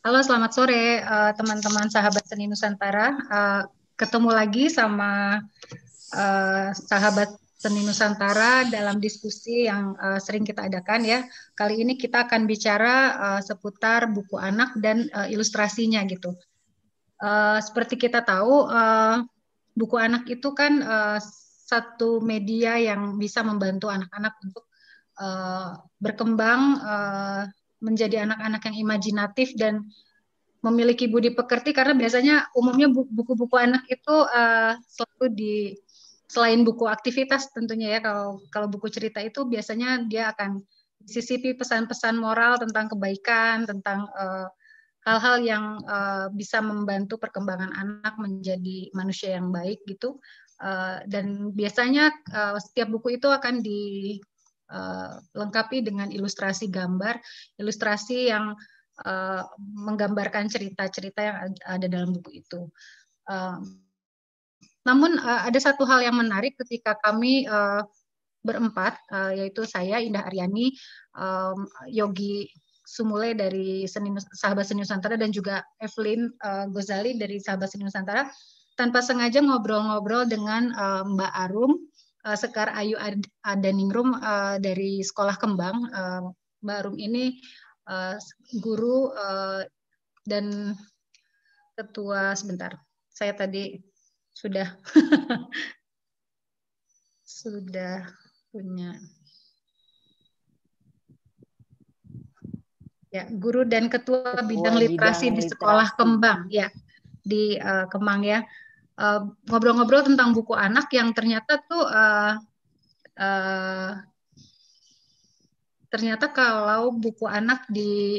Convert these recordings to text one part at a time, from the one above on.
Halo, selamat sore eh, teman-teman uh, sahabat seni Nusantara. Uh, ketemu lagi sama uh, sahabat seni Nusantara dalam diskusi yang uh, sering kita adakan ya. Kali ini kita akan bicara uh, seputar buku anak dan uh, ilustrasinya gitu. Uh, seperti kita tahu, uh, buku anak itu kan uh, satu media yang bisa membantu anak-anak untuk uh, berkembang. Uh, menjadi anak-anak yang imajinatif dan memiliki budi pekerti karena biasanya umumnya buku-buku anak itu uh, selalu di selain buku aktivitas tentunya ya kalau kalau buku cerita itu biasanya dia akan disisipi pesan-pesan moral tentang kebaikan tentang hal eh, hal-hal yang uh, bisa membantu perkembangan anak menjadi manusia yang baik gitu uh, dan biasanya uh, setiap buku itu akan di Eh, lengkapi dengan ilustrasi gambar, ilustrasi yang eh, menggambarkan cerita-cerita yang ada dalam buku itu. Eh, namun ada satu hal yang menarik ketika kami berempat, yaitu saya Indah Aryani, Yogi Sumule dari Seni, Sahabat Seni Nusantara dan juga Evelyn Gozali dari Sahabat Seni Nusantara tanpa sengaja ngobrol-ngobrol dengan Mbak Arum Eh, Sekar Ayu Ad Adaningrum eh, dari Sekolah Kembang. Baru eh, Mbak Arum ini guru dan ketua sebentar. Saya tadi sudah sudah punya ya guru dan ketua, ketua bidang, bidang literasi di sekolah literasi. Kembang ya di uh, Kemang ya. Eh, ngobrol-ngobrol uh, tentang buku anak yang ternyata tuh uh, uh, ternyata kalau buku anak di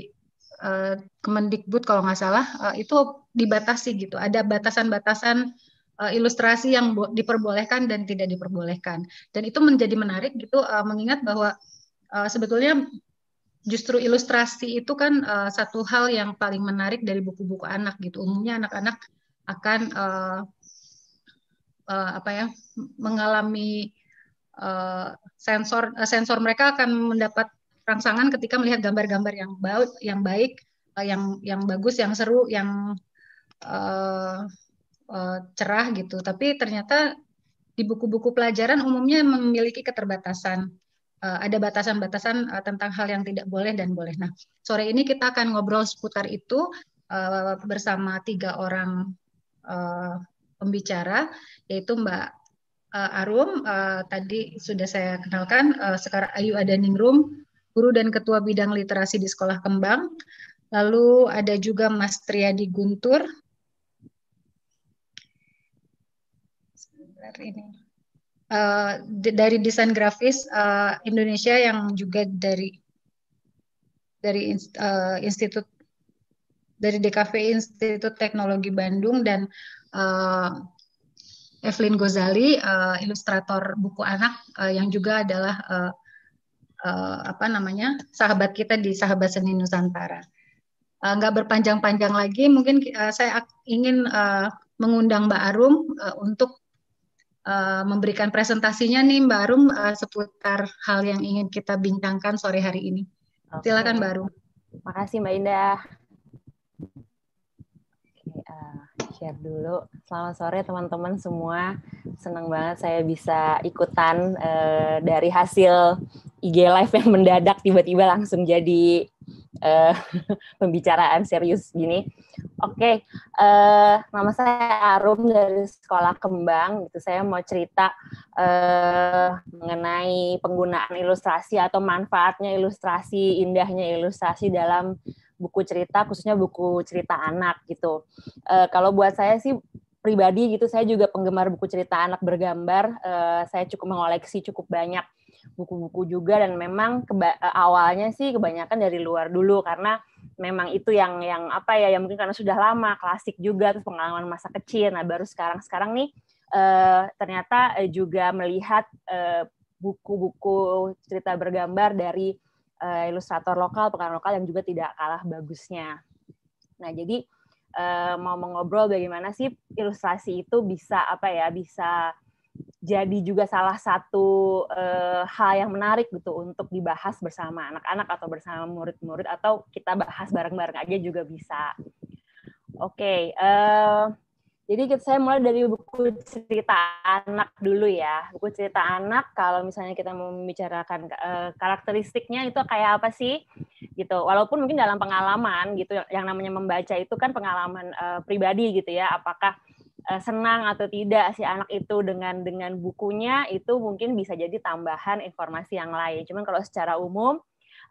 uh, Kemendikbud kalau nggak salah uh, itu dibatasi gitu ada batasan-batasan uh, ilustrasi yang diperbolehkan dan tidak diperbolehkan dan itu menjadi menarik gitu uh, mengingat bahwa uh, sebetulnya justru ilustrasi itu kan uh, satu hal yang paling menarik dari buku-buku anak gitu umumnya anak-anak akan uh, uh, apa ya mengalami uh, sensor uh, sensor mereka akan mendapat rangsangan ketika melihat gambar-gambar yang baik yang baik uh, yang yang bagus yang seru yang uh, uh, cerah gitu tapi ternyata di buku-buku pelajaran umumnya memiliki keterbatasan uh, ada batasan-batasan uh, tentang hal yang tidak boleh dan boleh nah sore ini kita akan ngobrol seputar itu uh, bersama tiga orang pembicara yaitu Mbak uh, Arum uh, tadi sudah saya kenalkan uh, eh, sekarang Ayu Adaningrum guru dan ketua bidang literasi di Sekolah Kembang. Lalu ada juga Mas Triadi Guntur. ini. Uh, dari desain grafis uh, Indonesia yang juga dari dari uh, institut dari DKV Institut Teknologi Bandung dan uh, Evelyn Gozali, uh, ilustrator buku anak uh, yang juga adalah uh, uh, apa namanya sahabat kita di Sahabat Seni Nusantara. Nggak berpanjang-panjang lagi, mungkin uh, saya ingin uh, mengundang Mbak Arum uh, untuk uh, memberikan presentasinya nih Mbak Arum uh, seputar hal yang ingin kita bincangkan sore hari ini. Okay. Silakan Mbak Arum. Terima kasih Mbak Indah. Okay, uh, share dulu. Selamat sore teman-teman semua. Senang banget saya bisa ikutan uh, dari hasil IG live yang mendadak tiba-tiba langsung jadi uh, pembicaraan serius gini. Oke, okay, uh, eh, nama saya Arum dari Sekolah Kembang. Itu saya mau cerita uh, mengenai penggunaan ilustrasi atau manfaatnya ilustrasi, indahnya ilustrasi dalam buku cerita khususnya buku cerita anak gitu. e, kalau buat saya sih pribadi gitu saya juga penggemar buku cerita anak bergambar. e, saya cukup mengoleksi cukup banyak buku-buku juga dan memang keba- eh, awalnya sih kebanyakan dari luar dulu karena memang itu yang yang apa ya yang mungkin karena sudah lama klasik juga terus pengalaman masa kecil. Nah, baru sekarang-sekarang nih e, ternyata juga melihat buku-buku cerita bergambar dari uh, ilustrator lokal, pekan lokal yang juga tidak kalah bagusnya. Nah, jadi uh, mau mengobrol bagaimana sih ilustrasi itu bisa apa ya, bisa jadi juga salah satu uh, hal yang menarik gitu untuk dibahas bersama anak-anak atau bersama murid-murid atau kita bahas bareng-bareng aja juga bisa. Oke, okay, uh, jadi kita, saya mulai dari buku cerita anak dulu ya. Buku cerita anak kalau misalnya kita mau membicarakan uh, karakteristiknya itu kayak apa sih gitu. Walaupun mungkin dalam pengalaman gitu yang namanya membaca itu kan pengalaman uh, pribadi gitu ya. Apakah uh, senang atau tidak si anak itu dengan dengan bukunya itu mungkin bisa jadi tambahan informasi yang lain. Cuman kalau secara umum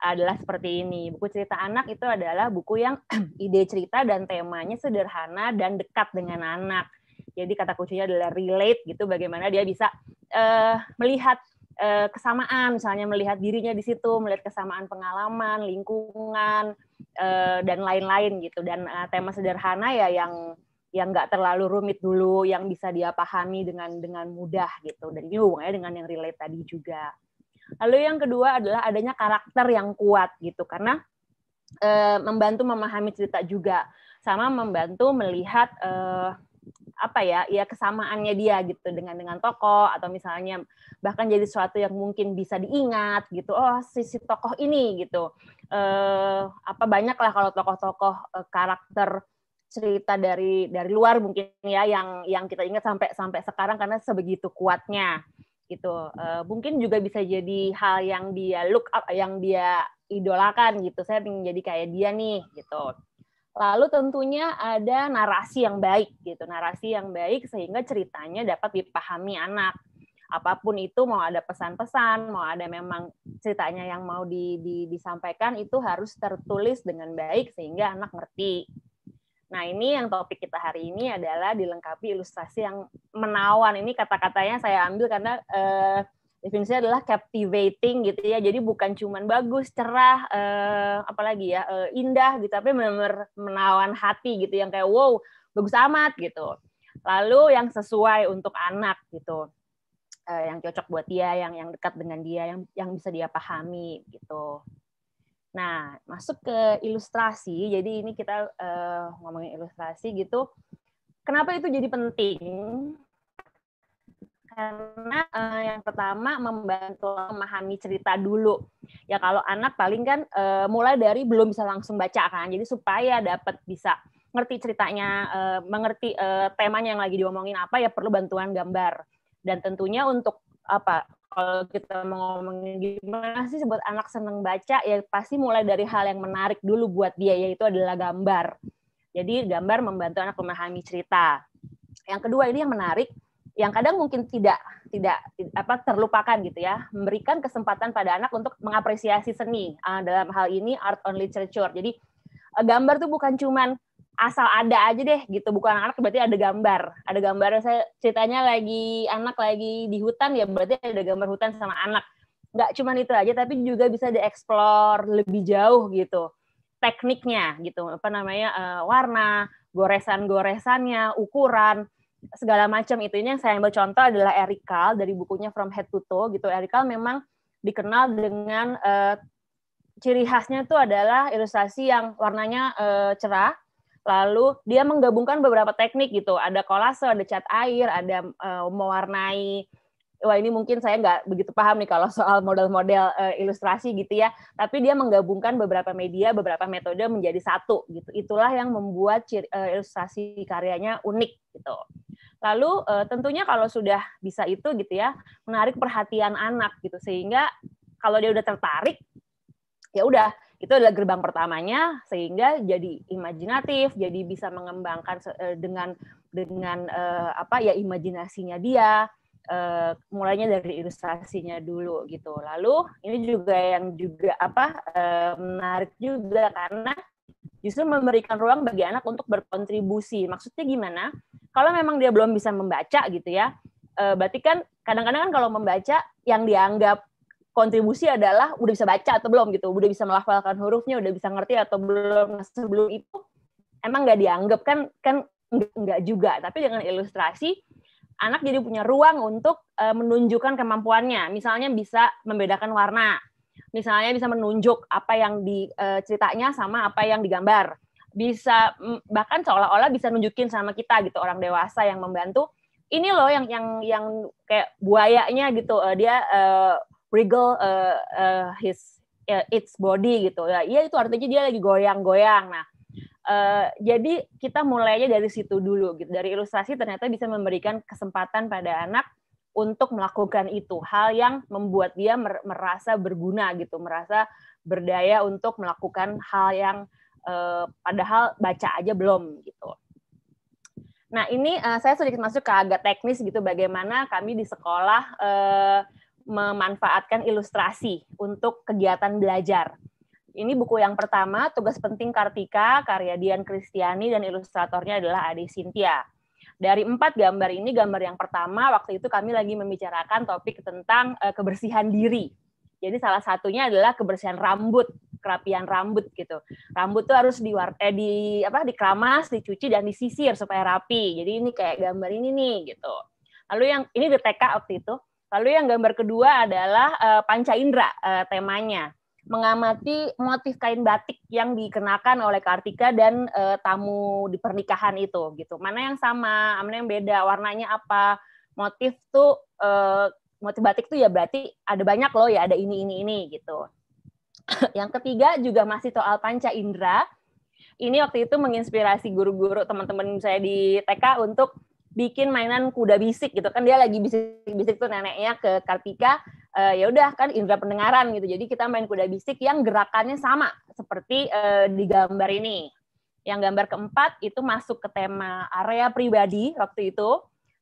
adalah seperti ini. Buku cerita anak itu adalah buku yang ide cerita dan temanya sederhana dan dekat dengan anak. Jadi kata kuncinya adalah relate gitu bagaimana dia bisa uh, melihat uh, kesamaan misalnya melihat dirinya di situ, melihat kesamaan pengalaman, lingkungan uh, dan lain-lain gitu. Dan uh, tema sederhana ya yang yang nggak terlalu rumit dulu, yang bisa dia pahami dengan dengan mudah gitu. Dan ini hubungannya dengan yang relate tadi juga. Lalu yang kedua adalah adanya karakter yang kuat gitu karena e, membantu memahami cerita juga sama membantu melihat e, apa ya ya kesamaannya dia gitu dengan dengan tokoh atau misalnya bahkan jadi sesuatu yang mungkin bisa diingat gitu oh sisi tokoh ini gitu e, apa banyaklah kalau tokoh-tokoh e, karakter cerita dari dari luar mungkin ya yang yang kita ingat sampai sampai sekarang karena sebegitu kuatnya gitu. Uh, mungkin juga bisa jadi hal yang dia look up, yang dia idolakan gitu. Saya ingin jadi kayak dia nih gitu. Lalu tentunya ada narasi yang baik gitu, narasi yang baik sehingga ceritanya dapat dipahami anak. Apapun itu mau ada pesan-pesan, mau ada memang ceritanya yang mau di, di, disampaikan itu harus tertulis dengan baik sehingga anak ngerti Nah, ini yang topik kita hari ini adalah dilengkapi ilustrasi yang menawan. Ini kata-katanya saya ambil karena uh, definisinya adalah captivating gitu ya. Jadi bukan cuman bagus, cerah, uh, eh, apalagi ya, uh, indah gitu, tapi benar menawan hati gitu yang kayak wow, bagus amat gitu. Lalu yang sesuai untuk anak gitu. Uh, yang cocok buat dia, yang yang dekat dengan dia, yang yang bisa dia pahami gitu. Nah, masuk ke ilustrasi. Jadi ini kita uh, ngomongin ilustrasi gitu. Kenapa itu jadi penting? Karena uh, yang pertama membantu memahami cerita dulu. Ya kalau anak paling kan uh, mulai dari belum bisa langsung baca kan. Jadi supaya dapat bisa ngerti ceritanya, uh, mengerti uh, temanya yang lagi diomongin apa ya perlu bantuan gambar. Dan tentunya untuk apa kalau kita mau ngomongin gimana sih buat anak seneng baca ya pasti mulai dari hal yang menarik dulu buat dia yaitu adalah gambar. Jadi gambar membantu anak memahami cerita. Yang kedua ini yang menarik yang kadang mungkin tidak tidak apa terlupakan gitu ya memberikan kesempatan pada anak untuk mengapresiasi seni ah, dalam hal ini art on literature jadi eh, gambar tuh bukan cuman asal ada aja deh gitu bukan anak berarti ada gambar ada gambar saya ceritanya lagi anak lagi di hutan ya berarti ada gambar hutan sama anak nggak cuma itu aja tapi juga bisa dieksplor lebih jauh gitu tekniknya gitu apa namanya uh, warna goresan-goresannya ukuran segala macam itu ini yang saya ambil contoh adalah Erikal dari bukunya From Head to Toe gitu Erikal memang dikenal dengan uh, ciri khasnya itu adalah ilustrasi yang warnanya uh, cerah lalu dia menggabungkan beberapa teknik gitu ada kolase ada cat air ada uh, mewarnai wah ini mungkin saya nggak begitu paham nih kalau soal model-model uh, ilustrasi gitu ya tapi dia menggabungkan beberapa media beberapa metode menjadi satu gitu itulah yang membuat ciri, uh, eh, ilustrasi karyanya unik gitu lalu uh, tentunya kalau sudah bisa itu gitu ya menarik perhatian anak gitu sehingga kalau dia udah tertarik ya udah itu adalah gerbang pertamanya sehingga jadi imajinatif jadi bisa mengembangkan eh, dengan dengan uh, apa ya imajinasinya dia uh, mulainya dari ilustrasinya dulu gitu lalu ini juga yang juga apa uh, menarik juga karena justru memberikan ruang bagi anak untuk berkontribusi maksudnya gimana kalau memang dia belum bisa membaca gitu ya berarti kan kadang-kadang kan kalau membaca yang dianggap kontribusi adalah udah bisa baca atau belum gitu, udah bisa melafalkan hurufnya, udah bisa ngerti atau belum. Nah, sebelum itu emang nggak dianggap kan kan nggak juga, tapi dengan ilustrasi anak jadi punya ruang untuk uh, menunjukkan kemampuannya. Misalnya bisa membedakan warna, misalnya bisa menunjuk apa yang di uh, sama apa yang digambar. Bisa bahkan seolah-olah bisa nunjukin sama kita gitu orang dewasa yang membantu. Ini loh yang yang yang kayak buayanya gitu uh, dia uh, wriggle uh, uh, his uh, its body gitu ya iya itu artinya dia lagi goyang-goyang nah Uh, jadi kita mulainya dari situ dulu gitu. Dari ilustrasi ternyata bisa memberikan kesempatan pada anak untuk melakukan itu. Hal yang membuat dia merasa berguna gitu, merasa berdaya untuk melakukan hal yang uh, padahal baca aja belum gitu. Nah, ini uh, saya sedikit masuk ke agak teknis gitu bagaimana kami di sekolah uh, memanfaatkan ilustrasi untuk kegiatan belajar. Ini buku yang pertama, Tugas Penting Kartika, karya Dian Kristiani dan ilustratornya adalah Ade Sintia. Dari empat gambar ini, gambar yang pertama waktu itu kami lagi membicarakan topik tentang e, kebersihan diri. Jadi salah satunya adalah kebersihan rambut, kerapian rambut gitu. Rambut tuh harus di eh, di apa dikeramas, dicuci dan disisir supaya rapi. Jadi ini kayak gambar ini nih gitu. Lalu yang ini di TK waktu itu. Lalu yang gambar kedua adalah uh, panca indera uh, eh, temanya mengamati motif kain batik yang dikenakan oleh Kartika dan uh, tamu di pernikahan itu gitu. Mana yang sama, mana yang beda, warnanya apa, motif tuh uh, motif batik tuh ya berarti ada banyak loh ya ada ini ini ini gitu. yang ketiga juga masih soal panca indera. Ini waktu itu menginspirasi guru-guru teman-teman saya di TK untuk bikin mainan kuda bisik gitu kan dia lagi bisik-bisik tuh neneknya ke Kartika uh, ya udah kan indera pendengaran gitu jadi kita main kuda bisik yang gerakannya sama seperti uh, di gambar ini yang gambar keempat itu masuk ke tema area pribadi waktu itu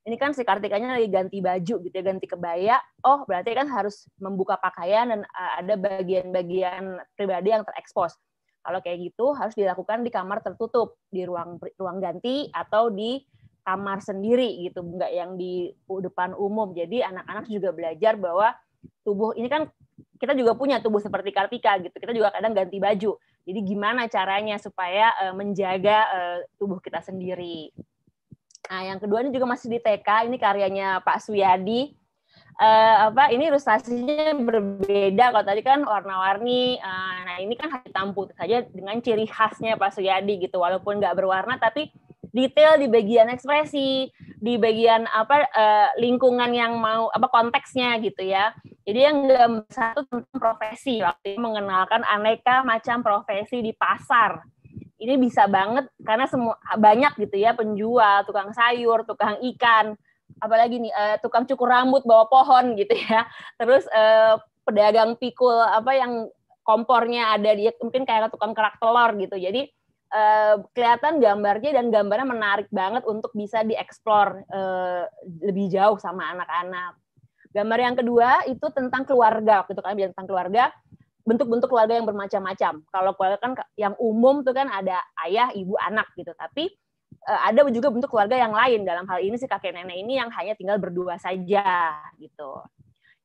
ini kan si Kartikanya lagi ganti baju gitu ya, ganti kebaya. Oh, berarti kan harus membuka pakaian dan eh, ada bagian-bagian pribadi yang terekspos. Kalau kayak gitu harus dilakukan di kamar tertutup, di ruang ruang ganti atau di kamar sendiri gitu, enggak yang di depan umum. Jadi anak-anak juga belajar bahwa tubuh ini kan kita juga punya tubuh seperti Kartika gitu. Kita juga kadang ganti baju. Jadi gimana caranya supaya uh, menjaga uh, tubuh kita sendiri. Nah, yang kedua ini juga masih di TK. Ini karyanya Pak Suyadi. Uh, apa ini ilustrasinya berbeda kalau tadi kan warna-warni uh, nah ini kan hitam putih saja dengan ciri khasnya Pak Suyadi gitu walaupun nggak berwarna tapi detail di bagian ekspresi, di bagian apa uh, lingkungan yang mau apa konteksnya gitu ya. Jadi yang gambar satu tentang profesi waktu itu mengenalkan aneka macam profesi di pasar. Ini bisa banget karena semua banyak gitu ya penjual, tukang sayur, tukang ikan, apalagi nih uh, tukang cukur rambut bawa pohon gitu ya. Terus uh, pedagang pikul apa yang kompornya ada dia mungkin kayak tukang kerak telur gitu. Jadi Eh, kelihatan gambarnya dan gambarnya menarik banget untuk bisa dieksplor uh, lebih jauh sama anak-anak. Gambar yang kedua itu tentang keluarga, waktu itu kami bilang tentang keluarga, bentuk-bentuk keluarga yang bermacam-macam. Kalau keluarga kan yang umum tuh kan ada ayah, ibu, anak gitu, tapi uh, ada juga bentuk keluarga yang lain. Dalam hal ini si kakek nenek ini yang hanya tinggal berdua saja gitu.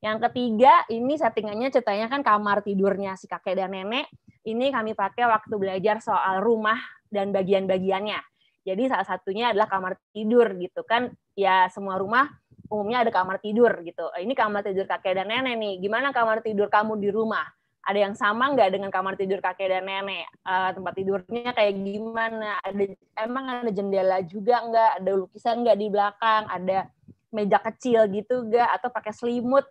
Yang ketiga, ini settingannya ceritanya kan kamar tidurnya si kakek dan nenek. Ini kami pakai waktu belajar soal rumah dan bagian-bagiannya. Jadi salah satunya adalah kamar tidur gitu kan. Ya semua rumah umumnya ada kamar tidur gitu. Ini kamar tidur kakek dan nenek nih. Gimana kamar tidur kamu di rumah? ada yang sama nggak dengan kamar tidur kakek dan nenek uh, tempat tidurnya kayak gimana ada emang ada jendela juga nggak ada lukisan nggak di belakang ada meja kecil gitu nggak atau pakai selimut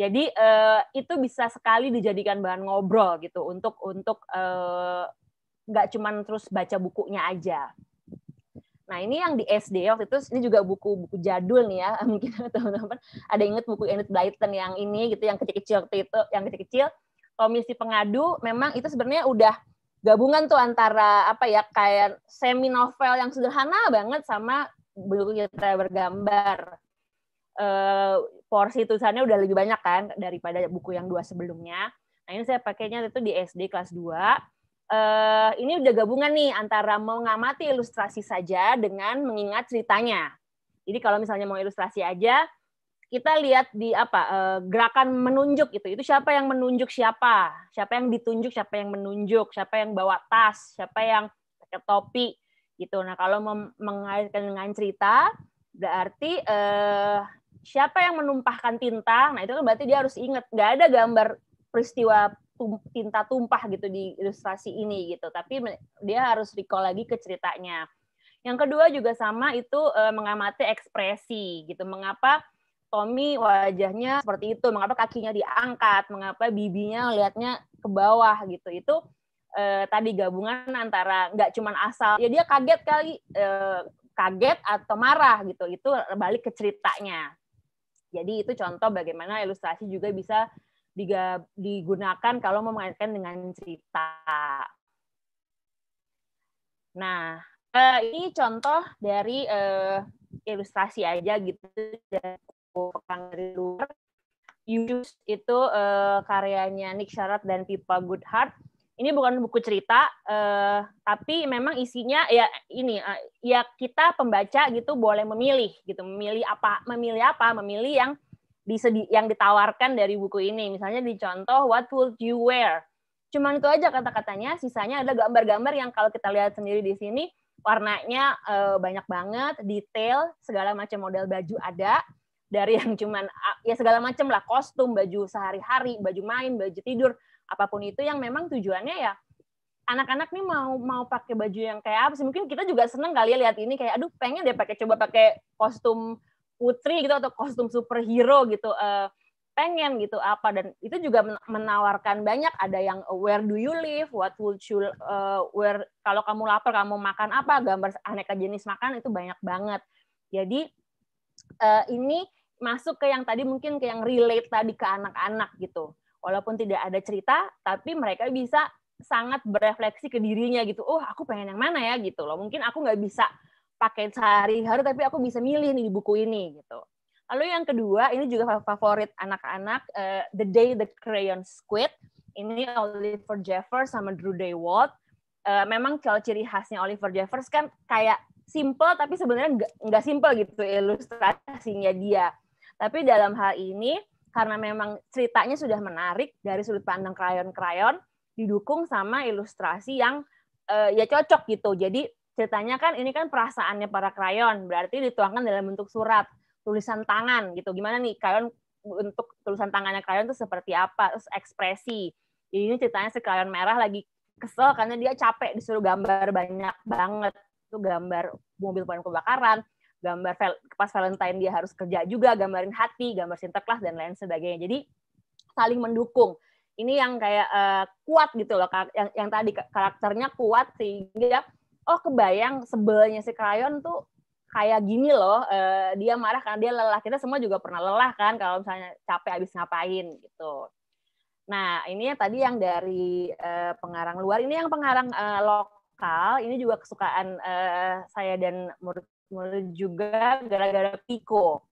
jadi uh, itu bisa sekali dijadikan bahan ngobrol gitu untuk untuk eh, nggak uh, cuman terus baca bukunya aja. Nah ini yang di SD waktu itu ini juga buku-buku jadul nih ya mungkin teman-teman ada inget buku Enid Blyton yang ini gitu yang kecil-kecil waktu itu yang kecil-kecil komisi pengadu memang itu sebenarnya udah gabungan tuh antara apa ya kayak semi novel yang sederhana banget sama buku kita bergambar Eh, porsi tulisannya udah lebih banyak kan daripada buku yang dua sebelumnya. Nah ini saya pakainya itu di SD kelas 2. Uh, eh, ini udah gabungan nih antara mengamati ilustrasi saja dengan mengingat ceritanya. Jadi kalau misalnya mau ilustrasi aja, kita lihat di apa uh, gerakan menunjuk itu. Itu siapa yang menunjuk siapa, siapa yang ditunjuk, siapa yang menunjuk, siapa yang bawa tas, siapa yang pakai topi gitu. Nah kalau mengaitkan dengan cerita, berarti uh, siapa yang menumpahkan tinta nah itu kan berarti dia harus ingat nggak ada gambar peristiwa tum, tinta tumpah gitu di ilustrasi ini gitu tapi dia harus recall lagi ke ceritanya yang kedua juga sama itu e, mengamati ekspresi gitu mengapa Tommy wajahnya seperti itu mengapa kakinya diangkat mengapa bibinya lihatnya ke bawah gitu itu e, tadi gabungan antara nggak cuman asal ya dia kaget kali eh, kaget atau marah gitu itu balik ke ceritanya jadi itu contoh bagaimana ilustrasi juga bisa digunakan kalau mau mengaitkan dengan cerita. Nah, eh, ini contoh dari eh, ilustrasi aja gitu dari luar. Use itu eh, karyanya Nick Sharat dan Pipa Goodhart ini bukan buku cerita uh, tapi memang isinya ya ini uh, ya kita pembaca gitu boleh memilih gitu memilih apa memilih apa memilih yang disedi yang ditawarkan dari buku ini misalnya dicontoh what would you wear cuman itu aja kata-katanya sisanya ada gambar-gambar yang kalau kita lihat sendiri di sini warnanya uh, banyak banget detail segala macam model baju ada dari yang cuman ya segala macam lah kostum baju sehari-hari baju main baju tidur apapun itu yang memang tujuannya ya anak-anak nih mau mau pakai baju yang kayak apa sih mungkin kita juga seneng kali ya lihat ini kayak aduh pengen deh pakai coba pakai kostum putri gitu atau kostum superhero gitu uh, pengen gitu apa dan itu juga menawarkan banyak ada yang oh, where do you live what would you uh, where kalau kamu lapar kamu makan apa gambar aneka jenis makan itu banyak banget jadi uh, ini masuk ke yang tadi mungkin ke yang relate tadi ke anak-anak gitu Walaupun tidak ada cerita, tapi mereka bisa sangat berefleksi ke dirinya gitu. Oh, aku pengen yang mana ya gitu loh. Mungkin aku nggak bisa pakai sehari-hari, tapi aku bisa milih nih di buku ini gitu. Lalu yang kedua, ini juga favorit anak-anak, uh, The Day the Crayon Squid. Ini Oliver Jeffers sama Drew Daywalt. Uh, memang kalau ciri khasnya Oliver Jeffers kan kayak simple, tapi sebenarnya nggak simple gitu ilustrasinya dia. Tapi dalam hal ini, karena memang ceritanya sudah menarik dari sudut pandang krayon-krayon didukung sama ilustrasi yang uh, ya cocok gitu. Jadi ceritanya kan ini kan perasaannya para krayon, berarti dituangkan dalam bentuk surat, tulisan tangan gitu. Gimana nih krayon untuk tulisan tangannya krayon itu seperti apa, terus ekspresi. Jadi ini ceritanya si krayon merah lagi kesel karena dia capek disuruh gambar banyak banget. Itu gambar mobil pemadam kebakaran, gambar pas Valentine dia harus kerja juga, gambarin hati, gambar sinterklas dan lain sebagainya. Jadi saling mendukung. Ini yang kayak uh, kuat gitu loh, yang, yang tadi karakternya kuat sehingga oh kebayang sebelnya si Krayon tuh kayak gini loh, uh, dia marah karena dia lelah. Kita semua juga pernah lelah kan kalau misalnya capek habis ngapain gitu. Nah, ini ya tadi yang dari uh, pengarang luar, ini yang pengarang uh, lokal, ini juga kesukaan uh, saya dan murid mulut juga gara-gara Piko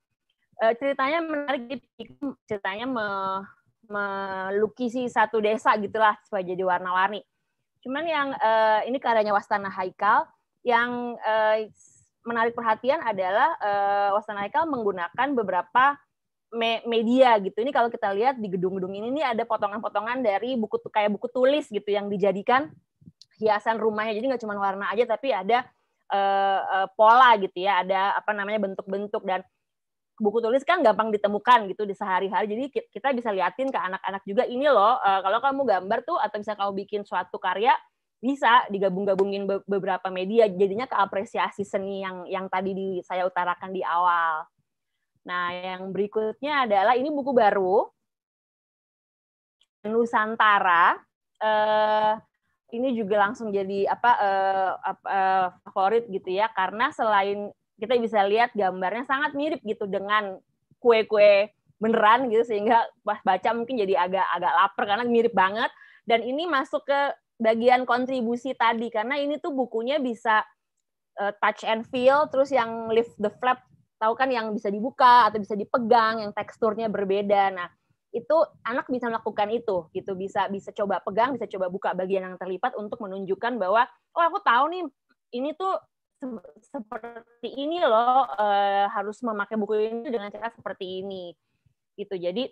Uh, eh, ceritanya menarik, di Piko, ceritanya me, melukisi satu desa gitulah supaya jadi warna-warni. Cuman yang uh, ini karyanya Wastana Haikal yang uh, menarik perhatian adalah uh, Wastana Haikal menggunakan beberapa me media gitu. Ini kalau kita lihat di gedung-gedung ini, ini ada potongan-potongan dari buku kayak buku tulis gitu yang dijadikan hiasan rumahnya. Jadi nggak cuma warna aja, tapi ada uh, uh, pola gitu ya, ada apa namanya bentuk-bentuk dan buku tulis kan gampang ditemukan gitu di sehari-hari. Jadi kita bisa liatin ke anak-anak juga ini loh, uh, kalau kamu gambar tuh atau bisa kamu bikin suatu karya bisa digabung-gabungin beberapa media jadinya keapresiasi seni yang yang tadi di, saya utarakan di awal. Nah, yang berikutnya adalah ini buku baru Nusantara eh, ini juga langsung jadi apa, uh, uh, favorit gitu ya karena selain kita bisa lihat gambarnya sangat mirip gitu dengan kue-kue beneran gitu sehingga pas baca mungkin jadi agak agak lapar karena mirip banget dan ini masuk ke bagian kontribusi tadi karena ini tuh bukunya bisa uh, touch and feel terus yang lift the flap tahu kan yang bisa dibuka atau bisa dipegang yang teksturnya berbeda nah itu anak bisa melakukan itu gitu bisa bisa coba pegang bisa coba buka bagian yang terlipat untuk menunjukkan bahwa oh aku tahu nih ini tuh seperti ini loh uh, harus memakai buku ini dengan cara seperti ini gitu jadi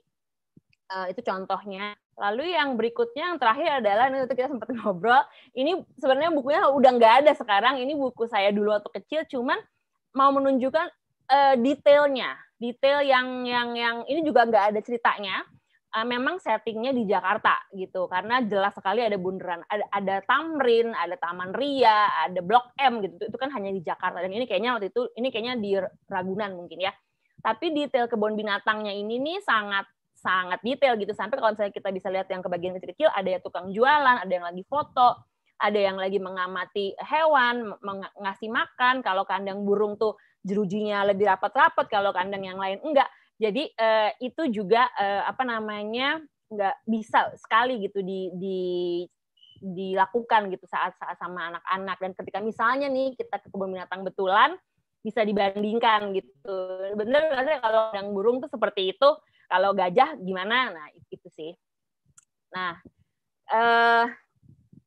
uh, itu contohnya lalu yang berikutnya yang terakhir adalah ini kita sempat ngobrol ini sebenarnya bukunya udah nggak ada sekarang ini buku saya dulu waktu kecil cuman mau menunjukkan uh, detailnya detail yang yang yang ini juga nggak ada ceritanya eh, memang settingnya di Jakarta gitu karena jelas sekali ada bundaran ada, ada Tamrin ada Taman Ria ada Blok M gitu itu kan hanya di Jakarta dan ini kayaknya waktu itu ini kayaknya di Ragunan mungkin ya tapi detail kebun binatangnya ini nih sangat sangat detail gitu sampai kalau misalnya kita bisa lihat yang ke bagian kecil-kecil ada yang tukang jualan ada yang lagi foto ada yang lagi mengamati hewan, mengasih makan. Kalau kandang burung tuh jerujinya lebih rapat-rapat kalau kandang yang lain enggak jadi eh, itu juga eh, apa namanya enggak bisa sekali gitu di, di dilakukan gitu saat-saat sama anak-anak dan ketika misalnya nih kita ke kebun binatang betulan bisa dibandingkan gitu bener nggak sih kalau kandang burung tuh seperti itu kalau gajah gimana nah itu sih nah eh,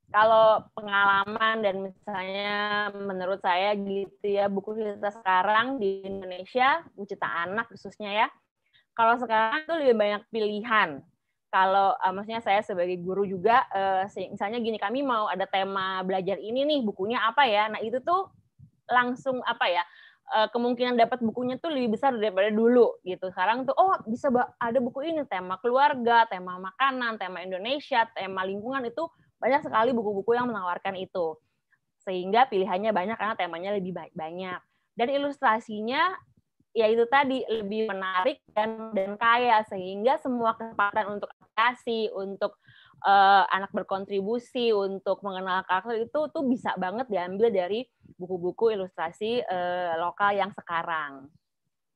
kalau pengalaman dan misalnya menurut saya gitu ya buku cerita sekarang di Indonesia cerita anak khususnya ya kalau sekarang tuh lebih banyak pilihan kalau uh, maksudnya saya sebagai guru juga uh, misalnya gini kami mau ada tema belajar ini nih bukunya apa ya nah itu tuh langsung apa ya eh, kemungkinan dapat bukunya tuh lebih besar daripada dulu gitu sekarang tuh oh bisa ada buku ini tema keluarga tema makanan tema Indonesia tema lingkungan itu banyak sekali buku-buku yang menawarkan itu. Sehingga pilihannya banyak karena temanya lebih banyak. Dan ilustrasinya ya itu tadi lebih menarik dan dan kaya sehingga semua kesempatan untuk aplikasi, untuk uh, anak berkontribusi untuk mengenal karakter itu tuh bisa banget diambil dari buku-buku ilustrasi uh, lokal yang sekarang.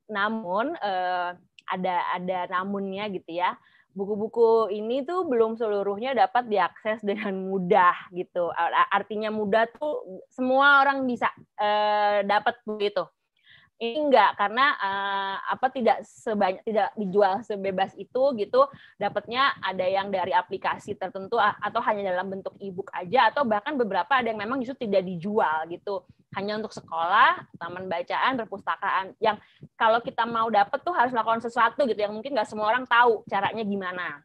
Namun uh, ada ada namunnya gitu ya buku-buku ini tuh belum seluruhnya dapat diakses dengan mudah gitu. Artinya mudah tuh semua orang bisa uh, dapat begitu. Ini enggak karena uh, apa tidak sebanyak tidak dijual sebebas itu gitu. Dapatnya ada yang dari aplikasi tertentu atau hanya dalam bentuk e-book aja atau bahkan beberapa ada yang memang justru tidak dijual gitu hanya untuk sekolah, taman bacaan, perpustakaan. Yang kalau kita mau dapet tuh harus melakukan sesuatu gitu yang mungkin nggak semua orang tahu caranya gimana.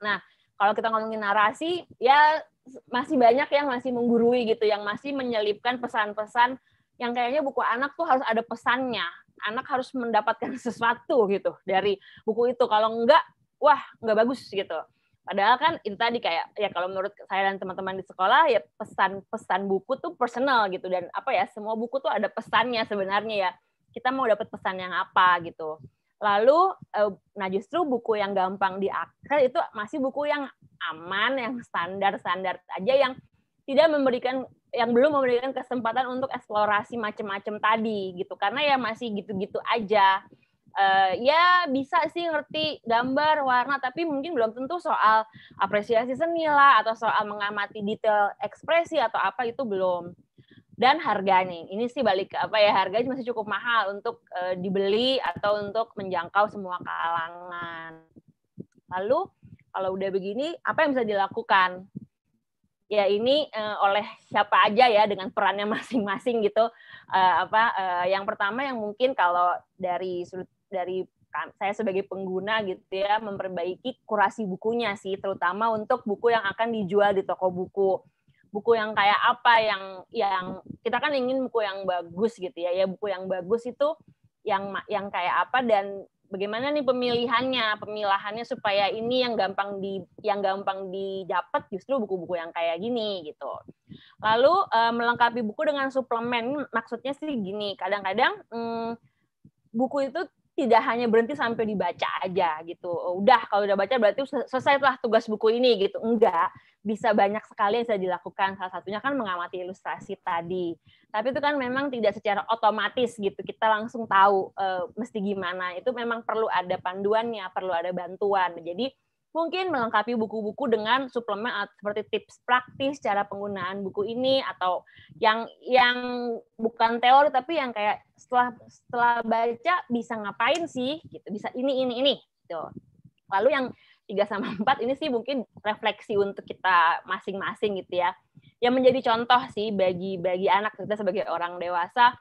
Nah, kalau kita ngomongin narasi, ya masih banyak yang masih menggurui gitu, yang masih menyelipkan pesan-pesan yang kayaknya buku anak tuh harus ada pesannya. Anak harus mendapatkan sesuatu gitu dari buku itu. Kalau enggak, wah, enggak bagus gitu. Padahal kan ini tadi kayak ya kalau menurut saya dan teman-teman di sekolah ya pesan-pesan buku tuh personal gitu dan apa ya semua buku tuh ada pesannya sebenarnya ya. Kita mau dapat pesan yang apa gitu. Lalu eh, nah justru buku yang gampang diakses itu masih buku yang aman, yang standar-standar aja yang tidak memberikan yang belum memberikan kesempatan untuk eksplorasi macam-macam tadi gitu karena ya masih gitu-gitu aja uh, ya bisa sih ngerti gambar warna tapi mungkin belum tentu soal apresiasi seni lah atau soal mengamati detail ekspresi atau apa itu belum dan harganya ini sih balik ke apa ya harganya masih cukup mahal untuk uh, dibeli atau untuk menjangkau semua kalangan lalu kalau udah begini apa yang bisa dilakukan ya ini uh, oleh siapa aja ya dengan perannya masing-masing gitu uh, apa uh, yang pertama yang mungkin kalau dari sudut dari kan, saya sebagai pengguna gitu ya memperbaiki kurasi bukunya sih terutama untuk buku yang akan dijual di toko buku buku yang kayak apa yang yang kita kan ingin buku yang bagus gitu ya ya buku yang bagus itu yang yang kayak apa dan bagaimana nih pemilihannya pemilahannya supaya ini yang gampang di yang gampang didapat justru buku-buku yang kayak gini gitu lalu eh, melengkapi buku dengan suplemen maksudnya sih gini kadang-kadang hmm, buku itu tidak hanya berhenti sampai dibaca aja gitu. Udah kalau udah baca berarti selesai telah tugas buku ini gitu. Enggak, bisa banyak sekali yang bisa dilakukan. Salah satunya kan mengamati ilustrasi tadi. Tapi itu kan memang tidak secara otomatis gitu. Kita langsung tahu uh, mesti gimana. Itu memang perlu ada panduannya, perlu ada bantuan. Jadi mungkin melengkapi buku-buku dengan suplemen seperti tips praktis cara penggunaan buku ini atau yang yang bukan teori tapi yang kayak setelah setelah baca bisa ngapain sih gitu bisa ini ini ini gitu. Lalu yang tiga sama 4 ini sih mungkin refleksi untuk kita masing-masing gitu ya. Yang menjadi contoh sih bagi bagi anak kita sebagai orang dewasa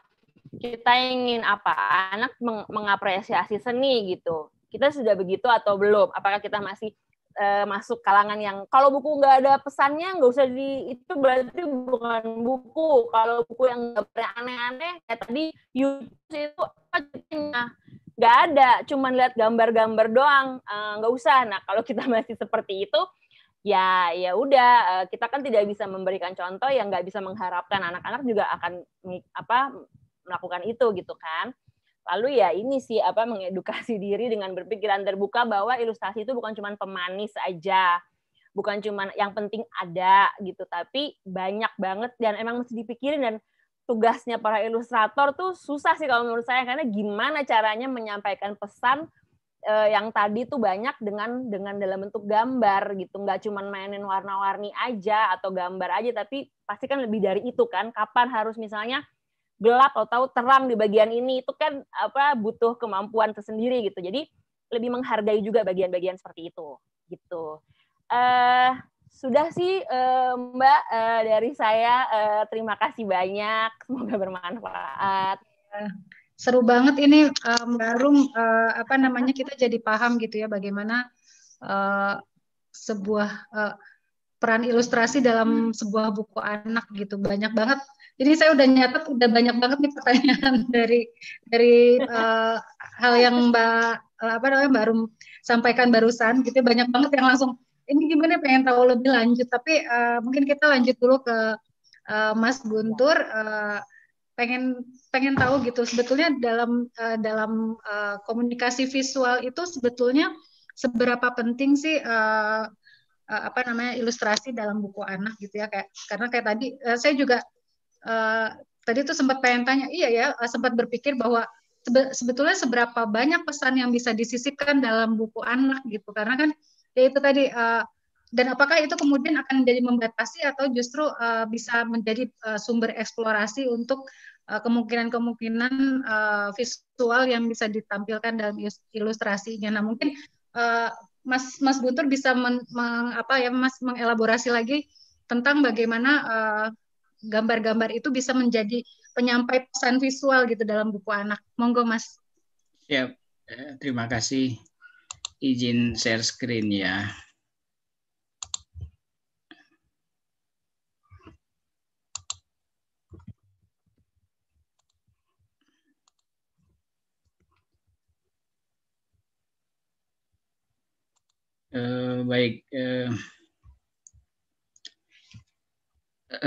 kita ingin apa? Anak meng mengapresiasi seni gitu kita sudah begitu atau belum? Apakah kita masih uh, masuk kalangan yang kalau buku nggak ada pesannya nggak usah di itu berarti bukan buku kalau buku yang nggak aneh-aneh kayak tadi YouTube itu apa gitu. nah, nggak ada cuman lihat gambar-gambar doang eh, nggak uh, usah nah kalau kita masih seperti itu ya ya udah eh, kita kan tidak bisa memberikan contoh yang nggak bisa mengharapkan anak-anak juga akan apa melakukan itu gitu kan lalu ya ini sih apa mengedukasi diri dengan berpikiran terbuka bahwa ilustrasi itu bukan cuma pemanis aja bukan cuma yang penting ada gitu tapi banyak banget dan emang mesti dipikirin dan tugasnya para ilustrator tuh susah sih kalau menurut saya karena gimana caranya menyampaikan pesan eh, yang tadi tuh banyak dengan dengan dalam bentuk gambar gitu nggak cuma mainin warna-warni aja atau gambar aja tapi pasti kan lebih dari itu kan kapan harus misalnya gelap atau terang di bagian ini itu kan apa butuh kemampuan tersendiri gitu. Jadi lebih menghargai juga bagian-bagian seperti itu gitu. Uh, sudah sih uh, Mbak uh, dari saya uh, terima kasih banyak semoga bermanfaat. Iya, seru banget ini uh, uh, apa namanya kita jadi paham gitu ya bagaimana uh, sebuah uh, peran ilustrasi dalam hmm. sebuah buku anak gitu banyak banget jadi saya udah nyatet udah banyak banget nih pertanyaan dari dari uh, hal yang mbak eh, apa namanya baru sampaikan barusan gitu ya. banyak banget yang langsung ini gimana pengen tahu lebih lanjut tapi uh, mungkin kita lanjut dulu ke uh, Mas Guntur uh, pengen pengen tahu gitu sebetulnya dalam uh, dalam uh, komunikasi visual itu sebetulnya seberapa penting sih uh, uh, apa namanya ilustrasi dalam buku anak gitu ya kayak karena kayak tadi uh, saya juga uh, tadi tuh sempat pengen tanya iya ya uh, sempat berpikir bahwa sebetulnya seberapa banyak pesan yang bisa disisipkan dalam buku anak gitu karena kan ya itu tadi uh, dan apakah itu kemudian akan menjadi membatasi atau justru uh, bisa menjadi uh, sumber eksplorasi untuk kemungkinan-kemungkinan uh, uh, visual yang bisa ditampilkan dalam ilustrasinya. Nah mungkin uh, Mas Mas Guntur bisa men, meng, apa ya Mas mengelaborasi lagi tentang bagaimana gambar eh, gambar-gambar itu bisa menjadi penyampai pesan visual gitu dalam buku anak. Monggo Mas. Ya, terima kasih. Izin share screen ya. Eh, baik, uh,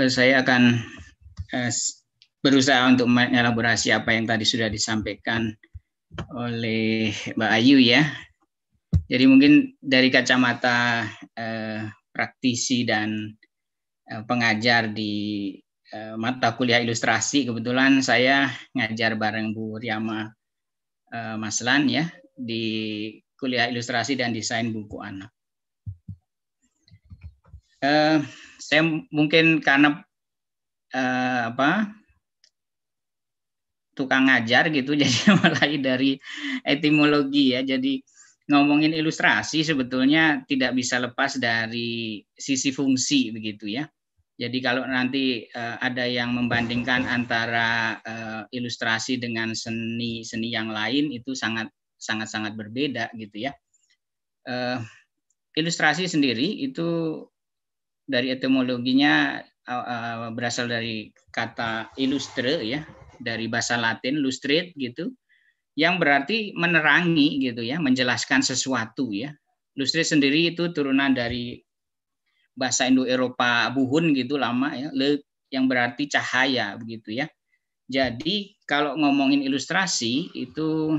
saya akan uh, berusaha untuk mengelaborasi apa yang tadi sudah disampaikan oleh Mbak Ayu ya. Jadi mungkin dari kacamata eh, praktisi dan eh, pengajar di eh, mata kuliah ilustrasi, kebetulan saya ngajar bareng Bu Riyama eh, Maslan ya di kuliah ilustrasi dan desain buku anak. Uh, saya mungkin karena uh, apa tukang ngajar gitu jadi mulai dari etimologi ya jadi ngomongin ilustrasi sebetulnya tidak bisa lepas dari sisi fungsi begitu ya jadi kalau nanti uh, ada yang membandingkan antara uh, ilustrasi dengan seni seni yang lain itu sangat sangat-sangat berbeda gitu ya. Uh, ilustrasi sendiri itu dari etimologinya uh, berasal dari kata ilustre ya, dari bahasa Latin lustrate gitu, yang berarti menerangi gitu ya, menjelaskan sesuatu ya. Lustre sendiri itu turunan dari bahasa Indo-Eropa buhun gitu lama ya, le yang berarti cahaya begitu ya. Jadi kalau ngomongin ilustrasi itu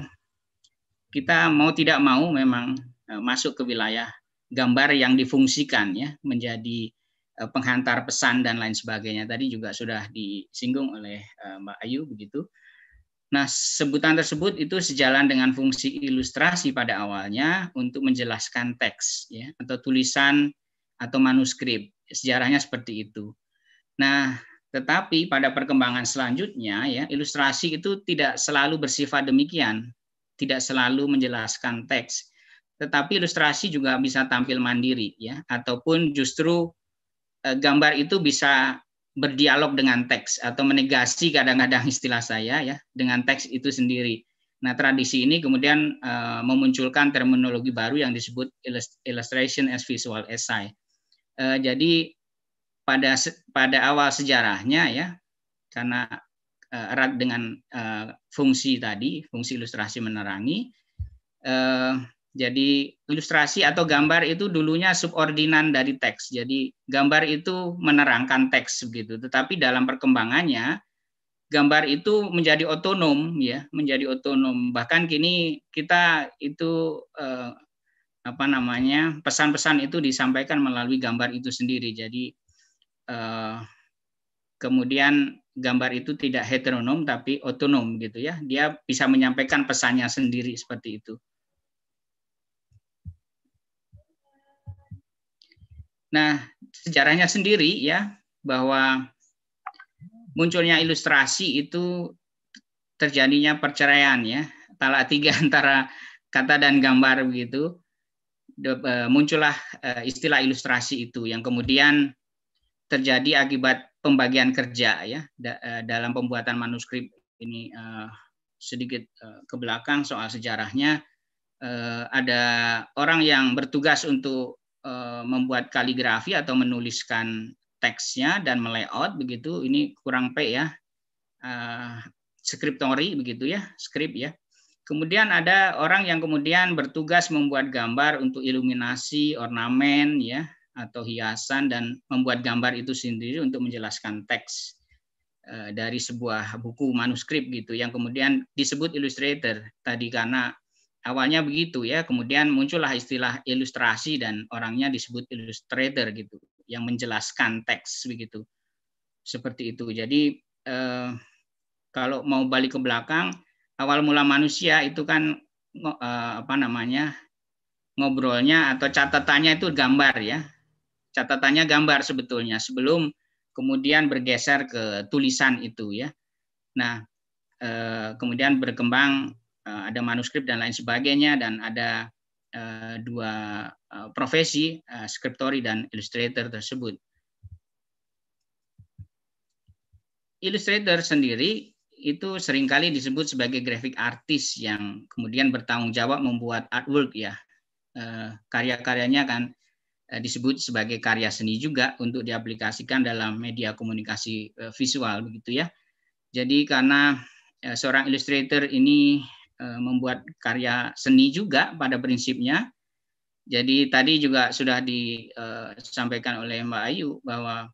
kita mau tidak mau memang e, masuk ke wilayah gambar yang difungsikan ya menjadi e, penghantar pesan dan lain sebagainya tadi juga sudah disinggung oleh e, Mbak Ayu begitu. Nah, sebutan tersebut itu sejalan dengan fungsi ilustrasi pada awalnya untuk menjelaskan teks ya atau tulisan atau manuskrip. Sejarahnya seperti itu. Nah, tetapi pada perkembangan selanjutnya ya ilustrasi itu tidak selalu bersifat demikian tidak selalu menjelaskan teks. Tetapi ilustrasi juga bisa tampil mandiri ya ataupun justru eh, gambar itu bisa berdialog dengan teks atau menegasi kadang-kadang istilah saya ya dengan teks itu sendiri. Nah, tradisi ini kemudian eh, memunculkan terminologi baru yang disebut illustration as visual essay. Eh, jadi pada pada awal sejarahnya ya karena Eh, erat dengan eh, fungsi tadi, fungsi ilustrasi menerangi. Eh, jadi ilustrasi atau gambar itu dulunya subordinan dari teks. Jadi gambar itu menerangkan teks begitu. Tetapi dalam perkembangannya gambar itu menjadi otonom ya, menjadi otonom. Bahkan kini kita itu eh, apa namanya? pesan-pesan itu disampaikan melalui gambar itu sendiri. Jadi eh, kemudian gambar itu tidak heteronom tapi otonom gitu ya. Dia bisa menyampaikan pesannya sendiri seperti itu. Nah, sejarahnya sendiri ya bahwa munculnya ilustrasi itu terjadinya perceraian ya talak tiga antara kata dan gambar begitu e, muncullah e, istilah ilustrasi itu yang kemudian terjadi akibat pembagian kerja ya da, eh, dalam pembuatan manuskrip ini uh, sedikit uh, ke belakang soal sejarahnya uh, ada orang yang bertugas untuk uh, membuat kaligrafi atau menuliskan teksnya dan melayout begitu ini kurang p ya uh, skriptori begitu ya skrip ya kemudian ada orang yang kemudian bertugas membuat gambar untuk iluminasi ornamen ya atau hiasan dan membuat gambar itu sendiri untuk menjelaskan teks eh, dari sebuah buku manuskrip gitu yang kemudian disebut illustrator tadi karena awalnya begitu ya kemudian muncullah istilah ilustrasi dan orangnya disebut illustrator gitu yang menjelaskan teks begitu seperti itu jadi eh, kalau mau balik ke belakang awal mula manusia itu kan eh, apa namanya ngobrolnya atau catatannya itu gambar ya catatannya gambar sebetulnya sebelum kemudian bergeser ke tulisan itu ya. Nah, eh, kemudian berkembang eh, ada manuskrip dan lain sebagainya dan ada eh, dua profesi eh, dan illustrator tersebut. Illustrator sendiri itu seringkali disebut sebagai grafik artist yang kemudian bertanggung jawab membuat artwork ya. karya-karyanya kan Eh, disebut sebagai karya seni juga untuk diaplikasikan dalam media komunikasi eh, visual begitu ya. Jadi karena eh, seorang ilustrator ini membuat karya seni juga pada prinsipnya. Jadi tadi juga sudah disampaikan oleh Mbak Ayu bahwa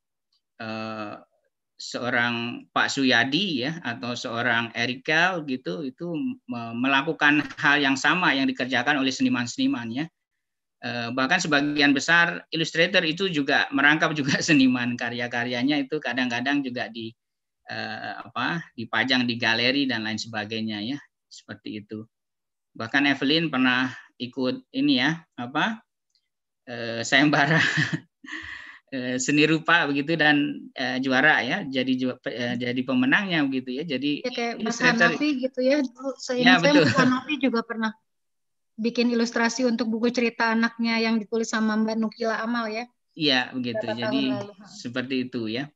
seorang Pak Suyadi ya atau seorang Erika gitu itu melakukan hal yang sama yang dikerjakan oleh seniman-seniman ya. Eh, bahkan sebagian besar ilustrator itu juga merangkap juga seniman karya-karyanya itu kadang-kadang juga di eh, apa dipajang di galeri dan lain sebagainya ya seperti itu bahkan Evelyn pernah ikut ini ya apa eh, sayembara eh, seni rupa begitu dan eh, juara ya jadi ju eh, jadi pemenangnya begitu ya jadi ya, kayak Mas Hanafi gitu ya dulu saya ya, saya juga pernah bikin ilustrasi untuk buku cerita anaknya yang ditulis sama Mbak Nukila Amal ya. Iya, begitu. Jadi Jadi seperti itu ya.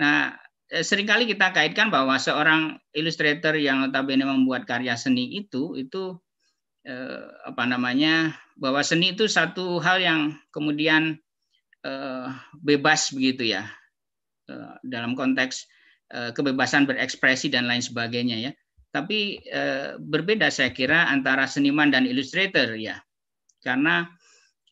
Nah, eh, seringkali kita kaitkan bahwa seorang ilustrator yang notabene membuat karya seni itu itu eh, apa namanya? bahwa seni itu satu hal yang kemudian eh, bebas begitu ya. Eh, dalam konteks eh, kebebasan berekspresi dan lain sebagainya ya. Tapi eh, berbeda saya kira antara seniman dan ilustrator ya. Karena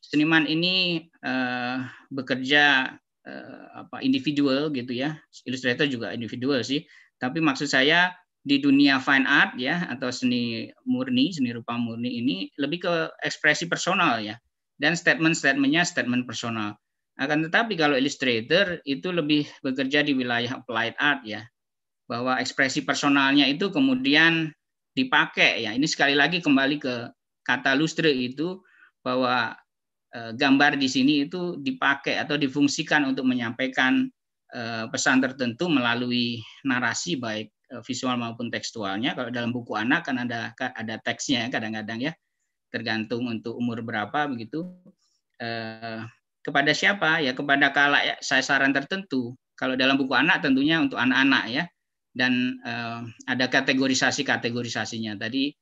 seniman ini eh, bekerja eh, apa individual gitu ya. Ilustrator juga individual sih. Tapi maksud saya di dunia fine art ya atau seni murni, seni rupa murni ini lebih ke ekspresi personal ya. Dan statement-statementnya statement personal. Akan tetapi kalau illustrator itu lebih bekerja di wilayah applied art ya, bahwa ekspresi personalnya itu kemudian dipakai ya ini sekali lagi kembali ke kata lustre itu bahwa eh, gambar di sini itu dipakai atau difungsikan untuk menyampaikan eh, pesan tertentu melalui narasi baik eh, visual maupun tekstualnya kalau dalam buku anak kan ada ada teksnya ya kadang-kadang ya tergantung untuk umur berapa begitu kepada siapa ya kepada kala ya, saran tertentu kalau dalam buku anak tentunya untuk anak-anak ya dan uh, ada kategorisasi-kategorisasinya. Tadi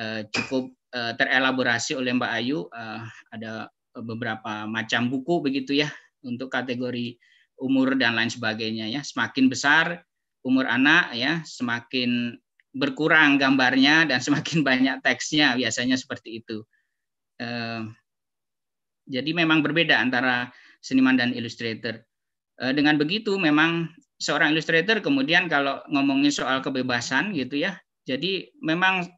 uh, cukup uh, terelaborasi oleh Mbak Ayu, uh, ada beberapa macam buku begitu ya untuk kategori umur dan lain sebagainya ya. Semakin besar umur anak ya, semakin berkurang gambarnya dan semakin banyak teksnya biasanya seperti itu. Uh, jadi memang berbeda antara seniman dan ilustrator. Dengan begitu memang seorang ilustrator kemudian kalau ngomongin soal kebebasan gitu ya. Jadi memang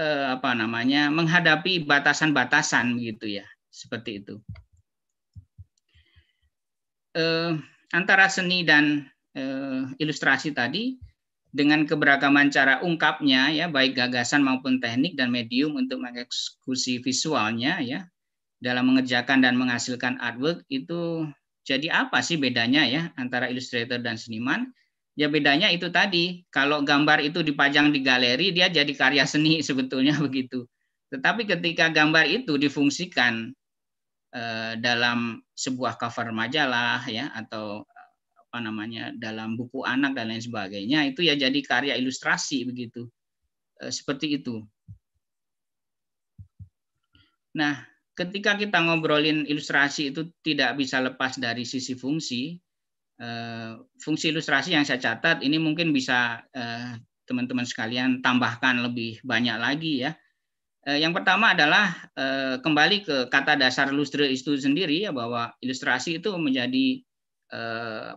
eh, apa namanya menghadapi batasan-batasan gitu ya, seperti itu. Eh, antara seni dan eh, ilustrasi tadi dengan keberagaman cara ungkapnya ya baik gagasan maupun teknik dan medium untuk mengeksekusi visualnya ya dalam mengerjakan dan menghasilkan artwork itu jadi apa sih bedanya ya antara ilustrator dan seniman? Ya bedanya itu tadi, kalau gambar itu dipajang di galeri dia jadi karya seni sebetulnya begitu. Tetapi ketika gambar itu difungsikan eh, dalam sebuah cover majalah ya atau eh, apa namanya dalam buku anak dan lain sebagainya itu ya jadi karya ilustrasi begitu. Eh, seperti itu. Nah, ketika kita ngobrolin ilustrasi itu tidak bisa lepas dari sisi fungsi. Eh, fungsi ilustrasi yang saya catat ini mungkin bisa eh, teman-teman sekalian tambahkan lebih banyak lagi ya. Eh, yang pertama adalah kembali ke kata dasar ilustre itu sendiri ya bahwa ilustrasi itu menjadi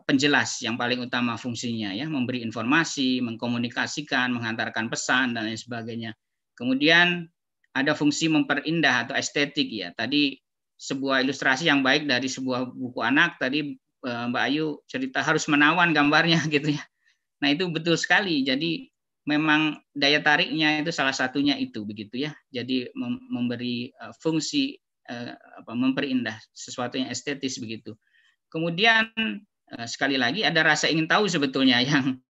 penjelas yang paling utama fungsinya ya memberi informasi, mengkomunikasikan, menghantarkan pesan dan lain sebagainya. Kemudian ada fungsi memperindah atau estetik ya. Tadi sebuah ilustrasi yang baik dari sebuah buku anak tadi eh, Mbak Ayu cerita harus menawan gambarnya gitu ya. Nah, itu betul sekali. Jadi memang daya tariknya itu salah satunya itu begitu ya. Jadi memberi eh, fungsi eh, apa memperindah sesuatu yang estetis begitu. Kemudian sekali lagi ada rasa ingin tahu sebetulnya yang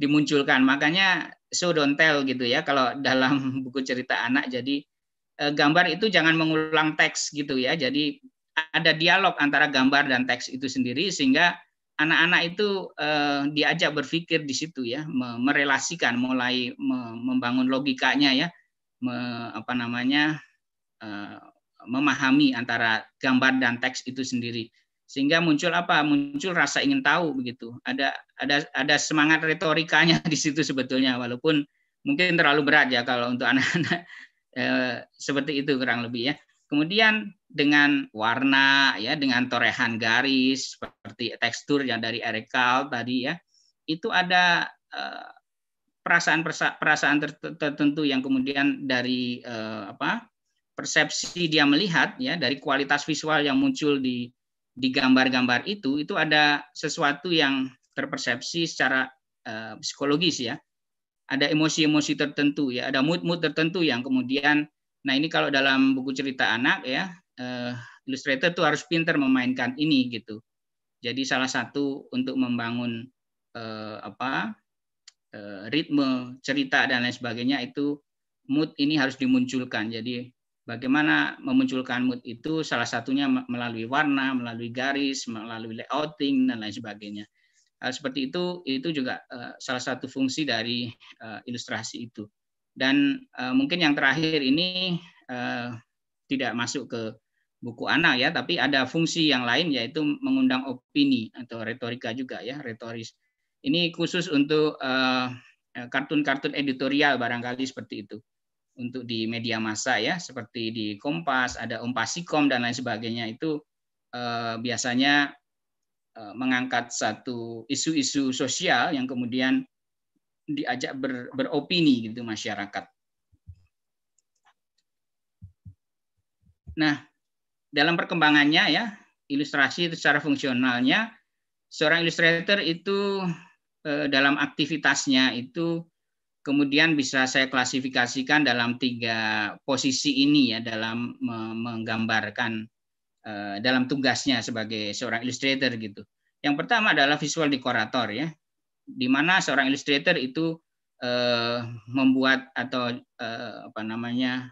dimunculkan. Makanya so don't tell gitu ya kalau dalam buku cerita anak. Jadi eh, gambar itu jangan mengulang teks gitu ya. Jadi ada dialog antara gambar dan teks itu sendiri sehingga anak-anak itu eh, diajak berpikir di situ ya, merelasikan mulai membangun logikanya ya, me, apa namanya eh, memahami antara gambar dan teks itu sendiri sehingga muncul apa muncul rasa ingin tahu begitu ada ada ada semangat retorikanya di situ sebetulnya walaupun mungkin terlalu berat ya kalau untuk anak-anak e, seperti itu kurang lebih ya kemudian dengan warna ya dengan torehan garis seperti tekstur yang dari Erekal tadi ya itu ada perasaan-perasaan eh, tertentu yang kemudian dari e, apa persepsi dia melihat ya dari kualitas visual yang muncul di di gambar-gambar itu itu ada sesuatu yang terpersepsi secara uh, psikologis ya. Ada emosi-emosi tertentu ya, ada mood-mood tertentu yang kemudian nah ini kalau dalam buku cerita anak ya, uh, illustrator tuh harus pintar memainkan ini gitu. Jadi salah satu untuk membangun uh, apa? Uh, ritme cerita dan lain sebagainya itu mood ini harus dimunculkan. Jadi Bagaimana memunculkan mood itu salah satunya melalui warna, melalui garis, melalui layouting dan lain sebagainya. Hal seperti itu itu juga eh, salah satu fungsi dari eh, ilustrasi itu. Dan eh, mungkin yang terakhir ini tidak masuk ke buku anak ya, tapi ada fungsi yang lain yaitu mengundang opini atau retorika juga ya, retoris. Ini khusus untuk kartun-kartun editorial barangkali seperti itu untuk di media massa ya seperti di Kompas, ada Umpasikom dan lain sebagainya itu eh, biasanya eh, mengangkat satu isu-isu sosial yang kemudian diajak ber, beropini gitu masyarakat. Nah, dalam perkembangannya ya ilustrasi secara fungsionalnya seorang ilustrator itu eh, dalam aktivitasnya itu kemudian bisa saya klasifikasikan dalam tiga posisi ini ya dalam menggambarkan eh, dalam tugasnya sebagai seorang illustrator gitu. Yang pertama adalah visual dekorator ya, di mana seorang illustrator itu eh, membuat atau eh, apa namanya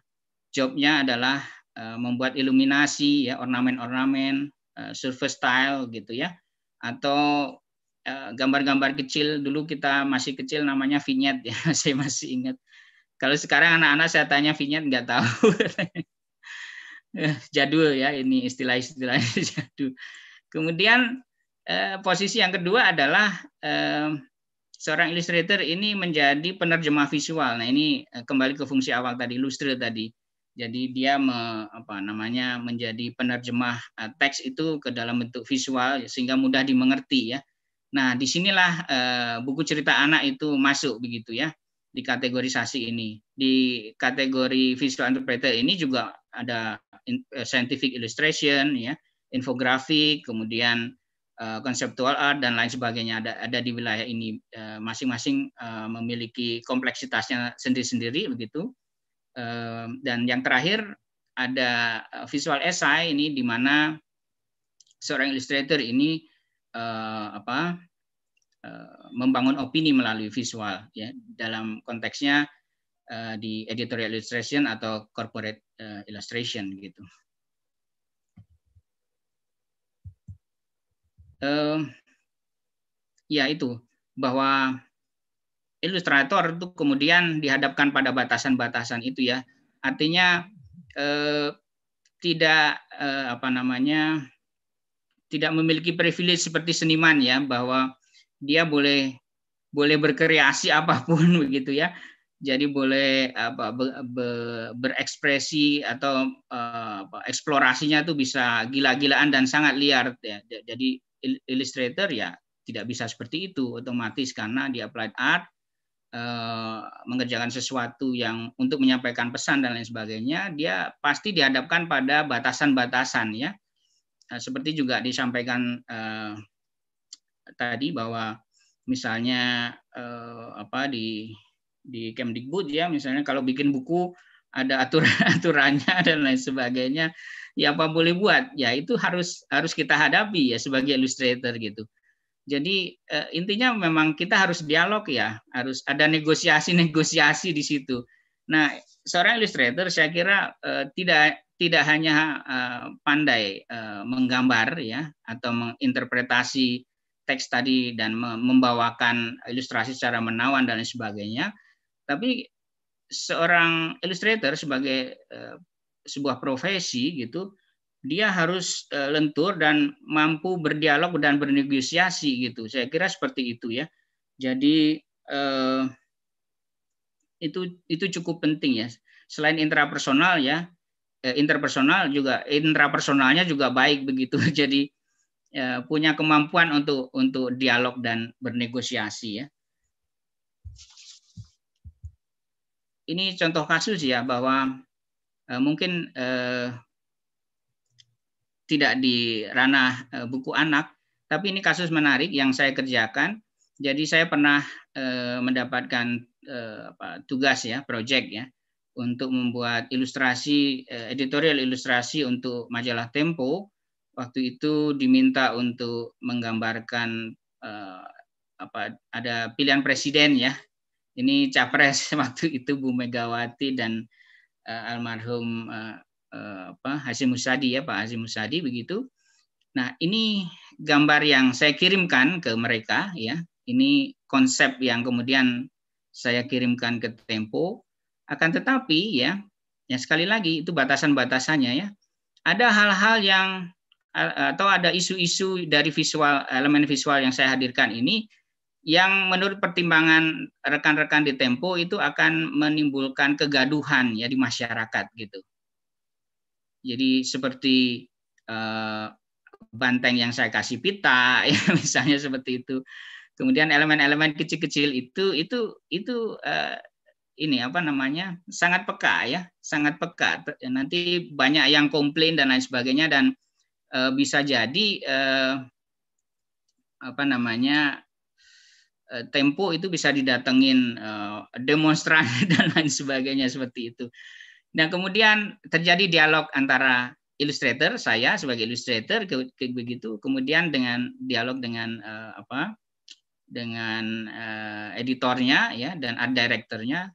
jobnya adalah membuat iluminasi ya ornamen-ornamen, surface style gitu ya, atau Eh, gambar-gambar kecil dulu kita masih kecil namanya vignette ya saya masih ingat kalau sekarang anak-anak saya tanya vignette nggak tahu jadul ya ini istilah-istilah jadul kemudian eh, posisi yang kedua adalah eh, seorang ilustrator ini menjadi penerjemah visual nah ini kembali ke fungsi awal tadi ilustrator tadi jadi dia me, apa namanya menjadi penerjemah teks itu ke dalam bentuk visual sehingga mudah dimengerti ya Nah, disinilah eh, buku cerita anak itu masuk begitu ya di kategorisasi ini. Di kategori visual interpreter ini juga ada eh, scientific illustration, ya, infografik, kemudian eh, conceptual art dan lain sebagainya ada ada di wilayah ini eh, masing-masing eh, eh, memiliki kompleksitasnya sendiri-sendiri begitu. Eh, dan yang terakhir ada eh, visual essay ini di mana seorang illustrator ini uh, apa uh, membangun opini melalui visual ya dalam konteksnya uh, di editorial illustration atau corporate uh, illustration gitu. uh, ya itu bahwa ilustrator itu kemudian dihadapkan pada batasan-batasan itu ya artinya eh, tidak eh, apa namanya tidak memiliki privilege seperti seniman ya bahwa dia boleh boleh berkreasi apapun begitu ya. Jadi boleh apa be, be, berekspresi atau uh, eksplorasinya itu bisa gila-gilaan dan sangat liar ya. Jadi illustrator ya tidak bisa seperti itu otomatis karena di applied art eh, mengerjakan sesuatu yang untuk menyampaikan pesan dan lain sebagainya dia pasti dihadapkan pada batasan-batasan ya Nah, seperti juga disampaikan eh, tadi bahwa misalnya eh, apa di di Kemdikbud ya misalnya kalau bikin buku ada aturan aturannya dan lain sebagainya ya apa boleh buat ya itu harus harus kita hadapi ya sebagai illustrator gitu jadi eh, intinya memang kita harus dialog ya harus ada negosiasi negosiasi di situ nah seorang illustrator saya kira eh, tidak tidak hanya uh, pandai uh, menggambar ya atau menginterpretasi teks tadi dan membawakan ilustrasi secara menawan dan sebagainya, tapi seorang ilustrator sebagai uh, sebuah profesi gitu, dia harus uh, lentur dan mampu berdialog dan bernegosiasi gitu. Saya kira seperti itu ya. Jadi uh, itu itu cukup penting ya. Selain intrapersonal ya, Eh, interpersonal juga intrapersonalnya juga baik begitu jadi eh, punya kemampuan untuk untuk dialog dan bernegosiasi ya ini contoh kasus ya bahwa eh, mungkin eh, tidak di ranah buku anak tapi ini kasus menarik yang saya kerjakan jadi saya pernah eh, mendapatkan eh, apa, tugas ya project ya untuk membuat ilustrasi eh, editorial ilustrasi untuk majalah Tempo waktu itu diminta untuk menggambarkan eh, apa ada pilihan presiden ya ini capres waktu itu Bu Megawati dan eh, almarhum eh, eh apa Hasim Musadi ya Pak Hasim Musadi begitu nah ini gambar yang saya kirimkan ke mereka ya ini konsep yang kemudian saya kirimkan ke Tempo akan tetapi ya, ya sekali lagi itu batasan-batasannya ya. Ada hal-hal yang atau ada isu-isu dari visual elemen visual yang saya hadirkan ini yang menurut pertimbangan rekan-rekan di Tempo itu akan menimbulkan kegaduhan ya di masyarakat gitu. Jadi seperti eh, banteng yang saya kasih pita ya misalnya seperti itu. Kemudian elemen-elemen kecil-kecil itu itu itu eh, ini apa namanya sangat peka ya sangat peka nanti banyak yang komplain dan lain sebagainya dan e, bisa jadi e, apa namanya e, tempo itu bisa didatengin e, demonstran dan lain sebagainya seperti itu nah kemudian terjadi dialog antara ilustrator saya sebagai ilustrator ke, ke, begitu kemudian dengan dialog dengan e, apa dengan uh, editornya ya dan art directornya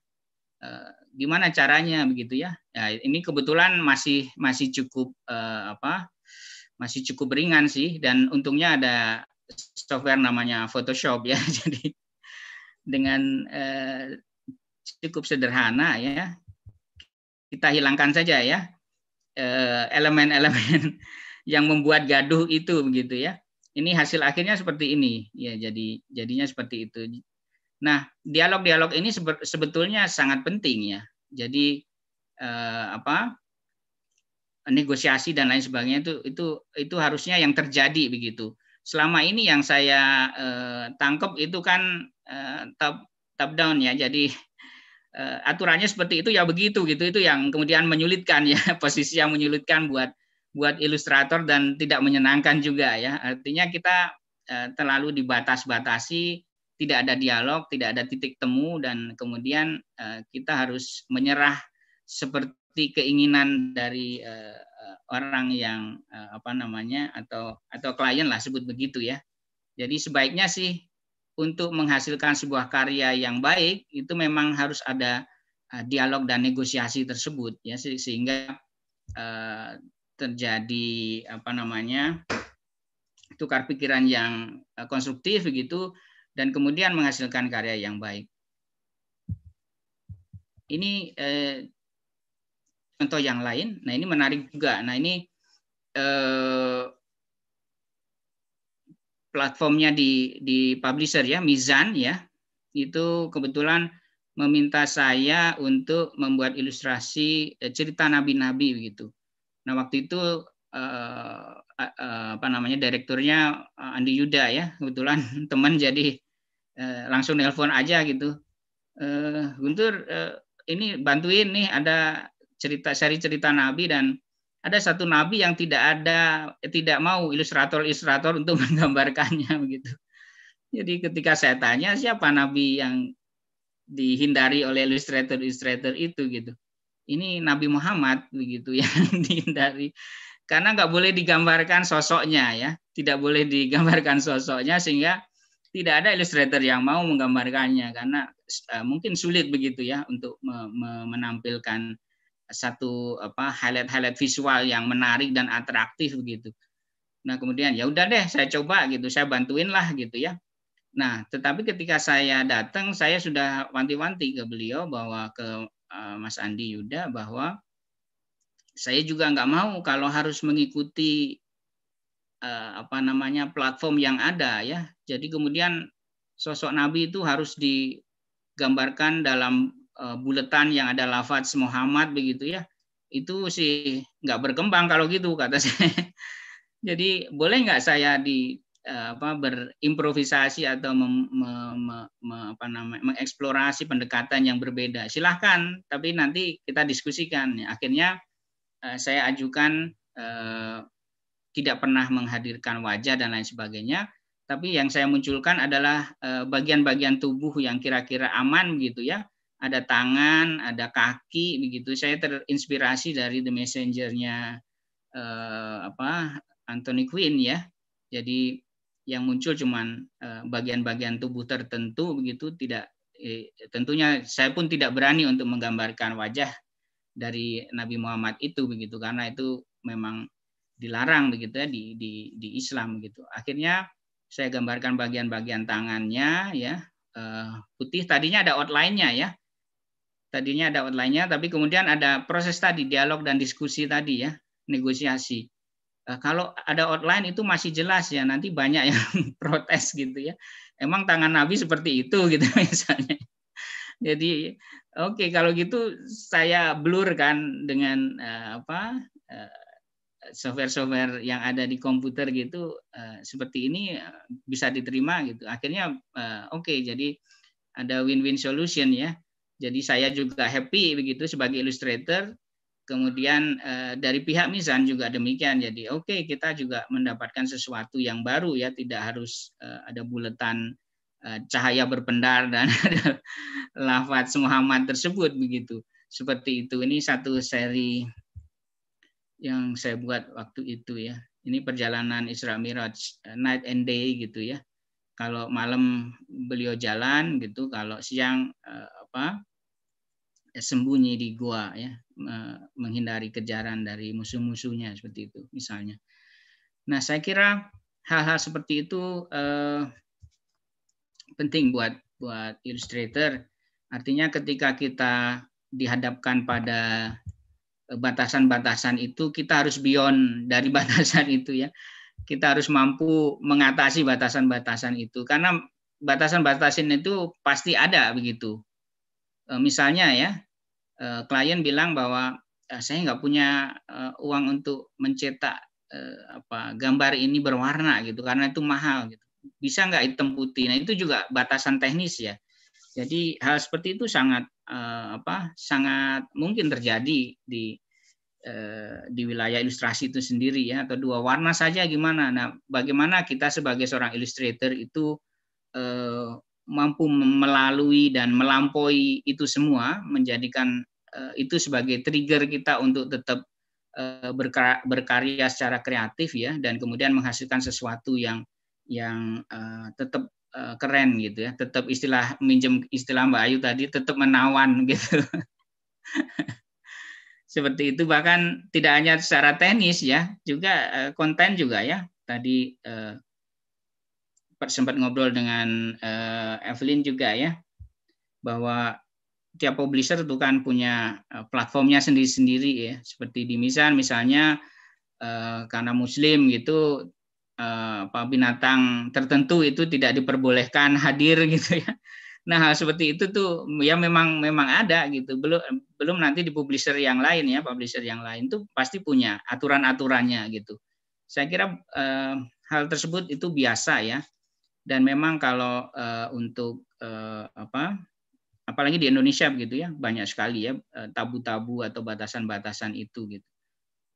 Eh, gimana caranya begitu ya. ya ini kebetulan masih masih cukup uh, apa masih cukup ringan sih dan untungnya ada software namanya Photoshop ya jadi dengan uh, cukup sederhana ya kita hilangkan saja ya elemen elemen-elemen yang membuat gaduh itu begitu ya ini hasil akhirnya seperti ini ya jadi jadinya seperti itu Nah, dialog-dialog ini sebetulnya sangat penting ya. Jadi eh, apa negosiasi dan lain sebagainya itu itu itu harusnya yang terjadi begitu. Selama ini yang saya eh, tangkap itu kan eh, top top down ya. Jadi eh, aturannya seperti itu ya begitu gitu. Itu yang kemudian menyulitkan ya posisi yang menyulitkan buat buat ilustrator dan tidak menyenangkan juga ya. Artinya kita eh, terlalu dibatas-batasi tidak ada dialog, tidak ada titik temu dan kemudian eh, kita harus menyerah seperti keinginan dari eh, orang yang eh, apa namanya atau atau klien lah sebut begitu ya. Jadi sebaiknya sih untuk menghasilkan sebuah karya yang baik itu memang harus ada dialog dan negosiasi tersebut ya sehingga terjadi apa namanya tukar pikiran yang konstruktif begitu dan kemudian menghasilkan karya yang baik. Ini eh, contoh yang lain. Nah ini menarik juga. Nah ini eh, platformnya di di publisher ya Mizan ya itu kebetulan meminta saya untuk membuat ilustrasi eh, cerita nabi-nabi begitu. Nah waktu itu eh, Eh, eh, apa namanya direkturnya eh, Andi Yuda ya kebetulan teman jadi langsung nelpon aja gitu eh, Guntur ini bantuin nih ada cerita seri cerita Nabi dan ada satu Nabi yang tidak ada tidak mau ilustrator ilustrator untuk menggambarkannya begitu jadi ketika saya tanya siapa Nabi yang dihindari oleh ilustrator ilustrator itu gitu ini Nabi Muhammad begitu yang dihindari karena nggak boleh digambarkan sosoknya ya, tidak boleh digambarkan sosoknya sehingga tidak ada ilustrator yang mau menggambarkannya karena uh, mungkin sulit begitu ya untuk me me menampilkan satu apa highlight-highlight visual yang menarik dan atraktif begitu. Nah, kemudian ya udah deh saya coba gitu, saya bantuin lah gitu ya. Nah, tetapi ketika saya datang saya sudah wanti-wanti ke beliau bahwa ke uh, Mas Andi Yuda bahwa saya juga nggak mau kalau harus mengikuti uh, apa namanya platform yang ada ya. Jadi kemudian sosok Nabi itu harus digambarkan dalam uh, buletan yang ada lafadz Muhammad begitu ya. Itu sih nggak berkembang kalau gitu kata saya. Jadi boleh nggak saya di eh, apa berimprovisasi atau mem, mem, mem, apa namanya mengeksplorasi pendekatan yang berbeda? Silahkan, tapi nanti kita diskusikan. Akhirnya Eh, saya ajukan eh, tidak pernah menghadirkan wajah dan lain sebagainya tapi yang saya munculkan adalah eh, bagian-bagian tubuh yang kira-kira aman gitu ya ada tangan ada kaki begitu saya terinspirasi dari the messengernya eh, apa Anthony Quinn ya jadi yang muncul cuman bagian-bagian tubuh tertentu begitu tidak eh, tentunya saya pun tidak berani untuk menggambarkan wajah dari Nabi Muhammad itu begitu karena itu memang dilarang begitu ya di di di Islam gitu. Akhirnya saya gambarkan bagian-bagian tangannya ya eh, putih tadinya ada outline-nya ya. Tadinya ada outline-nya tapi kemudian ada proses tadi dialog dan diskusi tadi ya, negosiasi. Eh, kalau ada outline itu masih jelas ya, nanti banyak yang protes gitu ya. Emang tangan Nabi seperti itu gitu misalnya. Jadi Oke, kalau gitu saya blur kan dengan uh, apa eh, software-software uh, yang ada di komputer gitu uh, seperti ini bisa diterima gitu. Akhirnya uh, oke, okay, jadi ada win-win solution ya. Jadi saya juga happy begitu sebagai illustrator. Kemudian uh, dari pihak misan juga demikian. Jadi oke okay, kita juga mendapatkan sesuatu yang baru ya, tidak harus uh, ada buletan Eh, cahaya berpendar dan ada lafaz Muhammad tersebut begitu. Seperti itu. Ini satu seri yang saya buat waktu itu ya. Ini perjalanan Isra Miraj eh, night and day gitu ya. Kalau malam beliau jalan gitu, kalau siang eh, apa sembunyi di gua ya, menghindari kejaran dari musuh-musuhnya seperti itu misalnya. Nah, saya kira hal-hal seperti itu eh, penting buat buat Illustrator. Artinya ketika kita dihadapkan pada eh, batasan-batasan itu kita harus beyond dari batasan itu ya. Kita harus mampu mengatasi batasan-batasan itu karena batasan-batasan itu pasti ada begitu. Eh, misalnya ya, eh, klien bilang bahwa saya nggak punya uang untuk mencetak apa gambar ini berwarna gitu karena itu mahal gitu bisa nggak hitam putih. Nah itu juga batasan teknis ya. Jadi hal seperti itu sangat eh, apa sangat mungkin terjadi di eh, di wilayah ilustrasi itu sendiri ya atau dua warna saja gimana. Nah bagaimana kita sebagai seorang ilustrator itu eh, mampu melalui dan melampaui itu semua menjadikan eh, itu sebagai trigger kita untuk tetap eh, berkarya secara kreatif ya dan kemudian menghasilkan sesuatu yang yang uh, eh, tetap uh, eh, keren gitu ya tetap istilah minjem istilah Mbak Ayu tadi tetap menawan gitu seperti itu bahkan tidak hanya secara tenis ya juga uh, konten juga ya tadi uh, sempat ngobrol dengan uh, Evelyn juga ya bahwa tiap publisher itu kan punya platformnya sendiri-sendiri ya seperti di Misan misalnya karena Muslim gitu Eh, apa binatang tertentu itu tidak diperbolehkan hadir gitu ya. Nah, hal seperti itu tuh ya memang memang ada gitu. Belum belum nanti di publisher yang lain ya, publisher yang lain tuh pasti punya aturan-aturannya gitu. Saya kira eh, hal tersebut itu biasa ya. Dan memang kalau eh, untuk eh, apa apalagi di Indonesia begitu ya, banyak sekali ya eh, tabu-tabu atau batasan-batasan itu gitu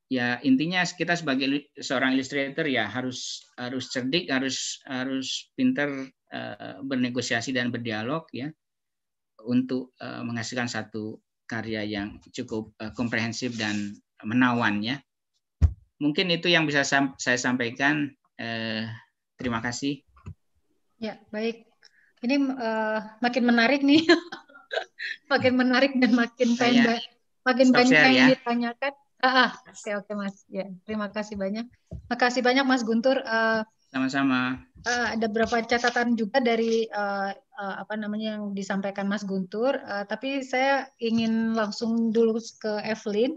ya intinya kita sebagai seorang illustrator ya harus harus cerdik, harus harus pintar uh, eh, bernegosiasi dan berdialog ya untuk uh, menghasilkan satu karya yang cukup uh, komprehensif dan menawan ya. Mungkin itu yang bisa sam saya sampaikan. uh, terima kasih. Ya, baik. Ini uh, makin menarik nih. makin menarik dan makin banyak makin banyak yang ditanyakan. Ah, oke okay, oke okay, Mas. Ya, terima kasih banyak. Makasih banyak Mas Guntur. sama eh, Sama-sama. Uh, ada beberapa catatan juga dari uh, uh, apa namanya yang disampaikan Mas Guntur. Uh, tapi saya ingin langsung dulu ke Evelyn.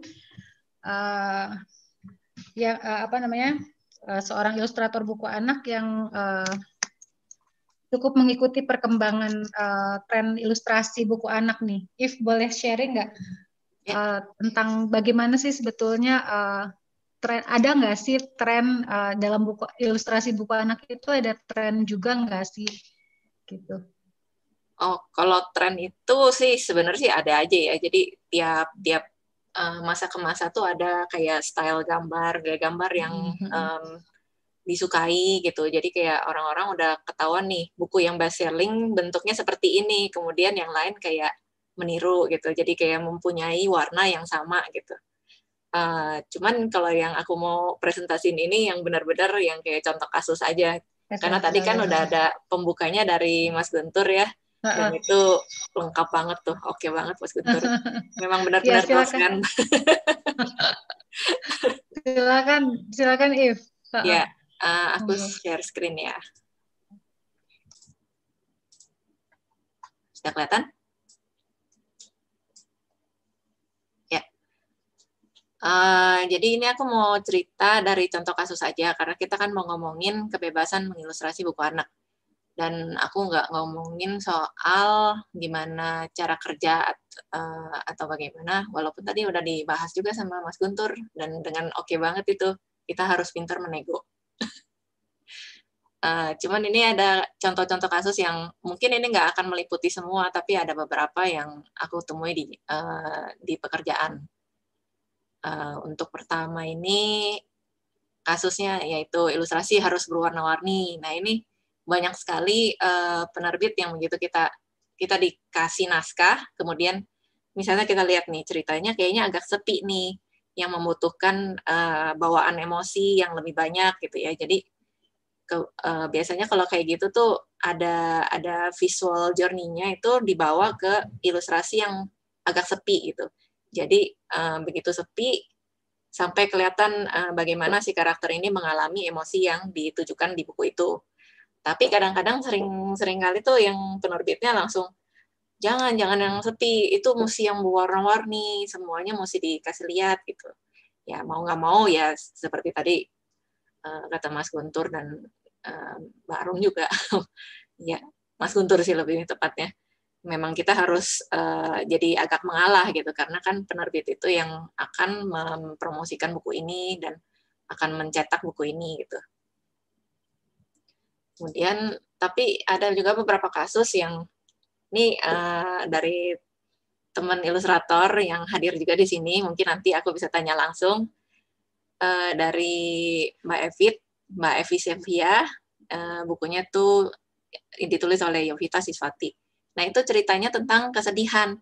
Uh, ya uh, apa namanya uh, seorang ilustrator buku anak yang uh, cukup mengikuti perkembangan uh, tren ilustrasi buku anak nih. If boleh sharing nggak Eh, tentang bagaimana sih sebetulnya uh, tren ada nggak sih tren uh, dalam buku ilustrasi buku anak itu ada tren juga nggak sih gitu oh kalau tren itu sih sebenarnya sih ada aja ya jadi tiap tiap uh, masa ke masa tuh ada kayak style gambar gaya gambar yang mm-hmm. um, disukai gitu jadi kayak orang-orang udah ketahuan nih buku yang best selling bentuknya seperti ini kemudian yang lain kayak meniru gitu jadi kayak mempunyai warna yang sama gitu uh, cuman kalau yang aku mau presentasiin ini yang benar-benar yang kayak contoh kasus aja karena tadi kan udah ada pembukanya dari Mas Guntur ya dan itu lengkap banget tuh oke okay banget Mas Guntur memang benar-benar ya, silakan. Kan. silakan silakan If Iya, uh aku share screen ya sudah kelihatan Uh, jadi ini aku mau cerita dari contoh kasus aja karena kita kan mau ngomongin kebebasan mengilustrasi buku anak dan aku nggak ngomongin soal gimana cara kerja uh, atau bagaimana walaupun tadi udah dibahas juga sama Mas Guntur dan dengan oke okay banget itu kita harus pintar menego. uh, cuman ini ada contoh-contoh kasus yang mungkin ini nggak akan meliputi semua tapi ada beberapa yang aku temui di uh, di pekerjaan Eh, untuk pertama ini kasusnya yaitu ilustrasi harus berwarna-warni. Nah ini banyak sekali uh, penerbit yang begitu kita kita dikasih naskah, kemudian misalnya kita lihat nih ceritanya kayaknya agak sepi nih, yang membutuhkan uh, bawaan emosi yang lebih banyak gitu ya. Jadi ke, uh, biasanya kalau kayak gitu tuh ada ada visual journey-nya itu dibawa ke ilustrasi yang agak sepi gitu. Jadi uh, begitu sepi sampai kelihatan uh, bagaimana si karakter ini mengalami emosi yang ditujukan di buku itu. Tapi kadang-kadang sering-sering kali tuh yang penerbitnya langsung jangan jangan yang sepi itu mesti yang berwarna-warni semuanya mesti dikasih lihat gitu ya mau nggak mau ya seperti tadi uh, kata Mas Guntur dan uh, Mbak Arung juga ya Mas Guntur sih lebih tepatnya memang kita harus uh, jadi agak mengalah gitu karena kan penerbit itu yang akan mempromosikan buku ini dan akan mencetak buku ini gitu. Kemudian tapi ada juga beberapa kasus yang ini uh, eh, dari teman ilustrator yang hadir juga di sini mungkin nanti aku bisa tanya langsung uh, dari Mbak Evit, Mbak Evi Sevia, uh, bukunya tuh ditulis oleh Yovita Siswati Nah, itu ceritanya tentang kesedihan.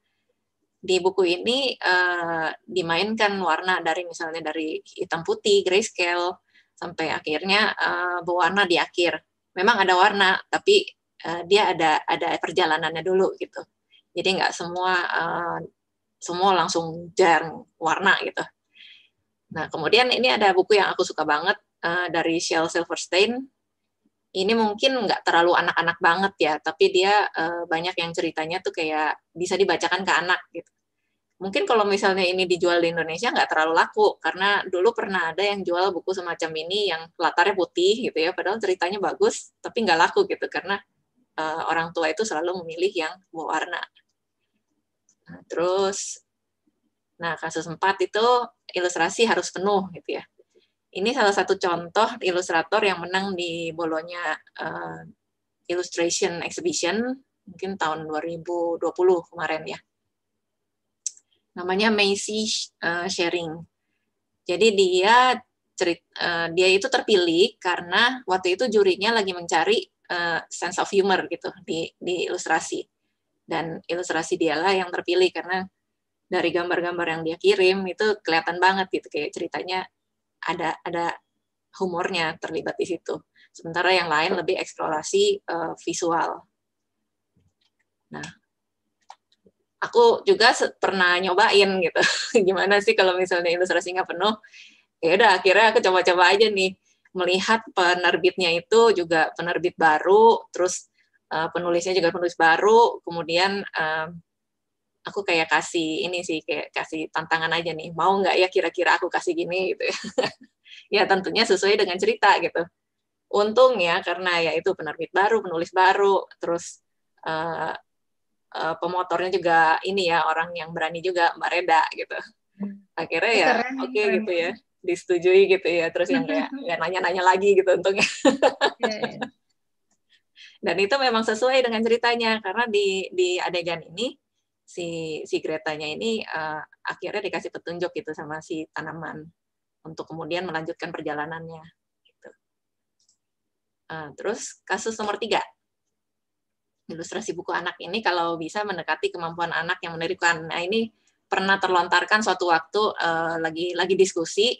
Di buku ini uh, dimainkan warna dari misalnya dari hitam putih, grayscale, sampai akhirnya uh, berwarna di akhir. Memang ada warna, tapi uh, dia ada ada perjalanannya dulu gitu. Jadi nggak semua uh, semua langsung jar warna gitu. Nah, kemudian ini ada buku yang aku suka banget uh, dari Shel Silverstein ini mungkin nggak terlalu anak-anak banget ya, tapi dia e, banyak yang ceritanya tuh kayak bisa dibacakan ke anak gitu. Mungkin kalau misalnya ini dijual di Indonesia nggak terlalu laku, karena dulu pernah ada yang jual buku semacam ini yang latarnya putih gitu ya, padahal ceritanya bagus, tapi nggak laku gitu, karena e, orang tua itu selalu memilih yang berwarna. Nah, terus, nah kasus empat itu ilustrasi harus penuh gitu ya ini salah satu contoh ilustrator yang menang di Bolonya uh, Illustration Exhibition mungkin tahun 2020 kemarin ya. Namanya Macy uh, eh, Sharing. Jadi dia cerit, uh, dia itu terpilih karena waktu itu jurinya lagi mencari uh, sense of humor gitu di di ilustrasi. Dan ilustrasi dialah yang terpilih karena dari gambar-gambar yang dia kirim itu kelihatan banget gitu kayak ceritanya ada ada humornya terlibat di situ. Sementara yang lain lebih eksplorasi uh, visual. Nah, aku juga pernah nyobain gitu. Gimana sih kalau misalnya ilustrasi nggak penuh? Ya udah akhirnya aku coba-coba aja nih melihat penerbitnya itu juga penerbit baru, terus uh, penulisnya juga penulis baru, kemudian uh, aku kayak kasih ini sih kayak kasih tantangan aja nih mau nggak ya kira-kira aku kasih gini gitu ya ya tentunya sesuai dengan cerita gitu untung ya karena ya itu penerbit baru penulis baru terus uh, uh, pemotornya juga ini ya orang yang berani juga mbak Reda gitu akhirnya ya oke okay, gitu ya, ya disetujui gitu ya terus yang kayak nggak nanya-nanya lagi gitu untungnya iya, iya. dan itu memang sesuai dengan ceritanya karena di di adegan ini si si Gretanya ini uh, akhirnya dikasih petunjuk gitu sama si tanaman untuk kemudian melanjutkan perjalanannya. Gitu. Uh, terus kasus nomor tiga, ilustrasi buku anak ini kalau bisa mendekati kemampuan anak yang menirukan. Nah ini pernah terlontarkan suatu waktu uh, lagi lagi diskusi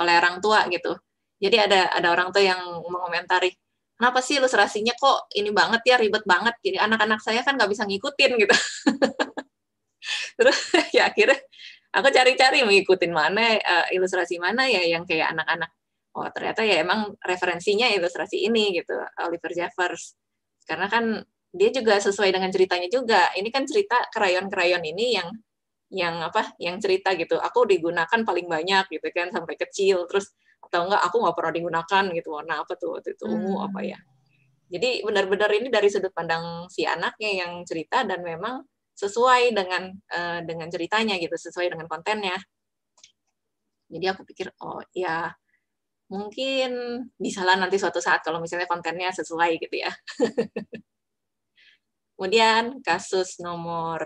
oleh orang tua gitu. Jadi ada ada orang tua yang mengomentari, kenapa sih ilustrasinya kok ini banget ya ribet banget. Jadi anak-anak saya kan nggak bisa ngikutin gitu. terus ya akhirnya aku cari-cari mengikuti mana uh, ilustrasi mana ya yang kayak anak-anak oh ternyata ya emang referensinya ilustrasi ini gitu Oliver Jeffers karena kan dia juga sesuai dengan ceritanya juga ini kan cerita krayon-krayon ini yang yang apa yang cerita gitu aku digunakan paling banyak gitu kan sampai kecil terus atau enggak aku nggak pernah digunakan gitu warna apa tuh waktu itu ungu hmm. apa ya hmm. jadi benar-benar ini dari sudut pandang si anaknya yang cerita dan memang sesuai dengan uh, dengan ceritanya gitu, sesuai dengan kontennya. Jadi aku pikir oh ya mungkin bisa lah nanti suatu saat kalau misalnya kontennya sesuai gitu ya. Kemudian kasus nomor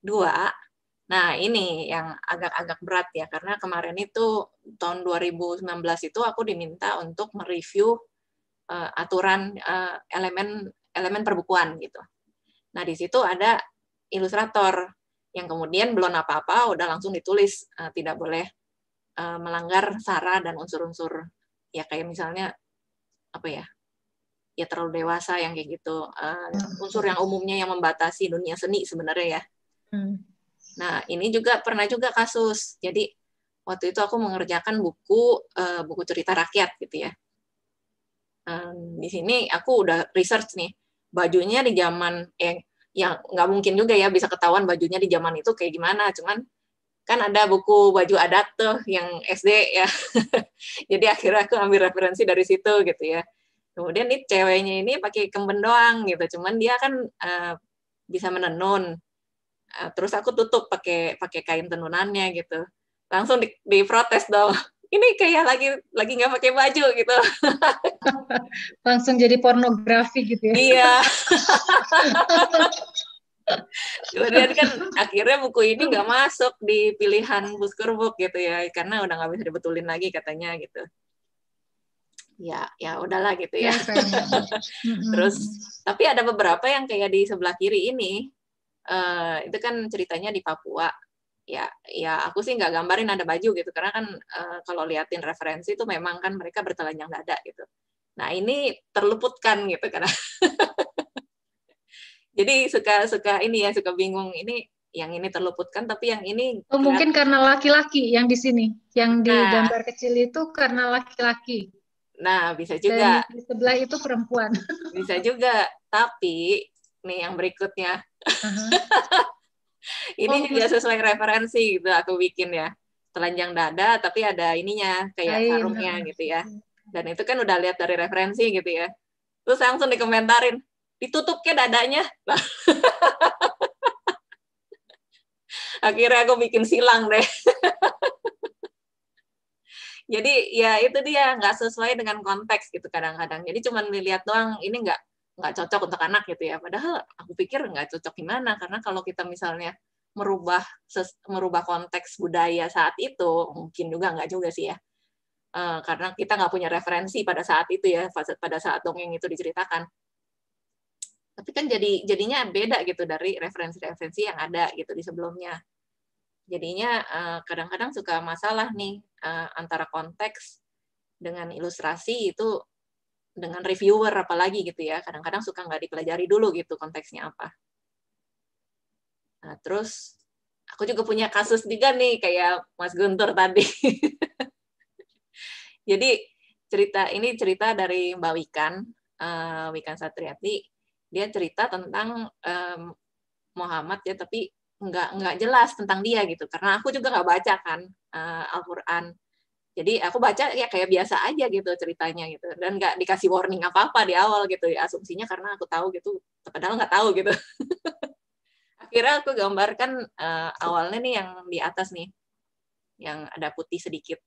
dua, nah ini yang agak-agak berat ya karena kemarin itu tahun 2019 itu aku diminta untuk mereview uh, aturan uh, elemen elemen perbukuan gitu. Nah di situ ada ilustrator yang kemudian belum apa-apa udah langsung ditulis uh, tidak boleh uh, melanggar sara dan unsur-unsur ya kayak misalnya apa ya ya terlalu dewasa yang kayak gitu uh, unsur yang umumnya yang membatasi dunia seni sebenarnya ya hmm. nah ini juga pernah juga kasus jadi waktu itu aku mengerjakan buku uh, buku cerita rakyat gitu ya um, di sini aku udah research nih bajunya di zaman eh ya nggak mungkin juga ya bisa ketahuan bajunya di zaman itu kayak gimana cuman kan ada buku baju adat tuh yang SD ya jadi akhirnya aku ambil referensi dari situ gitu ya kemudian nih ceweknya ini pakai kemben doang gitu cuman dia kan uh, bisa menenun uh, terus aku tutup pakai pakai kain tenunannya gitu langsung di, diprotes dong ini kayak lagi lagi nggak pakai baju gitu. Langsung jadi pornografi gitu ya. Iya. Kemudian kan akhirnya buku ini nggak masuk di pilihan Buskurbuk gitu ya, karena udah nggak bisa dibetulin lagi katanya gitu. Ya, ya udahlah gitu ya. ya gitu. Terus, tapi ada beberapa yang kayak di sebelah kiri ini, uh, itu kan ceritanya di Papua ya ya aku sih nggak gambarin ada baju gitu karena kan e, kalau liatin referensi itu memang kan mereka bertelanjang dada gitu nah ini terluputkan gitu karena jadi suka suka ini ya suka bingung ini yang ini terluputkan tapi yang ini oh, mungkin karena laki-laki yang di sini yang di nah, gambar kecil itu karena laki-laki nah bisa juga Dan di sebelah itu perempuan bisa juga tapi nih yang berikutnya uh -huh ini oh, juga sesuai referensi gitu aku bikin ya telanjang dada tapi ada ininya kayak Ayo, sarungnya gitu ya dan itu kan udah lihat dari referensi gitu ya terus langsung dikomentarin ditutup ke dadanya akhirnya aku bikin silang deh jadi ya itu dia nggak sesuai dengan konteks gitu kadang-kadang jadi cuman dilihat doang ini nggak nggak cocok untuk anak gitu ya padahal aku pikir nggak cocok gimana karena kalau kita misalnya merubah merubah konteks budaya saat itu mungkin juga nggak juga sih ya uh, karena kita nggak punya referensi pada saat itu ya pada saat dongeng itu diceritakan tapi kan jadi jadinya beda gitu dari referensi-referensi yang ada gitu di sebelumnya jadinya eh, kadang-kadang suka masalah nih eh, antara konteks dengan ilustrasi itu dengan reviewer apalagi gitu ya kadang-kadang suka nggak dipelajari dulu gitu konteksnya apa nah, terus aku juga punya kasus juga nih kayak Mas Guntur tadi jadi cerita ini cerita dari Mbak Wikan uh, Wikan Satriati dia cerita tentang um, Muhammad ya tapi nggak nggak jelas tentang dia gitu karena aku juga nggak baca kan uh, Al-Quran jadi aku baca ya kayak biasa aja gitu ceritanya gitu dan nggak dikasih warning apa apa di awal gitu ya, asumsinya karena aku tahu gitu padahal nggak tahu gitu akhirnya aku gambarkan uh, awalnya nih yang di atas nih yang ada putih sedikit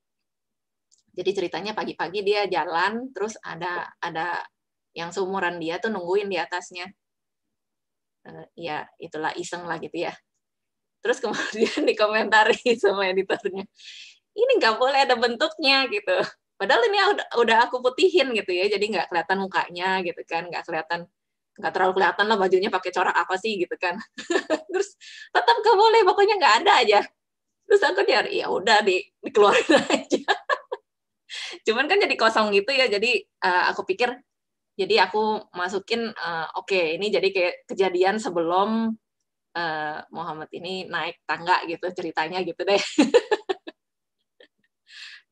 jadi ceritanya pagi-pagi dia jalan terus ada ada yang seumuran dia tuh nungguin di atasnya uh, ya itulah iseng lah gitu ya terus kemudian dikomentari sama editornya ini nggak boleh ada bentuknya gitu padahal ini udah, aku putihin gitu ya jadi nggak kelihatan mukanya gitu kan nggak kelihatan nggak terlalu kelihatan lah bajunya pakai corak apa sih gitu kan terus tetap nggak boleh pokoknya nggak ada aja terus aku dia ya udah di dikeluarin aja cuman kan jadi kosong gitu ya jadi uh, aku pikir jadi aku masukin uh, oke okay, ini jadi kayak kejadian sebelum uh, Muhammad ini naik tangga gitu ceritanya gitu deh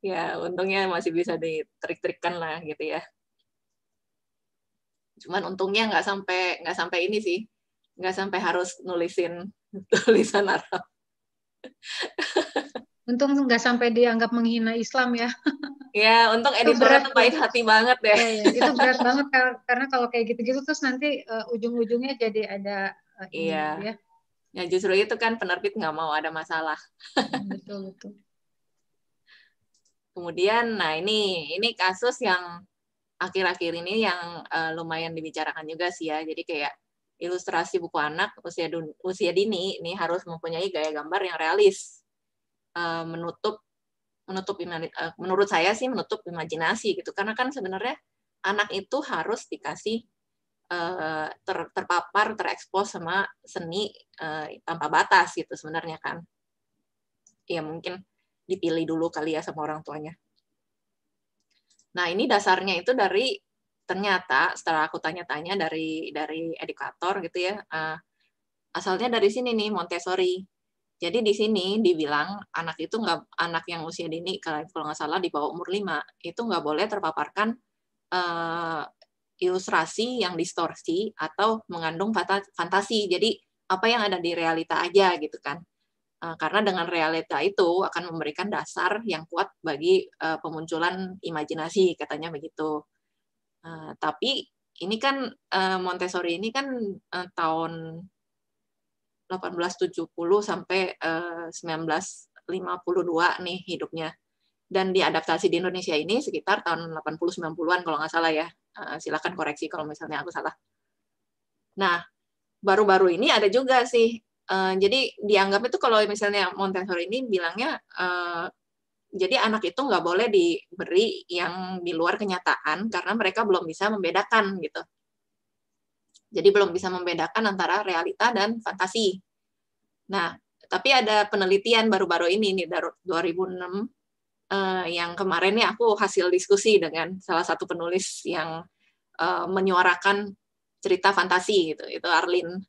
ya untungnya masih bisa ditrik-trikkan lah gitu ya cuman untungnya nggak sampai nggak sampai ini sih nggak sampai harus nulisin tulisan Arab untung nggak sampai dianggap menghina Islam ya ya untung editor tuh baik hati banget deh ya, ya. itu berat banget karena kalau kayak gitu-gitu terus nanti uh, ujung-ujungnya jadi ada uh, iya gitu ya. ya justru itu kan penerbit nggak mau ada masalah hmm, betul betul Kemudian, nah ini ini kasus yang akhir-akhir ini yang uh, lumayan dibicarakan juga sih ya. Jadi kayak ilustrasi buku anak usia dun, usia dini ini harus mempunyai gaya gambar yang realis, uh, menutup menutup uh, menurut saya sih menutup imajinasi gitu. Karena kan sebenarnya anak itu harus dikasih uh, ter, terpapar, terekspos sama seni uh, tanpa batas gitu sebenarnya kan. Ya mungkin dipilih dulu kali ya sama orang tuanya. Nah, ini dasarnya itu dari ternyata setelah aku tanya-tanya dari dari edukator gitu ya, uh, asalnya dari sini nih Montessori. Jadi di sini dibilang anak itu nggak anak yang usia dini kalau kalau nggak salah di bawah umur 5 itu nggak boleh terpaparkan uh, ilustrasi yang distorsi atau mengandung fantasi. Jadi apa yang ada di realita aja gitu kan. Eh, karena dengan realita itu akan memberikan dasar yang kuat bagi uh, pemunculan imajinasi katanya begitu. Eh, tapi ini kan Montessori ini kan uh, tahun 1870 sampai uh, 1952 nih hidupnya. Dan diadaptasi di Indonesia ini sekitar tahun 80-90-an kalau nggak salah ya. Uh, silakan koreksi kalau misalnya aku salah. Nah, baru-baru ini ada juga sih Eh, jadi dianggapnya itu kalau misalnya Montessori ini bilangnya uh, jadi anak itu nggak boleh diberi yang di luar kenyataan karena mereka belum bisa membedakan gitu. Jadi belum bisa membedakan antara realita dan fantasi. Nah, tapi ada penelitian baru-baru ini nih dari 2006 uh, yang kemarin nih ya aku hasil diskusi dengan salah satu penulis yang uh, menyuarakan cerita fantasi gitu. Itu Arlin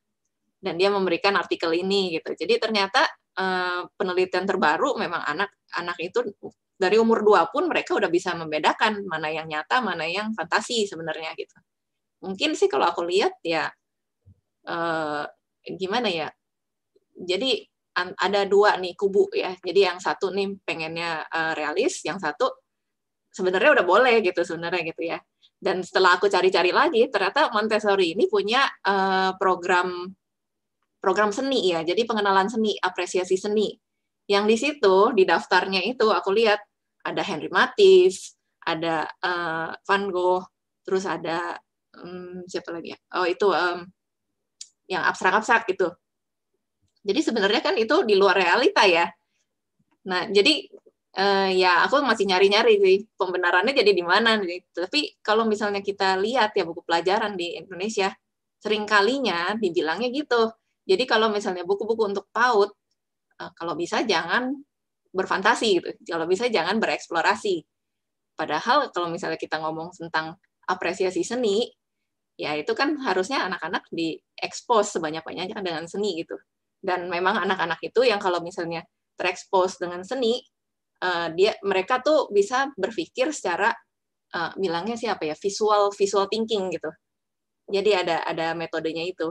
dan dia memberikan artikel ini gitu. Jadi ternyata uh, penelitian terbaru memang anak-anak itu dari umur dua pun mereka udah bisa membedakan mana yang nyata, mana yang fantasi sebenarnya gitu. Mungkin sih kalau aku lihat ya uh, gimana ya. Jadi ada dua nih kubu ya. Jadi yang satu nih pengennya uh, realis, yang satu sebenarnya udah boleh gitu sebenarnya gitu ya. Dan setelah aku cari-cari lagi, ternyata Montessori ini punya uh, program program seni ya, jadi pengenalan seni, apresiasi seni. Yang di situ di daftarnya itu aku lihat ada Henry Matisse, ada uh, Van Gogh, terus ada um, siapa lagi ya? Oh itu um, yang abstrak-abstrak gitu. Jadi sebenarnya kan itu di luar realita ya. Nah jadi uh, ya aku masih nyari-nyari sih pembenarannya jadi di mana. Gitu. Tapi kalau misalnya kita lihat ya buku pelajaran di Indonesia, seringkalinya dibilangnya gitu jadi kalau misalnya buku-buku untuk PAUD, eh, kalau bisa jangan berfantasi gitu. Kalau bisa jangan bereksplorasi. Padahal kalau misalnya kita ngomong tentang apresiasi seni, ya itu kan harusnya anak-anak diekspos sebanyak-banyaknya dengan seni gitu. Dan memang anak-anak itu yang kalau misalnya terekspos dengan seni, eh, dia mereka tuh bisa berpikir secara uh, bilangnya siapa ya visual visual thinking gitu. Jadi ada ada metodenya itu.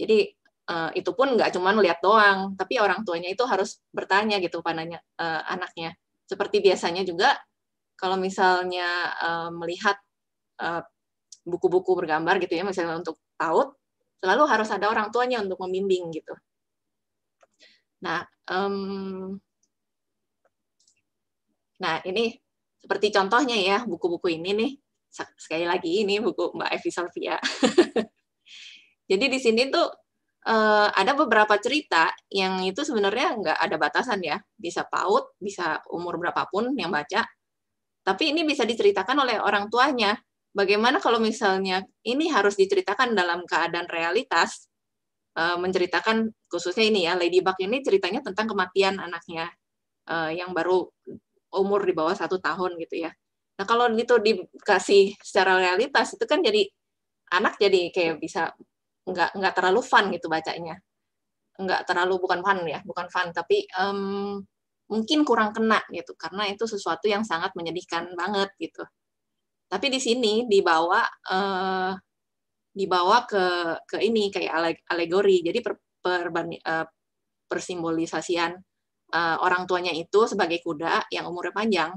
Jadi uh, itu pun nggak cuma melihat doang, tapi orang tuanya itu harus bertanya gitu padanya uh, eh, anaknya. Seperti biasanya juga kalau misalnya uh, melihat buku buku-buku bergambar gitu ya, misalnya untuk taut, selalu harus ada orang tuanya untuk membimbing gitu. Nah, um, nah ini seperti contohnya ya buku-buku ini nih. Sekali lagi ini buku Mbak Evi Salvia. Jadi di sini tuh uh, ada beberapa cerita yang itu sebenarnya nggak ada batasan ya, bisa paut bisa umur berapapun yang baca. Tapi ini bisa diceritakan oleh orang tuanya. Bagaimana kalau misalnya ini harus diceritakan dalam keadaan realitas, uh, menceritakan khususnya ini ya, Ladybug ini ceritanya tentang kematian anaknya uh, yang baru umur di bawah satu tahun gitu ya. Nah kalau itu dikasih secara realitas itu kan jadi anak jadi kayak bisa nggak nggak terlalu fun gitu bacanya nggak terlalu bukan fun ya bukan fun tapi um, mungkin kurang kena gitu karena itu sesuatu yang sangat menyedihkan banget gitu tapi di sini dibawa uh, dibawa ke ke ini kayak alegori jadi per, per, uh, eh, persimbolisasian uh, orang tuanya itu sebagai kuda yang umurnya panjang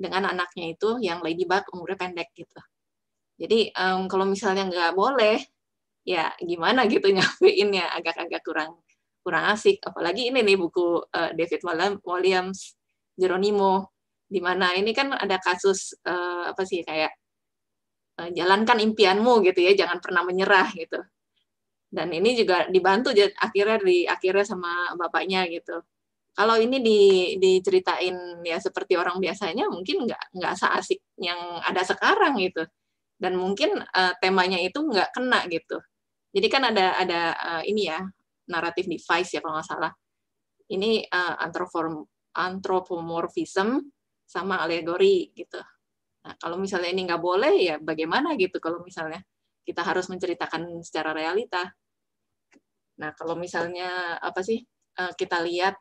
dengan anaknya itu yang ladybug umurnya pendek gitu jadi um, kalau misalnya nggak boleh ya gimana gitu nyampeinnya agak-agak kurang kurang asik apalagi ini nih buku uh, David Williams Jeronimo di mana ini kan ada kasus uh, apa sih kayak uh, jalankan impianmu gitu ya jangan pernah menyerah gitu dan ini juga dibantu akhirnya di akhirnya sama bapaknya gitu kalau ini di, diceritain ya seperti orang biasanya mungkin nggak nggak seasik yang ada sekarang gitu dan mungkin uh, temanya itu nggak kena gitu jadi kan ada ada uh, ini ya naratif device ya kalau nggak salah. Ini uh, antroform, sama alegori gitu. Nah kalau misalnya ini nggak boleh ya bagaimana gitu kalau misalnya kita harus menceritakan secara realita. Nah kalau misalnya apa sih uh, kita lihat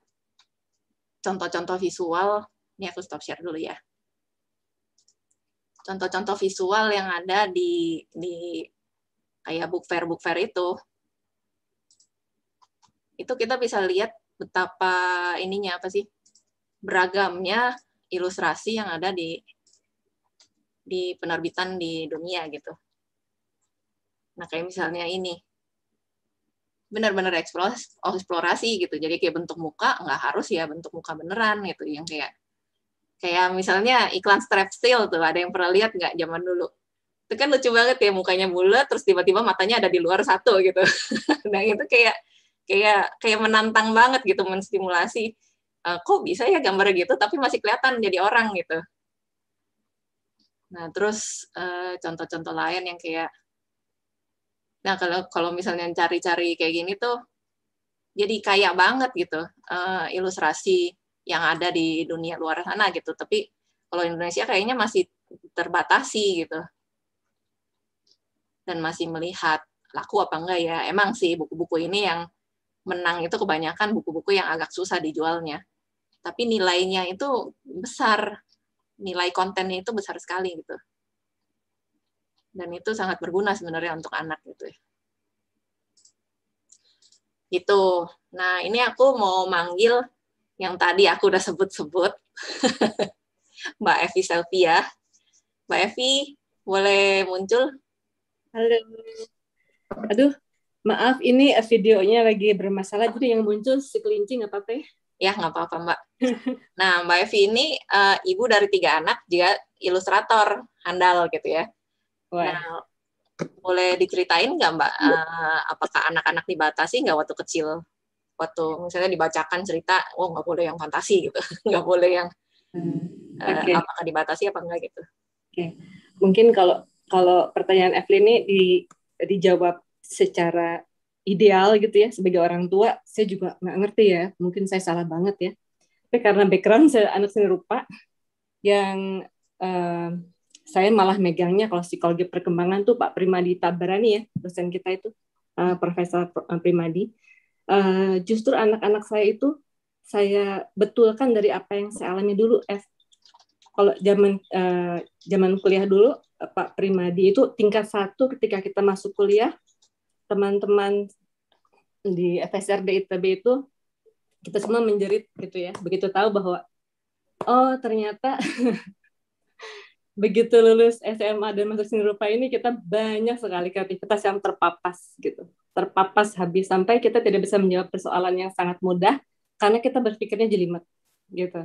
contoh-contoh visual, ini aku stop share dulu ya. Contoh-contoh visual yang ada di di kayak book fair book fair itu itu kita bisa lihat betapa ininya apa sih beragamnya ilustrasi yang ada di di penerbitan di dunia gitu nah kayak misalnya ini benar-benar eksplorasi gitu jadi kayak bentuk muka nggak harus ya bentuk muka beneran gitu yang kayak kayak misalnya iklan strap steel tuh ada yang pernah lihat nggak zaman dulu itu kan lucu banget ya mukanya bulat terus tiba-tiba matanya ada di luar satu gitu nah itu kayak kayak kayak menantang banget gitu menstimulasi e, kok bisa ya gambar gitu tapi masih kelihatan jadi orang gitu nah terus eh, contoh-contoh lain yang kayak nah kalau kalau misalnya cari-cari kayak gini tuh jadi kayak banget gitu uh, ilustrasi yang ada di dunia luar sana gitu tapi kalau Indonesia kayaknya masih terbatasi gitu dan masih melihat laku apa enggak ya. Emang sih buku-buku ini yang menang itu kebanyakan buku-buku yang agak susah dijualnya. Tapi nilainya itu besar, nilai kontennya itu besar sekali gitu. Dan itu sangat berguna sebenarnya untuk anak gitu ya. Gitu. Nah, ini aku mau manggil yang tadi aku udah sebut-sebut. Mbak Evi Selvia. Mbak Evi, boleh muncul? Halo. Aduh, maaf ini videonya lagi bermasalah jadi yang muncul si nggak apa teh? Ya? ya nggak apa-apa Mbak. Nah Mbak Evi ini uh, ibu dari tiga anak juga ilustrator handal gitu ya. Wow. Nah, boleh diceritain nggak Mbak uh, apakah anak-anak dibatasi nggak waktu kecil? Waktu misalnya dibacakan cerita, oh nggak boleh yang fantasi gitu, nggak boleh yang uh, hmm, eh, okay. apakah dibatasi apa enggak gitu? Oke, okay. mungkin kalau kalau pertanyaan Evelyn ini di, dijawab secara ideal gitu ya sebagai orang tua saya juga nggak ngerti ya mungkin saya salah banget ya tapi karena background saya anak seni rupa yang uh, saya malah megangnya kalau psikologi perkembangan tuh Pak Primadi Tabarani ya dosen kita itu uh, Profesor eh, Primadi uh, justru anak-anak saya itu saya betulkan dari apa yang saya alami dulu kalau zaman uh, zaman kuliah dulu eh, Pak Primadi itu tingkat satu ketika kita masuk kuliah teman-teman di FSRD ITB itu kita semua menjerit gitu ya begitu tahu bahwa oh ternyata begitu lulus SMA dan masuk seni rupa ini kita banyak sekali kreativitas yang terpapas gitu terpapas habis sampai kita tidak bisa menjawab persoalan yang sangat mudah karena kita berpikirnya jelimet gitu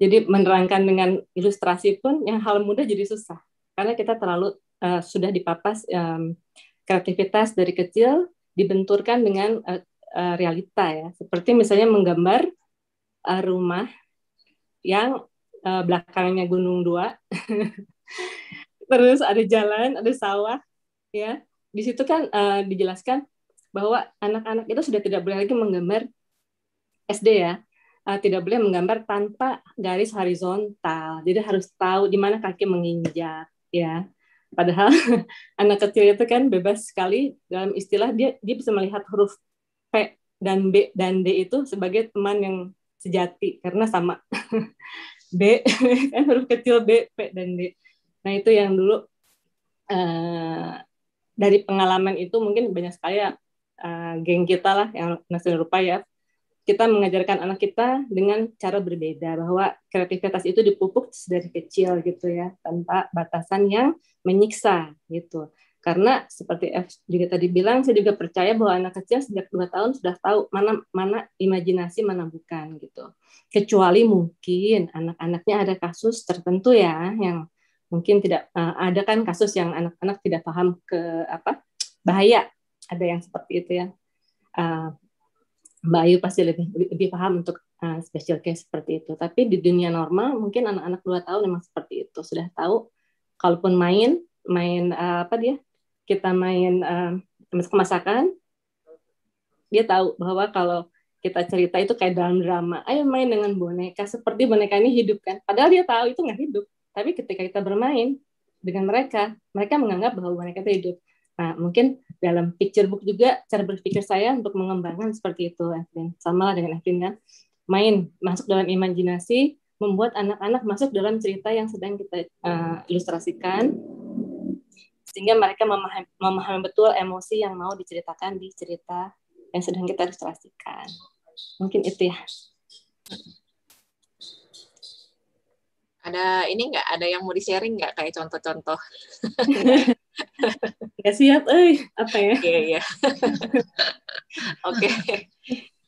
jadi menerangkan dengan ilustrasi pun yang hal mudah jadi susah karena kita terlalu uh, sudah dipapas um, kreativitas dari kecil dibenturkan dengan uh, uh, realita ya. Seperti misalnya menggambar uh, rumah yang uh, belakangnya gunung dua, terus ada jalan, ada sawah, ya. Di situ kan uh, dijelaskan bahwa anak-anak itu sudah tidak boleh lagi menggambar SD ya, uh, tidak boleh menggambar tanpa garis horizontal. Jadi harus tahu di mana kaki menginjak, ya. Padahal anak kecil itu kan bebas sekali dalam istilah dia dia bisa melihat huruf P dan B dan D itu sebagai teman yang sejati karena sama B kan huruf kecil B P dan D. Nah itu yang dulu uh, dari pengalaman itu mungkin banyak sekali uh, geng kita lah yang nasional rupa ya kita mengajarkan anak kita dengan cara berbeda bahwa kreativitas itu dipupuk dari kecil gitu ya tanpa batasan yang menyiksa gitu karena seperti F juga tadi bilang saya juga percaya bahwa anak kecil sejak dua tahun sudah tahu mana mana imajinasi mana bukan gitu kecuali mungkin anak-anaknya ada kasus tertentu ya yang mungkin tidak eh, ada kan kasus yang anak-anak tidak paham ke apa bahaya ada yang seperti itu ya eh, Mbak Ayu pasti lebih lebih paham untuk uh, special case seperti itu. Tapi di dunia normal mungkin anak-anak dua tahun memang seperti itu sudah tahu. Kalaupun main main uh, apa dia kita main uh, eh, masak masakan dia tahu bahwa kalau kita cerita itu kayak dalam drama. Ayo main dengan boneka seperti boneka ini hidup kan. Padahal dia tahu itu nggak hidup. Tapi ketika kita bermain dengan mereka, mereka menganggap bahwa boneka itu hidup. Nah, mungkin dalam picture book juga cara berpikir saya untuk mengembangkan seperti itu, Evelyn. Sama lah dengan Evelyn kan, main masuk dalam imajinasi, membuat anak-anak masuk dalam cerita yang sedang kita uh, ilustrasikan, sehingga mereka memahami, memahami betul emosi yang mau diceritakan di cerita yang sedang kita ilustrasikan. Mungkin itu ya. Ada ini nggak? Ada yang mau di sharing nggak kayak contoh-contoh? Gak siap, eh apa ya? Iya, iya. Oke.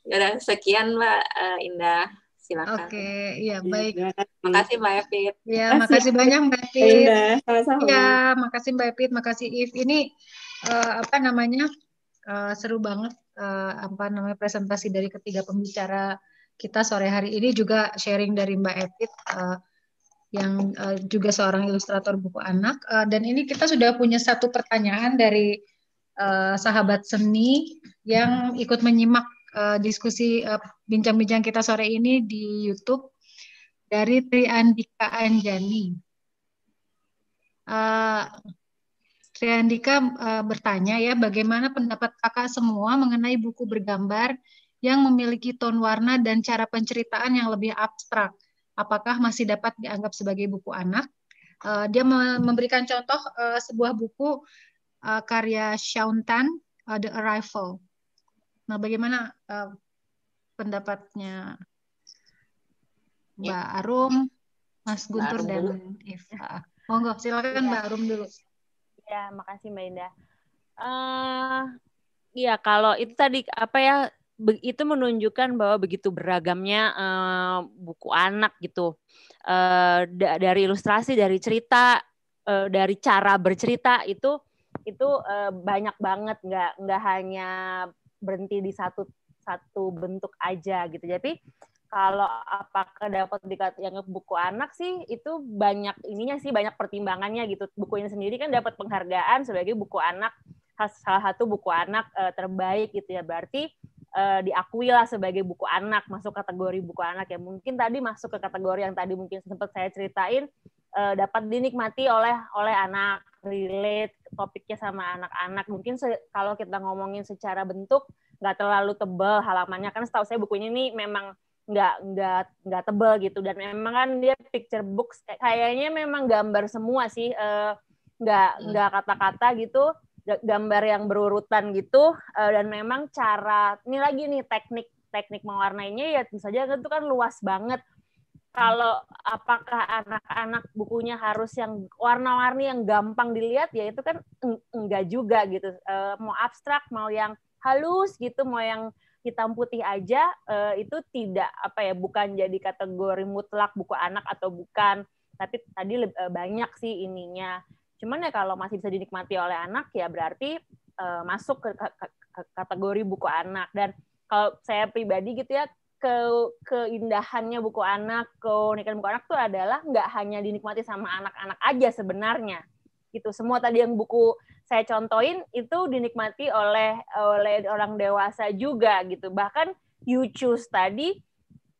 Ya udah, sekian Mbak uh, Indah. Silakan. Oke, okay, iya baik. Makasih Mbak Evit. Iya, makasih banyak Mbak Evit. Iya, sama-sama. Iya, makasih Mbak Evit, makasih If. Ini uh, apa namanya? Uh, seru banget uh, apa namanya presentasi dari ketiga pembicara kita sore hari ini juga sharing dari Mbak Evit. Uh, yang uh, juga seorang ilustrator buku anak. Uh, dan ini kita sudah punya satu pertanyaan dari uh, sahabat seni yang ikut menyimak uh, diskusi bincang-bincang uh, kita sore ini di YouTube dari Tri Andika Anjani. Uh, Tri Andika uh, bertanya ya, bagaimana pendapat kakak semua mengenai buku bergambar yang memiliki tone warna dan cara penceritaan yang lebih abstrak? apakah masih dapat dianggap sebagai buku anak. Uh, dia memberikan contoh uh, sebuah buku uh, karya Tan, uh, The Arrival. Nah, bagaimana uh, pendapatnya ya. Mbak Arum, Mas Guntur Mbak dan Eva? Monggo, oh, silakan ya. Mbak Arum dulu. Ya, makasih Mbak Indah. Uh, ya, kalau itu tadi apa ya itu menunjukkan bahwa begitu beragamnya uh, buku anak gitu uh, da dari ilustrasi dari cerita uh, dari cara bercerita itu itu uh, banyak banget nggak nggak hanya berhenti di satu satu bentuk aja gitu jadi kalau apakah dapat yang buku anak sih itu banyak ininya sih banyak pertimbangannya gitu bukunya sendiri kan dapat penghargaan sebagai buku anak salah satu buku anak uh, terbaik gitu ya berarti uh, diakui lah sebagai buku anak masuk kategori buku anak ya mungkin tadi masuk ke kategori yang tadi mungkin sempat saya ceritain uh, dapat dinikmati oleh oleh anak relate topiknya sama anak-anak mungkin kalau kita ngomongin secara bentuk nggak terlalu tebal halamannya kan setahu saya bukunya ini memang nggak nggak nggak tebel gitu dan memang kan dia picture books kayaknya memang gambar semua sih uh, nggak nggak kata-kata gitu gambar yang berurutan gitu uh, dan memang cara ini lagi nih teknik teknik mewarnainya ya tentu saja kan itu kan luas banget kalau apakah anak-anak bukunya harus yang warna-warni yang gampang dilihat ya itu kan enggak juga gitu uh, mau abstrak mau yang halus gitu mau yang hitam putih aja uh, itu tidak apa ya bukan jadi kategori mutlak buku anak atau bukan tapi tadi banyak sih ininya Cuman ya kalau masih bisa dinikmati oleh anak ya berarti uh, masuk ke, ke, ke kategori buku anak dan kalau saya pribadi gitu ya ke keindahannya buku anak, keunikan buku anak tuh adalah nggak hanya dinikmati sama anak-anak aja sebenarnya. Gitu. Semua tadi yang buku saya contohin itu dinikmati oleh oleh orang dewasa juga gitu. Bahkan you choose tadi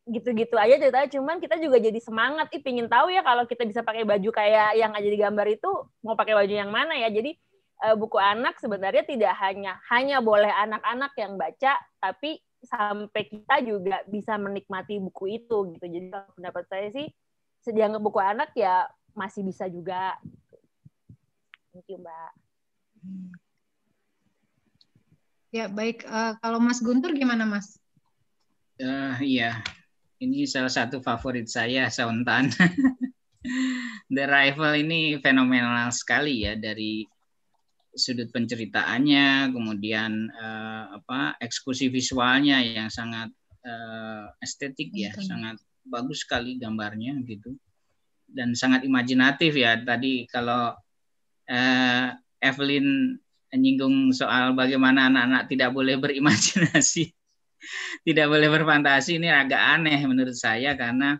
gitu-gitu aja ceritanya cuman kita juga jadi semangat ih pingin tahu ya kalau kita bisa pakai baju kayak yang aja di gambar itu mau pakai baju yang mana ya jadi eh, buku anak sebenarnya tidak hanya hanya boleh anak-anak yang baca tapi sampai kita juga bisa menikmati buku itu gitu jadi kalau pendapat saya sih sediang buku anak ya masih bisa juga thank you mbak ya baik uh, kalau mas Guntur gimana mas uh, iya ini salah satu favorit saya, Sauntan. The Rival ini fenomenal sekali ya dari sudut penceritaannya, kemudian uh, apa eksekusi visualnya yang sangat uh, estetik ya, Betul. sangat bagus sekali gambarnya gitu dan sangat imajinatif ya. Tadi kalau uh, Evelyn menyinggung soal bagaimana anak-anak tidak boleh berimajinasi. tidak boleh berfantasi ini agak aneh menurut saya karena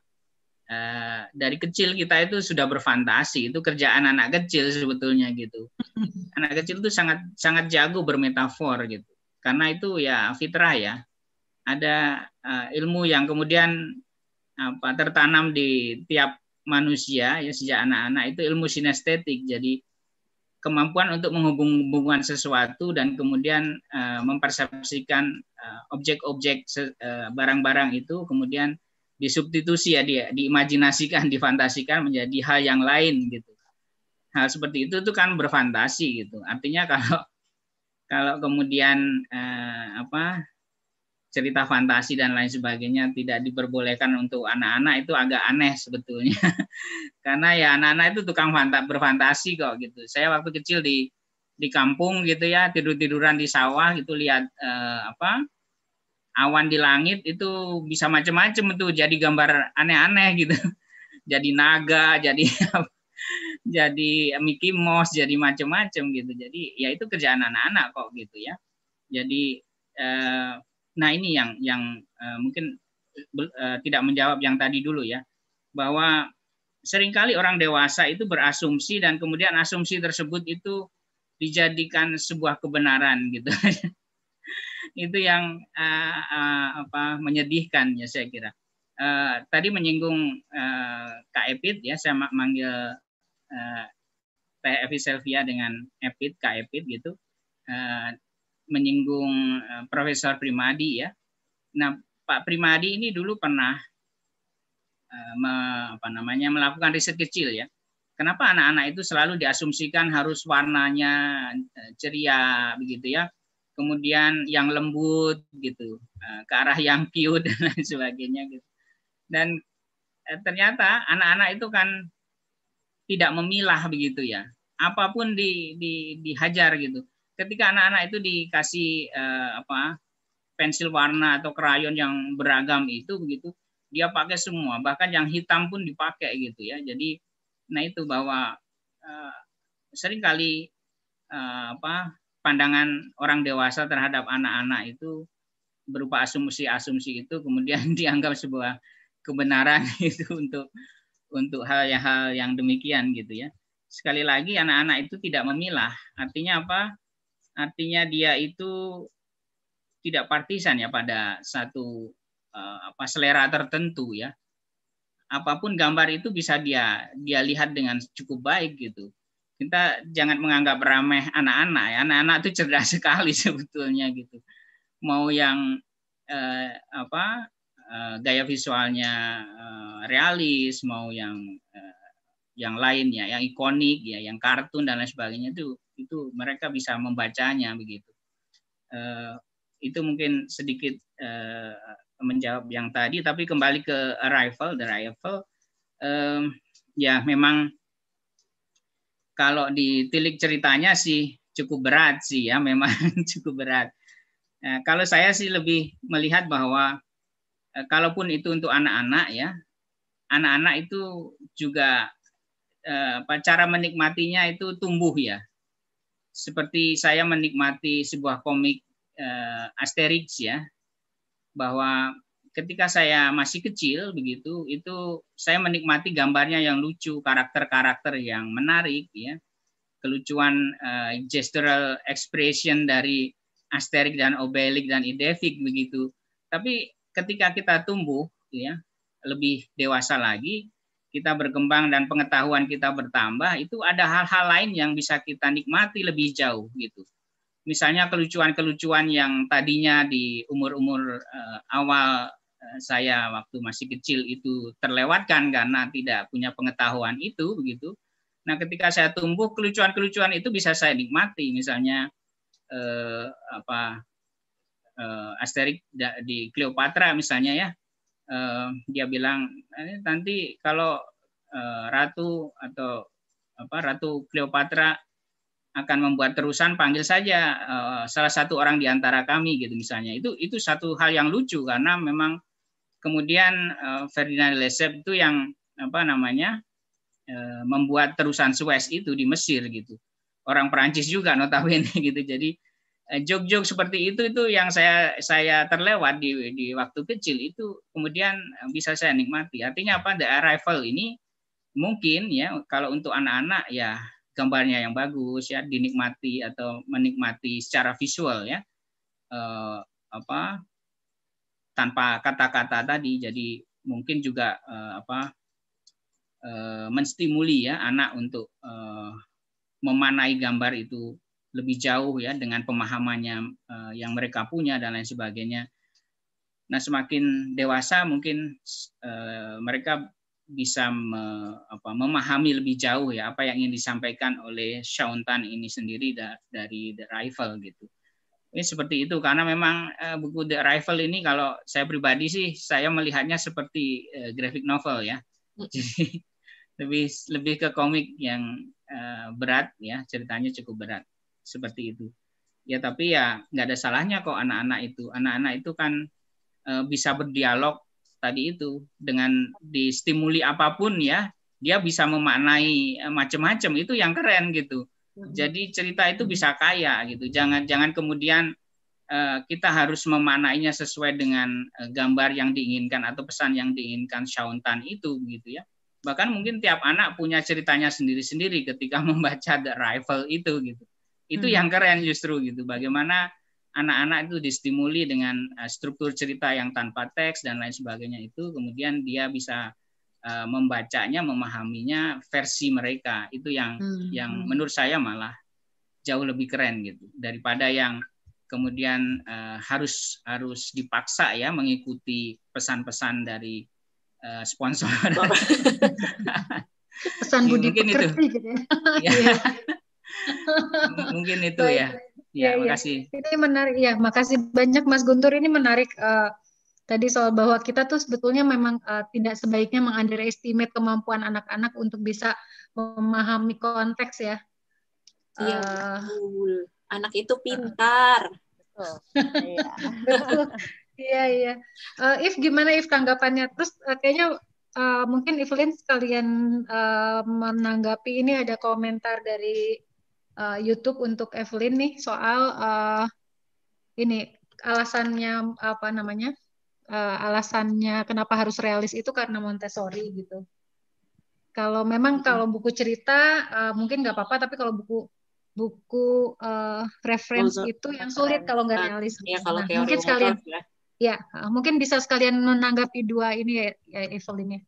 Uh, dari kecil kita itu sudah berfantasi itu kerjaan anak kecil sebetulnya gitu anak kecil itu sangat sangat jago bermetafor gitu karena itu ya fitrah ya ada uh, ilmu yang kemudian apa tertanam di tiap manusia ya sejak anak-anak itu ilmu sinestetik jadi kemampuan untuk menghubung-hubungkan sesuatu dan kemudian uh, mempersepsikan Eh, objek-objek eh, barang-barang itu kemudian disubstitusi ya dia diimajinasikan difantasikan menjadi hal yang lain gitu hal seperti itu tuh kan berfantasi gitu artinya kalau kalau kemudian uh, apa cerita fantasi dan lain sebagainya tidak diperbolehkan untuk anak-anak itu agak aneh sebetulnya karena ya anak-anak itu tukang fanta berfantasi kok gitu saya waktu kecil di di kampung gitu ya tidur tiduran di sawah gitu lihat eh, apa awan di langit itu bisa macam-macam itu jadi gambar aneh-aneh gitu jadi naga jadi jadi Mickey Mouse jadi macam-macam gitu jadi ya itu kerjaan anak-anak kok gitu ya jadi eh, nah ini yang yang eh, mungkin eh, tidak menjawab yang tadi dulu ya bahwa seringkali orang dewasa itu berasumsi dan kemudian asumsi tersebut itu dijadikan sebuah kebenaran gitu itu yang uh, uh, apa menyedihkan ya saya kira. Uh, tadi menyinggung uh, Kak Epit ya saya manggil uh, Teh Evi Selvia dengan Epit Kak Epit gitu. Uh, menyinggung uh, Profesor Primadi ya. Nah, Pak Primadi ini dulu pernah uh, me, apa namanya melakukan riset kecil ya kenapa anak-anak itu selalu diasumsikan harus warnanya ceria begitu ya kemudian yang lembut gitu eh, ke arah yang cute dan lain sebagainya gitu dan eh, ternyata anak-anak itu kan tidak memilah begitu ya apapun di, di dihajar gitu ketika anak-anak itu dikasih eh, apa pensil warna atau krayon yang beragam itu begitu dia pakai semua bahkan yang hitam pun dipakai gitu ya jadi nah itu bahwa eh, seringkali eh, apa pandangan orang dewasa terhadap anak-anak itu berupa asumsi-asumsi itu kemudian dianggap sebuah kebenaran itu untuk untuk hal-hal ya, yang demikian gitu ya. Sekali lagi anak-anak itu tidak memilah. Artinya apa? Artinya dia itu tidak partisan ya pada satu eh, apa selera tertentu ya. Apapun gambar itu bisa dia dia lihat dengan cukup baik gitu kita jangan menganggap ramah anak-anak ya anak-anak itu cerdas sekali sebetulnya gitu mau yang eh, apa eh, gaya visualnya eh, realis mau yang eh, yang lainnya yang ikonik ya yang kartun dan lain sebagainya itu itu mereka bisa membacanya begitu eh, itu mungkin sedikit eh, menjawab yang tadi tapi kembali ke arrival the arrival eh, ya memang kalau ditilik ceritanya sih cukup berat sih ya, memang cukup berat. Nah, kalau saya sih lebih melihat bahwa eh, kalaupun itu untuk anak-anak ya, anak-anak itu juga eh, cara menikmatinya itu tumbuh ya. Seperti saya menikmati sebuah komik eh, Asterix ya, bahwa ketika saya masih kecil begitu itu saya menikmati gambarnya yang lucu karakter-karakter yang menarik ya kelucuan uh, gestural expression dari Asterix dan Obelix dan Idefik begitu tapi ketika kita tumbuh ya lebih dewasa lagi kita berkembang dan pengetahuan kita bertambah itu ada hal-hal lain yang bisa kita nikmati lebih jauh gitu misalnya kelucuan-kelucuan yang tadinya di umur-umur uh, awal Eh, saya waktu masih kecil itu terlewatkan karena tidak punya pengetahuan itu begitu. Nah, ketika saya tumbuh kelucuan-kelucuan itu bisa saya nikmati misalnya eh, apa eh, Asterix di Cleopatra misalnya ya. Eh, dia bilang eh, nanti kalau eh, ratu atau apa ratu Cleopatra akan membuat terusan panggil saja uh, salah satu orang di antara kami gitu misalnya itu itu satu hal yang lucu karena memang kemudian eh, Ferdinand Lesep itu yang apa namanya eh, membuat terusan Suez itu di Mesir gitu. Orang Perancis juga notabene gitu. Jadi eh, jog-jog seperti itu itu yang saya saya terlewat di di waktu kecil itu kemudian bisa saya nikmati. Artinya apa? The Arrival ini mungkin ya kalau untuk anak-anak ya gambarnya yang bagus ya dinikmati atau menikmati secara visual ya. uh, apa tanpa kata-kata tadi jadi mungkin juga uh, apa uh, menstimuli ya anak untuk uh, memanai gambar itu lebih jauh ya dengan pemahamannya uh, yang mereka punya dan lain sebagainya. Nah semakin dewasa mungkin uh, mereka bisa me, apa, memahami lebih jauh ya apa yang ingin disampaikan oleh Shauntan ini sendiri da, dari The Rival gitu ini seperti itu karena memang uh, buku The Arrival ini kalau saya pribadi sih saya melihatnya seperti uh, graphic novel ya jadi lebih lebih ke komik yang uh, berat ya ceritanya cukup berat seperti itu ya tapi ya nggak ada salahnya kok anak-anak itu anak-anak itu kan uh, bisa berdialog tadi itu dengan distimuli apapun ya dia bisa memaknai macam-macam itu yang keren gitu jadi cerita itu bisa kaya gitu. Jangan jangan kemudian eh, kita harus memanainya sesuai dengan eh, gambar yang diinginkan atau pesan yang diinginkan Shauntan itu gitu ya. Bahkan mungkin tiap anak punya ceritanya sendiri-sendiri ketika membaca The Rival itu gitu. Itu hmm. yang keren justru gitu. Bagaimana anak-anak itu distimuli dengan eh, struktur cerita yang tanpa teks dan lain sebagainya itu kemudian dia bisa Eh, membacanya, memahaminya versi mereka. Itu yang hmm. yang hmm. menurut saya malah jauh lebih keren gitu daripada yang kemudian uh, harus harus dipaksa ya mengikuti pesan-pesan dari uh, sponsor. pesan budi mungkin itu. Gitu ya. Iya. Iya. mungkin itu ya ya. Ya, ya, makasih. Ini menarik ya, makasih banyak Mas Guntur. Ini menarik uh, tadi soal bahwa kita tuh sebetulnya memang uh, tidak sebaiknya mengunderestimate kemampuan anak-anak untuk bisa memahami konteks ya. Iya, eh, Anak itu eh. pintar. Uh, betul. Iya, iya. Uh, if gimana if tanggapannya? Terus uh, kayaknya uh, mungkin Evelyn sekalian uh, menanggapi ini ada komentar dari uh, YouTube untuk Evelyn nih soal uh, ini alasannya apa namanya? uh, alasannya kenapa harus realis itu karena Montessori gitu. Kalau memang kalau buku cerita uh, mungkin nggak apa-apa, tapi kalau buku buku uh, reference Untuk itu yang sulit kalau nggak realis. Ya, kalau nah, mungkin sekalian, ya. ya uh, mungkin bisa sekalian menanggapi dua ini ya, ya Evelyn ya.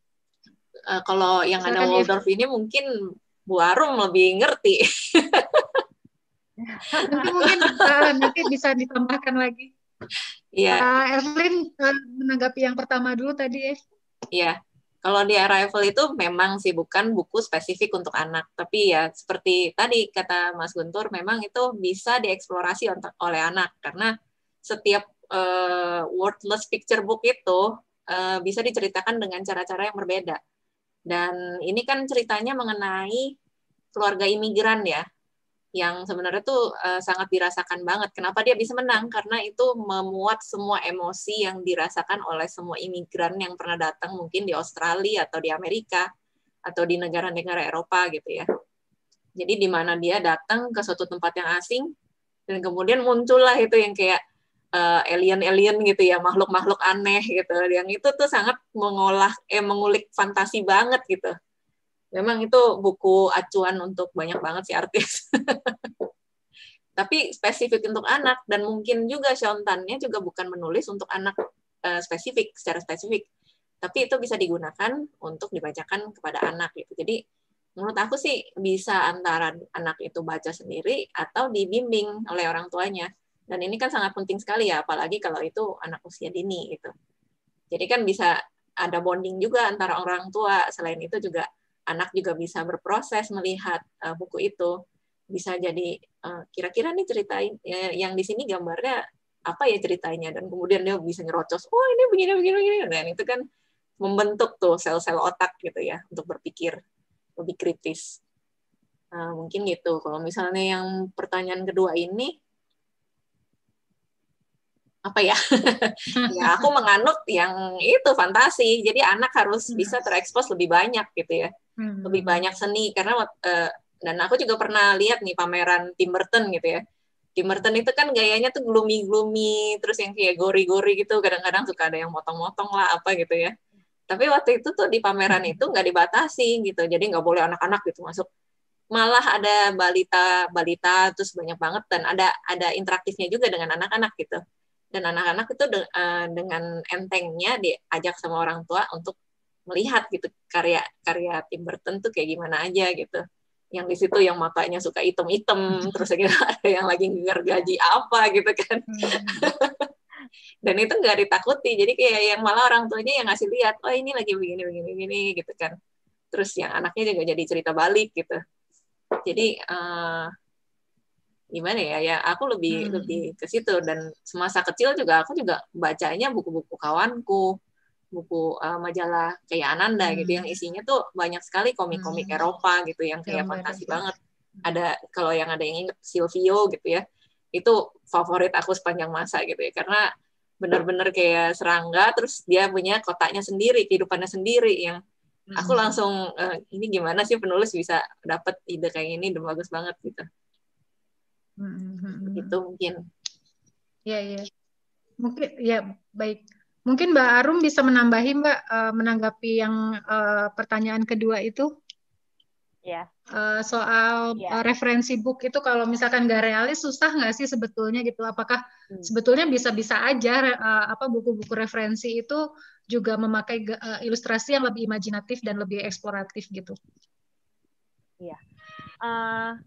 Uh, kalau yang Silakan ada Waldorf ya. ini mungkin Bu Arum lebih ngerti. nanti mungkin uh, nanti bisa ditambahkan lagi. Iya. Uh, eh, Erlin menanggapi yang pertama dulu tadi. Ya. Iya. Kalau di Arrival itu memang sih bukan buku spesifik untuk anak, tapi ya seperti tadi kata Mas Guntur, memang itu bisa dieksplorasi oleh anak karena setiap uh, wordless picture book itu uh, bisa diceritakan dengan cara-cara yang berbeda. Dan ini kan ceritanya mengenai keluarga imigran ya, yang sebenarnya tuh uh, sangat dirasakan banget. Kenapa dia bisa menang? Karena itu memuat semua emosi yang dirasakan oleh semua imigran yang pernah datang mungkin di Australia atau di Amerika atau di negara-negara Eropa gitu ya. Jadi di mana dia datang ke suatu tempat yang asing dan kemudian muncullah itu yang kayak eh, alien-alien uh, gitu ya, makhluk-makhluk aneh gitu. Yang itu tuh sangat mengolah eh mengulik fantasi banget gitu memang itu buku acuan untuk banyak banget sih artis. Tapi spesifik untuk anak dan mungkin juga Shontannya juga bukan menulis untuk anak uh, spesifik secara spesifik. Tapi itu bisa digunakan untuk dibacakan kepada anak gitu. Jadi menurut aku sih bisa antara anak itu baca sendiri atau dibimbing oleh orang tuanya. Dan ini kan sangat penting sekali ya, apalagi kalau itu anak usia dini gitu. Jadi kan bisa ada bonding juga antara orang tua. Selain itu juga anak juga bisa berproses melihat uh, buku itu bisa jadi kira eh, kira-kira nih ceritain ya, yang di sini gambarnya apa ya ceritanya dan kemudian dia bisa nyerocos oh ini begini begini begini dan itu kan membentuk tuh sel-sel otak gitu ya untuk berpikir lebih kritis uh, mungkin gitu kalau misalnya yang pertanyaan kedua ini apa ya ya aku menganut yang itu fantasi jadi anak harus hmm. bisa terekspos lebih banyak gitu ya hmm. lebih banyak seni karena uh, dan aku juga pernah lihat nih pameran Tim Burton gitu ya Tim Burton itu kan gayanya tuh gloomy gloomy terus yang kayak gori-gori gitu kadang-kadang suka ada yang motong-motong lah apa gitu ya tapi waktu itu tuh di pameran hmm. itu nggak dibatasi gitu jadi nggak boleh anak-anak gitu masuk malah ada balita balita terus banyak banget dan ada ada interaktifnya juga dengan anak-anak gitu dan anak-anak itu de, eh, dengan entengnya diajak sama orang tua untuk melihat gitu karya karya Tim bertentu kayak gimana aja gitu yang di situ yang matanya suka item-item terus gitu, ada yang lagi gaji apa gitu kan hmm. dan itu nggak ditakuti jadi kayak yang malah orang tuanya yang ngasih lihat oh ini lagi begini begini begini gitu kan terus yang anaknya juga jadi cerita balik gitu jadi uh, gimana ya ya aku lebih hmm. lebih ke situ dan semasa kecil juga aku juga bacanya buku-buku kawanku buku uh, majalah kayak Ananda hmm. gitu yang isinya tuh banyak sekali komik-komik hmm. Eropa gitu yang kayak yang fantasi ya. banget. Ada kalau yang ada yang inget Silvio gitu ya. Itu favorit aku sepanjang masa gitu ya karena benar-benar kayak serangga terus dia punya kotaknya sendiri, kehidupannya sendiri yang aku hmm. langsung uh, ini gimana sih penulis bisa dapat ide kayak ini udah bagus banget gitu. Hmm. hmm, hmm. Itu mungkin. ya ya Mungkin ya baik Mungkin Mbak Arum bisa menambahi Mbak uh, menanggapi yang uh, pertanyaan kedua itu. Ya. Uh, soal ya. Uh, referensi book itu kalau misalkan nggak realis susah nggak sih sebetulnya gitu? Apakah hmm. sebetulnya bisa-bisa aja uh, apa buku-buku referensi itu juga memakai uh, ilustrasi yang lebih imajinatif dan lebih eksploratif gitu? Iya. Uh,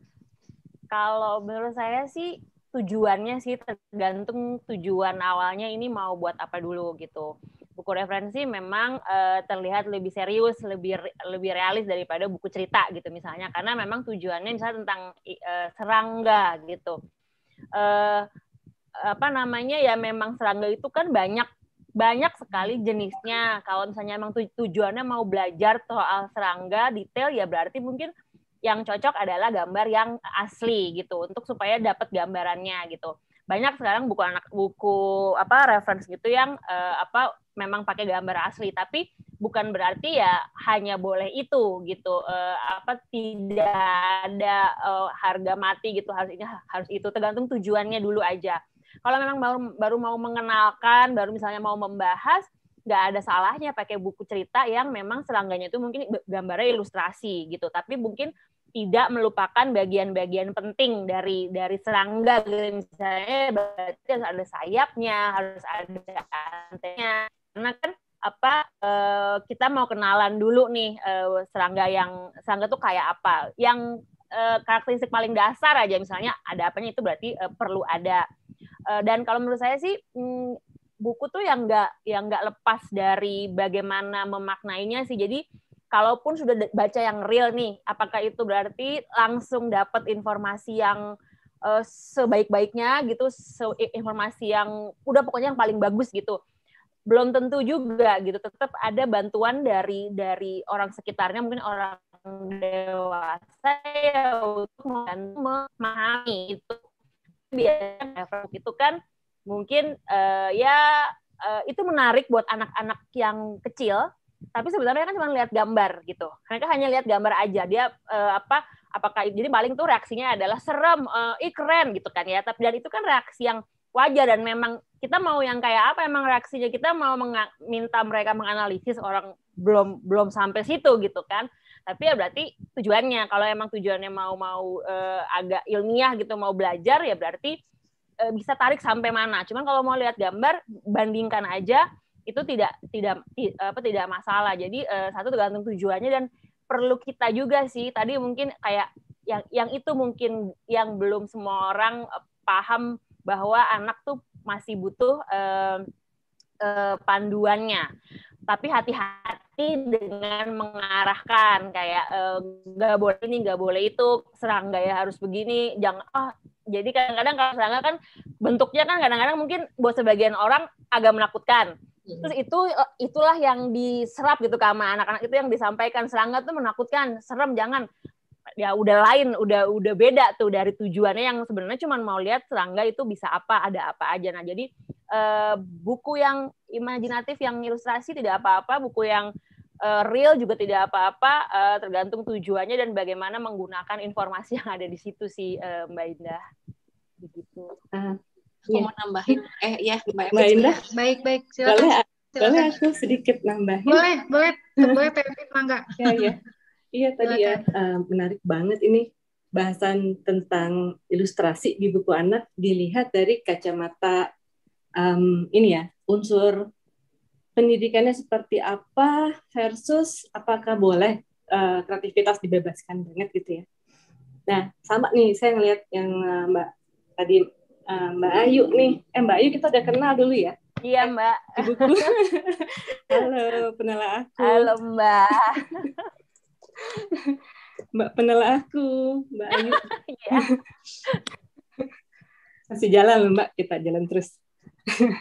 kalau menurut saya sih tujuannya sih tergantung tujuan awalnya ini mau buat apa dulu gitu. Buku referensi memang uh, terlihat lebih serius, lebih lebih realis daripada buku cerita gitu misalnya karena memang tujuannya misalnya tentang uh, serangga gitu. Uh, apa namanya ya memang serangga itu kan banyak banyak sekali jenisnya. Kalau misalnya memang tujuannya mau belajar soal serangga detail ya berarti mungkin yang cocok adalah gambar yang asli gitu untuk supaya dapat gambarannya gitu banyak sekarang buku anak buku apa reference gitu yang uh, apa memang pakai gambar asli tapi bukan berarti ya hanya boleh itu gitu uh, apa tidak ada uh, harga mati gitu harus ini harus itu tergantung tujuannya dulu aja kalau memang baru baru mau mengenalkan baru misalnya mau membahas nggak ada salahnya pakai buku cerita yang memang selangganya itu mungkin gambarnya ilustrasi gitu tapi mungkin tidak melupakan bagian-bagian penting dari dari serangga gitu. misalnya berarti harus ada sayapnya harus ada antenya karena kan apa eh, kita mau kenalan dulu nih eh, serangga yang serangga tuh kayak apa yang eh, karakteristik paling dasar aja misalnya ada apanya itu berarti eh, perlu ada dan kalau menurut saya sih mm, buku tuh yang nggak yang nggak lepas dari bagaimana memaknainya sih jadi kalaupun sudah baca yang real nih, apakah itu berarti langsung dapat informasi yang uh, sebaik-baiknya gitu, se informasi yang udah pokoknya yang paling bagus gitu. Belum tentu juga gitu, tetap ada bantuan dari dari orang sekitarnya, mungkin orang dewasa ya untuk memahami itu. Biasanya itu kan mungkin uh, ya uh, itu menarik buat anak-anak yang kecil tapi sebenarnya kan cuma lihat gambar gitu mereka hanya lihat gambar aja dia uh, apa apakah jadi paling tuh reaksinya adalah serem uh, ih keren gitu kan ya tapi dan itu kan reaksi yang wajar dan memang kita mau yang kayak apa emang reaksinya kita mau minta mereka menganalisis orang belum belum sampai situ gitu kan tapi ya berarti tujuannya kalau emang tujuannya mau mau uh, agak ilmiah gitu mau belajar ya berarti bisa tarik sampai mana. Cuman kalau mau lihat gambar, bandingkan aja itu tidak tidak apa tidak masalah jadi uh, satu tergantung tujuannya dan perlu kita juga sih tadi mungkin kayak yang yang itu mungkin yang belum semua orang eh, paham bahwa anak tuh masih butuh uh, uh, panduannya tapi hati-hati dengan mengarahkan kayak nggak uh, boleh ini nggak boleh itu serangga ya harus begini jangan oh. jadi kadang-kadang kalau serangga kan bentuknya kan kadang-kadang mungkin buat sebagian orang agak menakutkan Hmm. Terus itu eh, itulah yang diserap gitu sama anak-anak itu yang disampaikan serangga tuh menakutkan, serem jangan. Ya udah lain, udah udah beda tuh dari tujuannya yang sebenarnya cuma mau lihat serangga itu bisa apa, ada apa aja. Nah, jadi eh, buku yang imajinatif yang ilustrasi tidak apa-apa, buku yang eh, real juga tidak apa-apa, eh, tergantung tujuannya dan bagaimana menggunakan informasi yang ada di situ sih eh, Mbak Indah. Begitu. Uh aku yeah. mau nambahin eh ya Mbak, iya. baik baik silakan boleh, ah, boleh aku sedikit nambahin boleh boleh boleh Pebri mangga ya ya iya tadi ya eh, menarik banget ini bahasan tentang ilustrasi di buku anak dilihat dari kacamata um, ini ya unsur pendidikannya seperti apa versus apakah boleh uh, kreativitas dibebaskan banget gitu ya. Nah, sama nih saya ngelihat yang uh, Mbak tadi Eh, Mbak Ayu nih. Eh Mbak Ayu kita udah kenal dulu ya. Iya eh, Mbak. Ibuku. Halo penela aku. Halo Mbak. Mbak penela aku, Mbak Ayu. Iya. Masih jalan loh Mbak, kita jalan terus.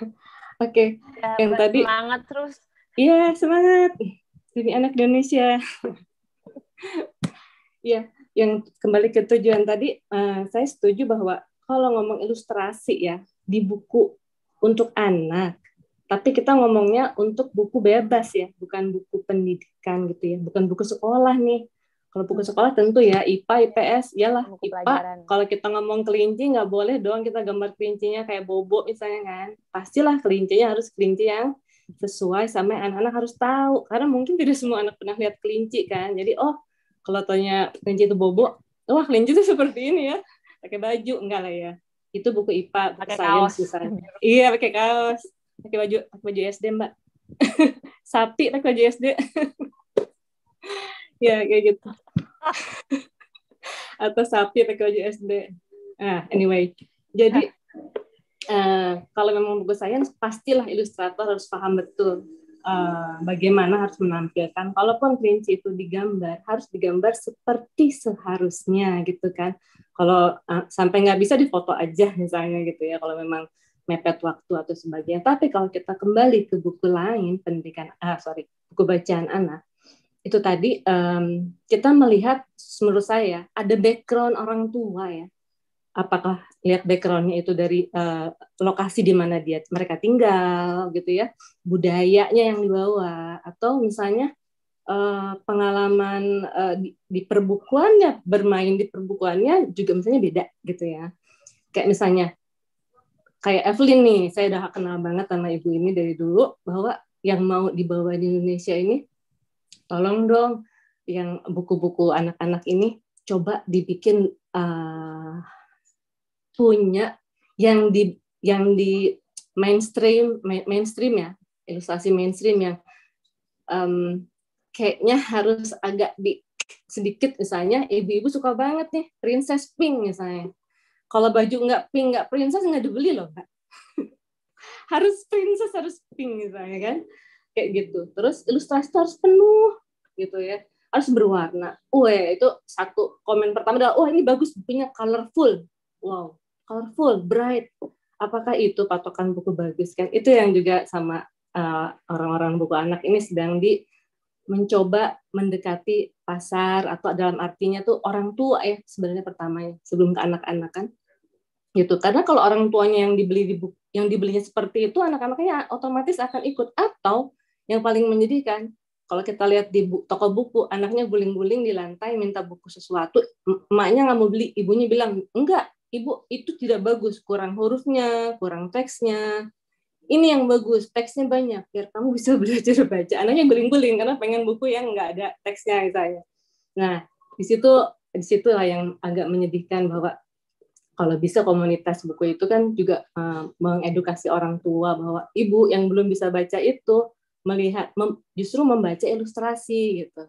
Oke, okay. Ya, yang tadi semangat terus. Iya semangat. Ini anak Indonesia. Iya, yang kembali ke tujuan tadi, uh, saya setuju bahwa kalau ngomong ilustrasi ya di buku untuk anak, tapi kita ngomongnya untuk buku bebas ya, bukan buku pendidikan gitu ya, bukan buku sekolah nih. Kalau buku sekolah tentu ya IPA, IPS, iyalah buku IPA. Pelajaran. Kalau kita ngomong kelinci nggak boleh doang kita gambar kelincinya kayak bobo misalnya kan. Pastilah kelincinya harus kelinci yang sesuai sama anak-anak harus tahu karena mungkin tidak semua anak pernah lihat kelinci kan. Jadi oh kalau tanya kelinci itu bobo, wah kelinci itu seperti ini ya pakai baju enggak lah ya itu buku IPA pakai kaos iya pakai kaos pakai baju pake baju SD mbak sapi pakai baju SD ya kayak gitu atau sapi pakai baju SD nah anyway jadi uh, kalau memang buku sains pastilah ilustrator harus paham betul uh, bagaimana harus menampilkan. Kalaupun kelinci itu digambar, harus digambar seperti seharusnya gitu kan. Kalau uh, sampai nggak bisa difoto aja misalnya gitu ya, kalau memang mepet waktu atau sebagainya. Tapi kalau kita kembali ke buku lain, pendidikan, ah sorry, buku bacaan anak, itu tadi um, kita melihat menurut saya ada background orang tua ya apakah lihat backgroundnya itu dari uh, lokasi di mana dia mereka tinggal gitu ya budayanya yang dibawa atau misalnya uh, pengalaman uh, di, di perbukuannya bermain di perbukuannya juga misalnya beda gitu ya kayak misalnya kayak Evelyn nih saya udah kenal banget sama ibu ini dari dulu bahwa yang mau dibawa di Indonesia ini tolong dong yang buku-buku anak-anak ini coba dibikin uh, punya yang di yang di mainstream mainstream ya ilustrasi mainstream yang um, kayaknya harus agak di sedikit misalnya ibu-ibu suka banget nih princess pink misalnya kalau baju nggak pink nggak princess nggak dibeli loh kak harus princess harus pink misalnya kan kayak gitu terus ilustrasi harus penuh gitu ya harus berwarna wah itu satu komen pertama adalah oh, ini bagus punya colorful wow colorful, bright. Apakah itu patokan buku bagus kan? Itu yang juga sama uh, orang-orang buku anak ini sedang di mencoba mendekati pasar atau dalam artinya tuh orang tua ya sebenarnya pertamanya sebelum ke anak-anak kan gitu karena kalau orang tuanya yang dibeli di buku, yang dibelinya seperti itu anak-anaknya otomatis akan ikut atau yang paling menyedihkan kalau kita lihat di bu, toko buku anaknya guling-guling di lantai minta buku sesuatu emaknya nggak mau beli ibunya bilang enggak ibu itu tidak bagus, kurang hurufnya, kurang teksnya. Ini yang bagus, teksnya banyak, biar kamu bisa belajar baca. Anaknya guling-guling karena pengen buku yang nggak ada teksnya saya Nah, di situ di disitulah yang agak menyedihkan bahwa kalau bisa komunitas buku itu kan juga uh, mengedukasi orang tua bahwa ibu yang belum bisa baca itu melihat mem, justru membaca ilustrasi gitu.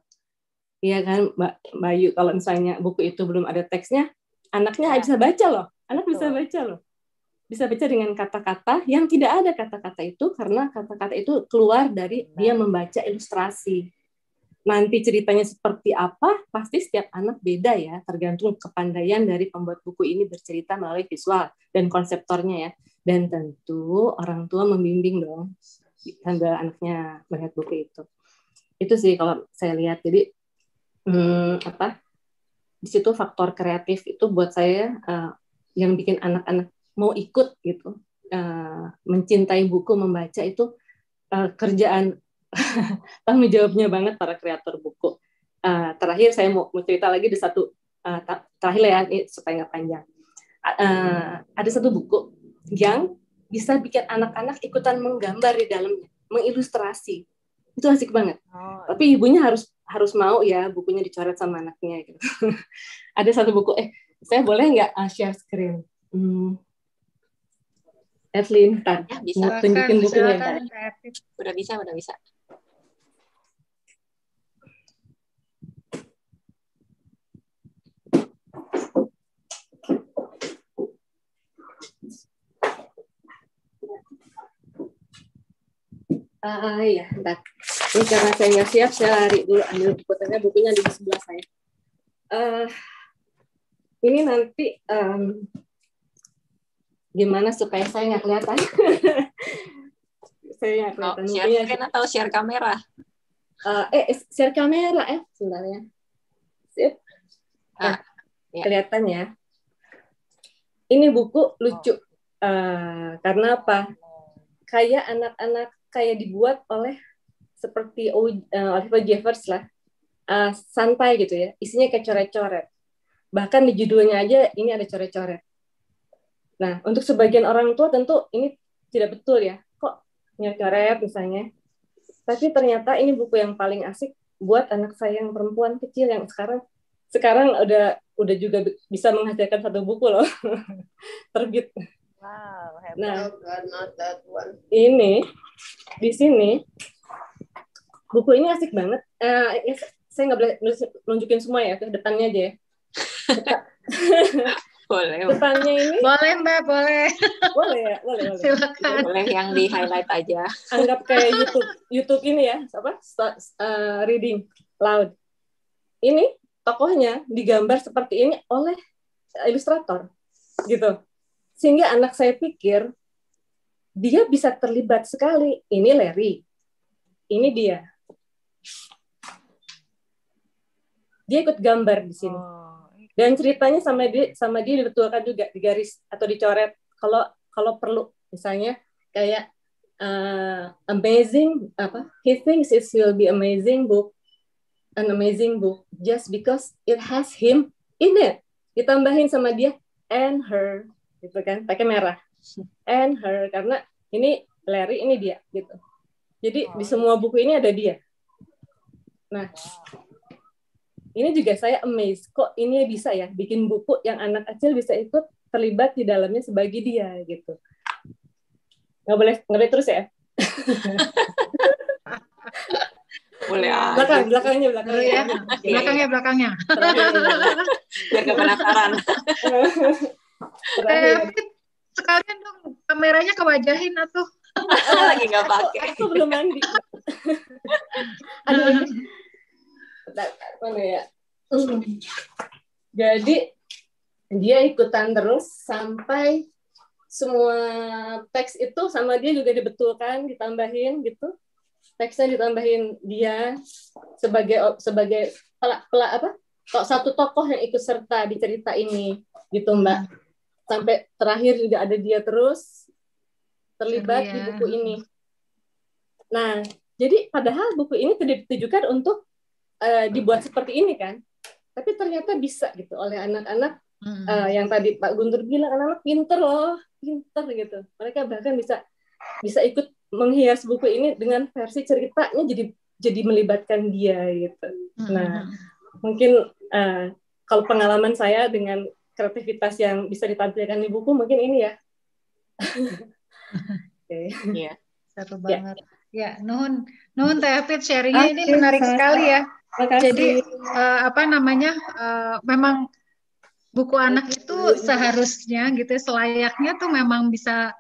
Iya kan Mbak Bayu kalau misalnya buku itu belum ada teksnya, Anaknya ya. bisa baca loh, anak Betul. bisa baca loh. Bisa baca dengan kata-kata yang tidak ada kata-kata itu karena kata-kata itu keluar dari iya. dia membaca ilustrasi. Nanti ceritanya seperti apa, pasti setiap anak beda ya, tergantung kepandaian dari pembuat buku ini bercerita melalui visual dan konseptornya ya. Dan tentu orang tua membimbing dong sambil anaknya melihat buku itu. Itu sih kalau saya lihat. Jadi hmm, apa di situ faktor kreatif itu buat saya uh, yang bikin anak-anak mau ikut gitu uh, mencintai buku membaca itu uh, kerjaan tanggung jawabnya banget para kreator buku uh, terakhir saya mau, mau cerita lagi di satu uh, terakhir ya ini supaya nggak panjang uh, ada satu buku yang bisa bikin anak-anak ikutan menggambar di dalamnya mengilustrasi itu asik banget oh. tapi ibunya harus harus mau ya bukunya dicoret sama anaknya gitu. ada satu buku eh saya boleh nggak ah, share screen hmm. Evelyn, ya, bisa. tunjukin bukunya. Silakan, udah bisa, udah bisa. Ah, uh, ya, ini karena saya nggak siap, saya lari dulu ambil buku saya, bukunya di sebelah saya. Uh, ini nanti um, gimana supaya saya nggak kelihatan? saya nggak kelihatan. Oh, share screen atau share kamera? Uh, eh, eh share kamera eh ya. Sip. Nah, ah, ya. Kelihatan ya. Ini buku lucu. Oh. Uh, karena apa? Kayak anak-anak kayak dibuat oleh seperti uh, Oliver Jeffers lah uh, santai gitu ya isinya kayak coret-coret bahkan di judulnya aja ini ada coret-coret nah untuk sebagian orang tua tentu ini tidak betul ya kok nyoret-coret misalnya tapi ternyata ini buku yang paling asik buat anak saya yang perempuan kecil yang sekarang sekarang udah udah juga bisa menghasilkan satu buku loh terbit Wow, Nah, ini di sini buku ini asik banget. Uh, saya nggak boleh nunjukin semua ya ke depannya aja. Ya. boleh. Depannya ini. Boleh Mbak, boleh. Boleh ya, boleh. boleh. Silakan. boleh yang di highlight aja. Anggap kayak YouTube, YouTube ini ya, apa? Uh, reading loud. Ini tokohnya digambar seperti ini oleh ilustrator, gitu. Sehingga anak saya pikir dia bisa terlibat sekali. Ini Larry, ini dia. Dia ikut gambar di sini. Oh. Dan ceritanya sama dia sama dia dibetulkan juga di garis atau dicoret kalau kalau perlu misalnya kayak uh, amazing apa he thinks it will be amazing book an amazing book just because it has him in it ditambahin sama dia and her gitu kan pakai merah and her karena ini Larry ini dia gitu jadi oh. di semua buku ini ada dia Nah, ini juga saya amazed kok ini bisa ya bikin buku yang anak kecil bisa ikut terlibat di dalamnya sebagai dia gitu. Nggak boleh nggak boleh terus ya? boleh belakang belakangnya belakangnya ya. belakangnya belakangnya biar gak penasaran eh, tapi sekalian dong kameranya kewajahin atau lagi nggak pakai aku, belum mandi aduh mana ya jadi dia ikutan terus sampai semua teks itu sama dia juga dibetulkan ditambahin gitu teksnya ditambahin dia sebagai sebagai pelak pelak apa satu tokoh yang ikut serta di cerita ini gitu mbak sampai terakhir juga ada dia terus terlibat ya. di buku ini nah jadi padahal buku ini ditujukan untuk uh, dibuat seperti ini kan tapi ternyata bisa gitu oleh anak-anak uh, yang tadi Pak Guntur bilang anak-anak pinter loh pinter gitu mereka bahkan bisa bisa ikut menghias buku ini dengan versi ceritanya jadi jadi melibatkan dia gitu nah hmm. mungkin uh, kalau pengalaman saya dengan kreativitas yang bisa ditampilkan di buku mungkin ini ya okay. yeah. satu banget yeah. ya Nuhun Nuhun Teh sharingnya okay, ini menarik sekali ya Makasih. Jadi uh, apa namanya? Uh, memang buku anak itu seharusnya gitu ya, selayaknya tuh memang bisa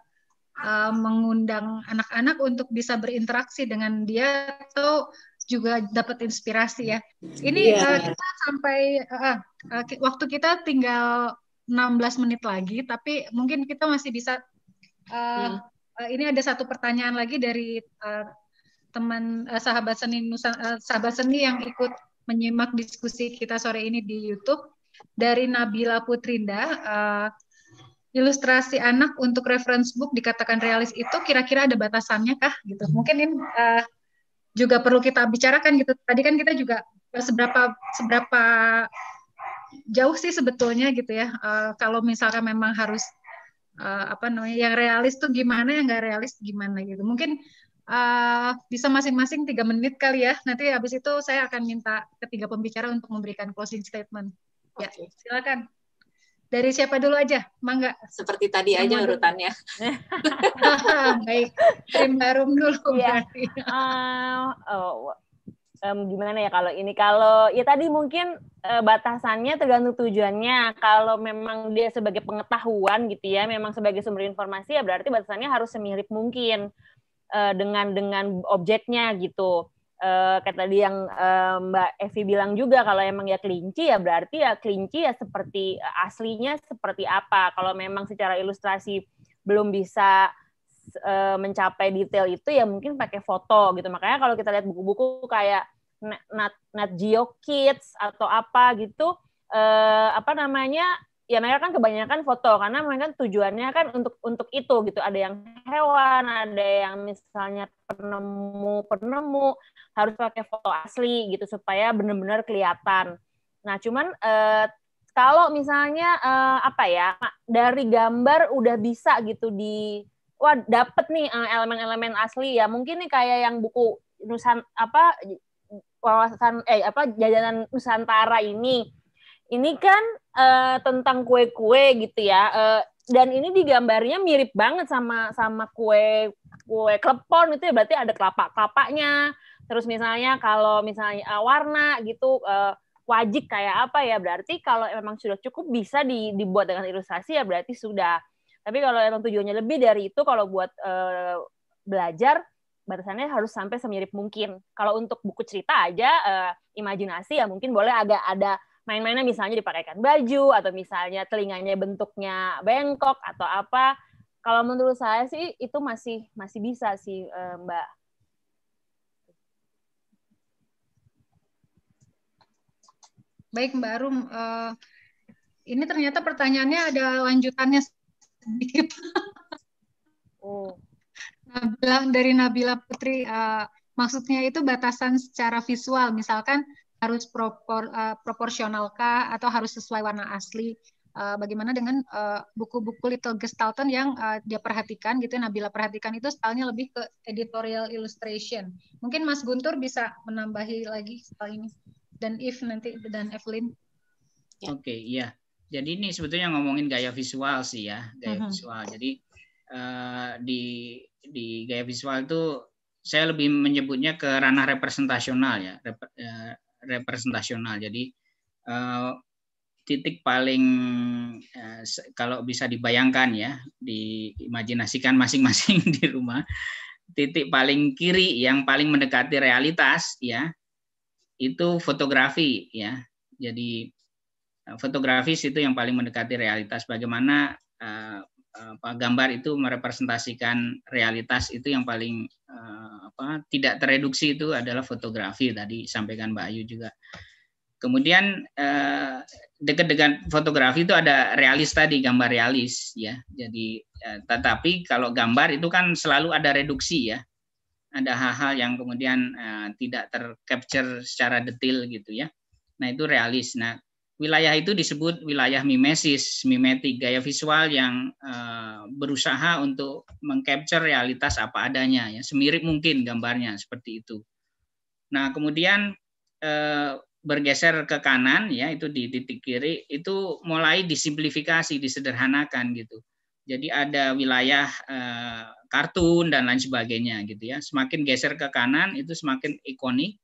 uh, mengundang anak-anak untuk bisa berinteraksi dengan dia atau juga dapat inspirasi ya. Ini yeah. Iya. uh, kita sampai uh, uh, waktu kita tinggal 16 menit lagi, tapi mungkin kita masih bisa. Uh, yeah. Iya. uh, ini ada satu pertanyaan lagi dari uh, teman uh, sahabat seni uh, sahabat seni yang ikut menyimak diskusi kita sore ini di YouTube dari Nabila Putrinda uh, ilustrasi anak untuk reference book dikatakan realis itu kira-kira ada batasannya kah gitu mungkin ini uh, juga perlu kita bicarakan gitu tadi kan kita juga seberapa seberapa jauh sih sebetulnya gitu ya uh, kalau misalkan memang harus uh, apa namanya yang realis tuh gimana yang nggak realis gimana gitu mungkin uh, bisa masing-masing tiga menit kali ya. Nanti habis itu saya akan minta ketiga pembicara untuk memberikan closing statement. Okay. Ya, silakan. Dari siapa dulu aja, Mangga? Seperti tadi aja dulu. urutannya. Baik, Tim baru dulu. Ya. Uh, eh, oh, um, gimana ya kalau ini? Kalau ya tadi mungkin uh, batasannya tergantung tujuannya. Kalau memang dia sebagai pengetahuan gitu ya, memang sebagai sumber informasi ya berarti batasannya harus semirip mungkin uh, dengan dengan objeknya gitu. Uh, kayak tadi yang uh, Mbak Evi bilang juga kalau emang ya kelinci ya berarti ya kelinci ya seperti uh, aslinya seperti apa. Kalau memang secara ilustrasi belum bisa uh, mencapai detail itu ya mungkin pakai foto gitu. Makanya kalau kita lihat buku-buku kayak Nat, Nat Geo Kids atau apa gitu eh, apa namanya ya mereka kan kebanyakan foto karena mereka tujuannya kan untuk untuk itu gitu ada yang hewan ada yang misalnya penemu penemu harus pakai foto asli gitu supaya benar-benar kelihatan nah cuman eh, kalau misalnya eh, apa ya dari gambar udah bisa gitu di wah dapet nih eh, elemen-elemen asli ya mungkin nih kayak yang buku nusan apa wawasan eh apa jajanan nusantara ini ini kan uh, tentang kue-kue gitu ya. Uh, dan ini digambarnya mirip banget sama sama kue kue klepon itu ya berarti ada kelapa kelapanya. Terus misalnya kalau misalnya uh, warna gitu uh, wajik kayak apa ya berarti kalau memang sudah cukup bisa di, dibuat dengan ilustrasi ya berarti sudah. Tapi kalau emang tujuannya lebih dari itu kalau buat uh, belajar batasannya harus sampai semirip mungkin. Kalau untuk buku cerita aja uh, imajinasi ya mungkin boleh agak ada main-mainnya misalnya dipakaikan baju atau misalnya telinganya bentuknya bengkok atau apa. Kalau menurut saya sih itu masih masih bisa sih eh, Mbak. Baik Mbak Arum, uh, ini ternyata pertanyaannya ada lanjutannya sedikit. oh. Nabila, dari Nabila Putri, uh, maksudnya itu batasan secara visual. Misalkan harus propor, uh, proporsionalkah atau harus sesuai warna asli? Uh, bagaimana dengan eh, buku-buku uh, Little Gestalten yang uh, dia perhatikan gitu ya? Nabila perhatikan itu stylenya lebih ke editorial illustration. Mungkin Mas Guntur bisa menambahi lagi style ini dan If nanti dan Evelyn. Ya. Oke, okay, iya. Jadi ini sebetulnya ngomongin gaya visual sih ya, gaya uh mm-hmm. -huh. visual. Jadi uh, di di gaya visual itu saya lebih menyebutnya ke ranah representasional ya. Rep, representasional. Jadi uh, titik paling uh, kalau bisa dibayangkan ya, diimajinasikan masing-masing di rumah, titik paling kiri yang paling mendekati realitas ya itu fotografi ya. Jadi eh, fotografi itu yang paling mendekati realitas bagaimana uh, apa eh, gambar itu merepresentasikan realitas itu yang paling eh, apa tidak tereduksi itu adalah fotografi tadi sampaikan Mbak Ayu juga. Kemudian uh, eh, dekat dengan fotografi itu ada realis tadi gambar realis ya. Jadi uh, tetapi kalau gambar itu kan selalu ada reduksi ya. Ada hal-hal yang kemudian uh, tidak tercapture secara detail gitu ya. Nah itu realis. Nah Wilayah itu disebut wilayah mimesis, mimetik, gaya visual yang eh, berusaha untuk mengcapture realitas apa adanya, ya, semirip mungkin gambarnya seperti itu. Nah, kemudian eh, bergeser ke kanan, ya, itu di titik kiri, itu mulai disimplifikasi, disederhanakan gitu. Jadi ada wilayah eh, kartun dan lain sebagainya gitu ya. Semakin geser ke kanan itu semakin ikonik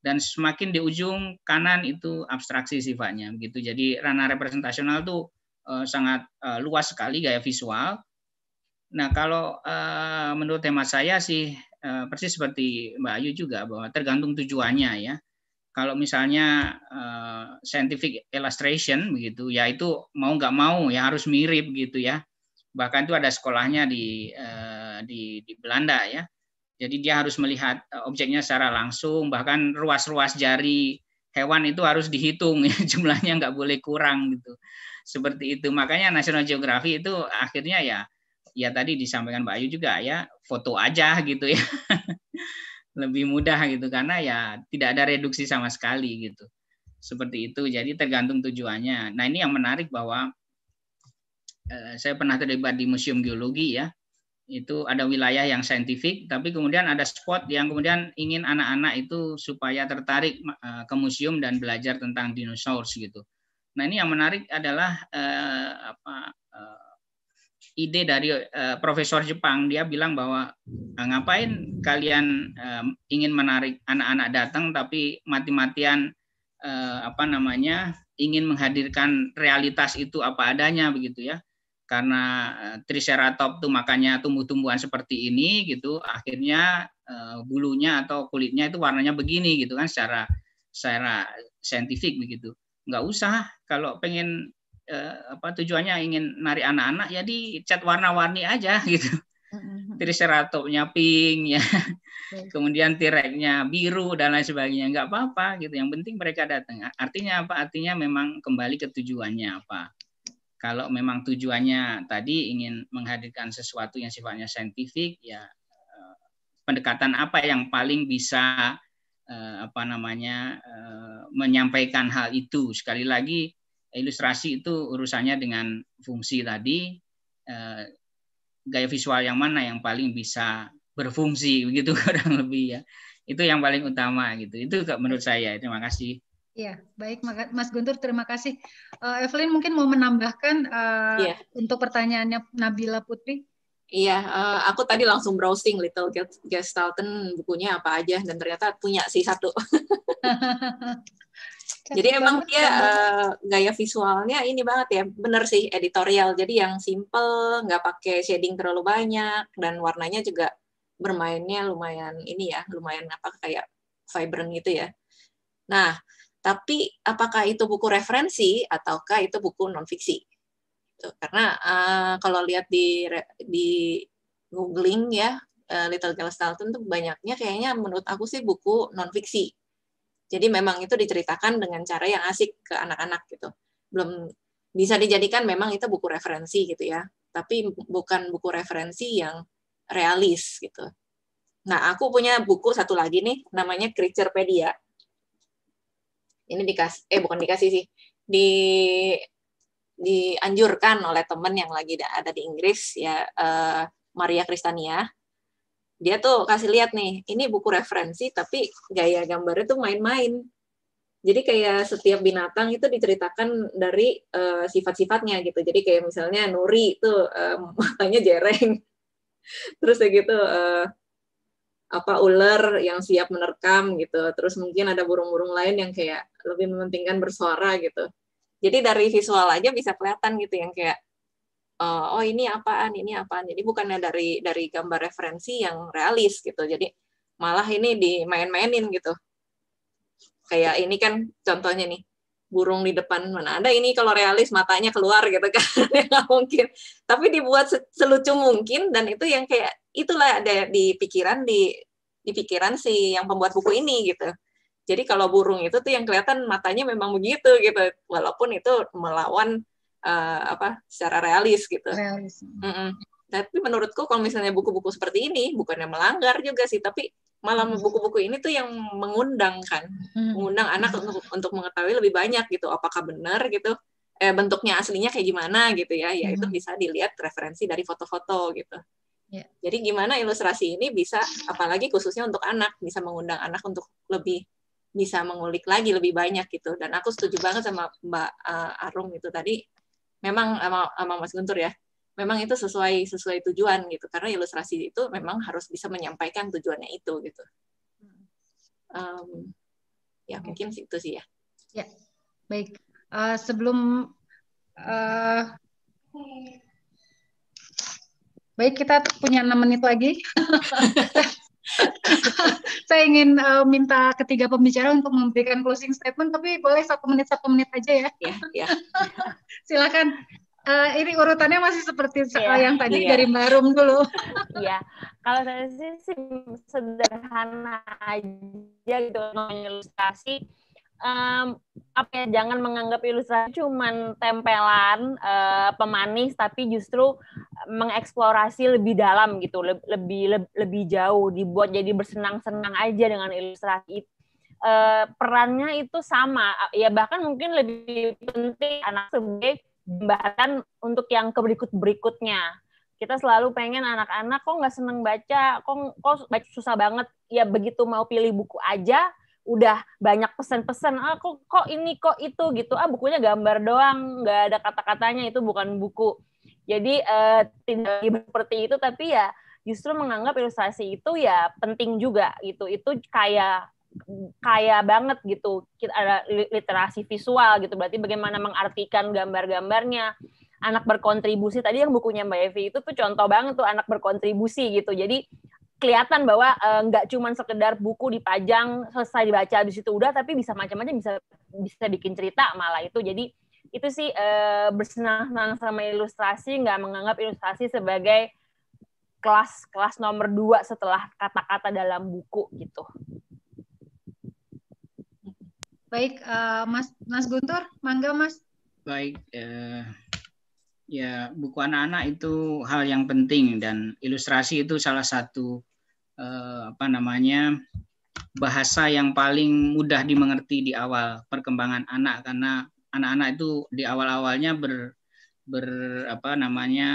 dan semakin di ujung kanan itu abstraksi sifatnya begitu. Jadi ranah representasional tuh uh, sangat uh, luas sekali gaya visual. Nah, kalau uh, menurut tema saya sih uh, persis seperti Mbak Ayu juga bahwa tergantung tujuannya ya. Kalau misalnya uh, scientific illustration begitu, ya itu mau nggak mau ya harus mirip gitu ya. Bahkan itu ada sekolahnya di uh, di, di Belanda ya jadi dia harus melihat eh, objeknya secara langsung, bahkan ruas-ruas jari hewan itu harus dihitung ya jumlahnya nggak boleh kurang gitu. Seperti itu. Makanya National Geographic itu akhirnya ya ya tadi disampaikan Mbak Ayu juga ya foto aja gitu ya. Lebih mudah gitu karena ya tidak ada reduksi sama sekali gitu. Seperti itu. Jadi tergantung tujuannya. Nah, ini yang menarik bahwa eh, saya pernah terlibat di Museum Geologi ya itu ada wilayah yang saintifik, tapi kemudian ada spot yang kemudian ingin anak-anak itu supaya tertarik eh, ke museum dan belajar tentang dinosaurus gitu. Nah ini yang menarik adalah eh, apa, eh, ide dari eh, Profesor Jepang dia bilang bahwa eh, ngapain kalian eh, ingin menarik anak-anak datang tapi mati-matian eh, apa namanya ingin menghadirkan realitas itu apa adanya begitu ya karena eh, triceratop tuh makanya tumbuh-tumbuhan seperti ini gitu akhirnya uh, bulunya atau kulitnya itu warnanya begini gitu kan secara secara saintifik begitu nggak usah kalau pengen uh, apa tujuannya ingin narik anak-anak ya cat warna-warni aja gitu mm-hmm. triceratopnya pink ya kemudian tireknya biru dan lain sebagainya nggak apa-apa gitu yang penting mereka datang artinya apa artinya memang kembali ke tujuannya apa kalau memang tujuannya tadi ingin menghadirkan sesuatu yang sifatnya saintifik ya eh, pendekatan apa yang paling bisa eh, apa namanya eh, menyampaikan hal itu sekali lagi ilustrasi itu urusannya dengan fungsi tadi gaya visual yang mana yang paling bisa berfungsi begitu kurang lebih ya itu yang paling utama gitu itu menurut saya terima kasih Ya, baik Mas Guntur, terima kasih. Uh, Evelyn mungkin mau menambahkan uh, eh, yeah. untuk pertanyaannya Nabila Putri. Iya, uh, aku tadi langsung browsing Little Gestalten bukunya apa aja dan ternyata punya sih satu. jadi emang dia uh, gaya visualnya ini banget ya, bener sih editorial. Jadi yang simple, nggak pakai shading terlalu banyak dan warnanya juga bermainnya lumayan ini ya, lumayan apa kayak vibrant gitu ya. Nah, tapi apakah itu buku referensi ataukah itu buku nonfiksi? Gitu. karena uh, kalau lihat di di googling ya uh, Little Girl Stalton tuh banyaknya kayaknya menurut aku sih buku nonfiksi. jadi memang itu diceritakan dengan cara yang asik ke anak-anak gitu belum bisa dijadikan memang itu buku referensi gitu ya tapi bukan buku referensi yang realis gitu nah aku punya buku satu lagi nih namanya Creaturepedia ini dikasih eh bukan dikasih sih di dianjurkan oleh temen yang lagi ada di Inggris ya uh, Maria Kristania dia tuh kasih lihat nih ini buku referensi tapi gaya gambarnya tuh main-main jadi kayak setiap binatang itu diceritakan dari uh, sifat-sifatnya gitu jadi kayak misalnya Nuri itu uh, eh, matanya jereng terus kayak gitu uh, apa ular yang siap menerkam gitu. Terus mungkin ada burung-burung lain yang kayak lebih mementingkan bersuara gitu. Jadi dari visual aja bisa kelihatan gitu yang kayak eh, oh ini apaan, ini apaan. Jadi bukannya dari dari gambar referensi yang realis gitu. Jadi malah ini dimain-mainin gitu. Kayak ini kan contohnya nih burung di depan mana ada ini kalau realis matanya keluar gitu kan ya nggak mungkin tapi dibuat selucu mungkin dan itu yang kayak itulah ada di pikiran di di pikiran si yang pembuat buku ini gitu jadi kalau burung itu tuh yang kelihatan matanya memang begitu gitu walaupun itu melawan uh, apa secara realis gitu realis mm -mm tapi menurutku kalau misalnya buku-buku seperti ini bukannya melanggar juga sih tapi malah hmm. buku-buku ini tuh yang mengundang kan hmm. mengundang anak untuk, untuk mengetahui lebih banyak gitu apakah benar gitu eh, bentuknya aslinya kayak gimana gitu ya ya itu hmm. bisa dilihat referensi dari foto-foto gitu ya. jadi gimana ilustrasi ini bisa apalagi khususnya untuk anak bisa mengundang anak untuk lebih bisa mengulik lagi lebih banyak gitu dan aku setuju banget sama Mbak eh, Arung itu tadi memang sama, sama Mas Guntur ya memang itu sesuai sesuai tujuan gitu karena ilustrasi itu memang harus bisa menyampaikan tujuannya itu gitu um, ya mungkin itu sih ya ya baik uh, sebelum uh, baik kita punya enam menit lagi saya ingin uh, minta ketiga pembicara untuk memberikan closing statement, tapi boleh satu menit satu menit aja ya. Ya, ya. Silakan. Uh, ini urutannya masih seperti yeah, yang tadi yeah. dari marum dulu. Iya, yeah. kalau saya sih sih sederhana aja gitu mengilustrasi. Um, apa ya, jangan menganggap ilustrasi cuman tempelan uh, pemanis, tapi justru mengeksplorasi lebih dalam gitu, lebih lebih lebih jauh, dibuat jadi bersenang-senang aja dengan ilustrasi uh, perannya itu sama ya bahkan mungkin lebih penting anak sebagai bahkan untuk yang ke berikut berikutnya kita selalu pengen anak-anak kok nggak seneng baca kok kok baca susah banget ya begitu mau pilih buku aja udah banyak pesan-pesan ah kok kok ini kok itu gitu ah bukunya gambar doang nggak ada kata-katanya itu bukan buku jadi eh, tidak seperti itu tapi ya justru menganggap ilustrasi itu ya penting juga gitu itu kayak kaya banget gitu kita ada literasi visual gitu berarti bagaimana mengartikan gambar-gambarnya anak berkontribusi tadi yang bukunya Mbak Evi itu tuh contoh banget tuh anak berkontribusi gitu jadi kelihatan bahwa eh, nggak e, cuma sekedar buku dipajang selesai dibaca di situ udah tapi bisa macam-macam bisa bisa bikin cerita malah itu jadi itu sih e, bersenang-senang sama ilustrasi nggak menganggap ilustrasi sebagai kelas kelas nomor dua setelah kata-kata dalam buku gitu Baik, uh, Mas Mas Guntur, mangga Mas. Baik, eh, ya buku anak-anak itu hal yang penting dan ilustrasi itu salah satu eh, apa namanya bahasa yang paling mudah dimengerti di awal perkembangan anak karena anak-anak itu di awal-awalnya ber ber apa namanya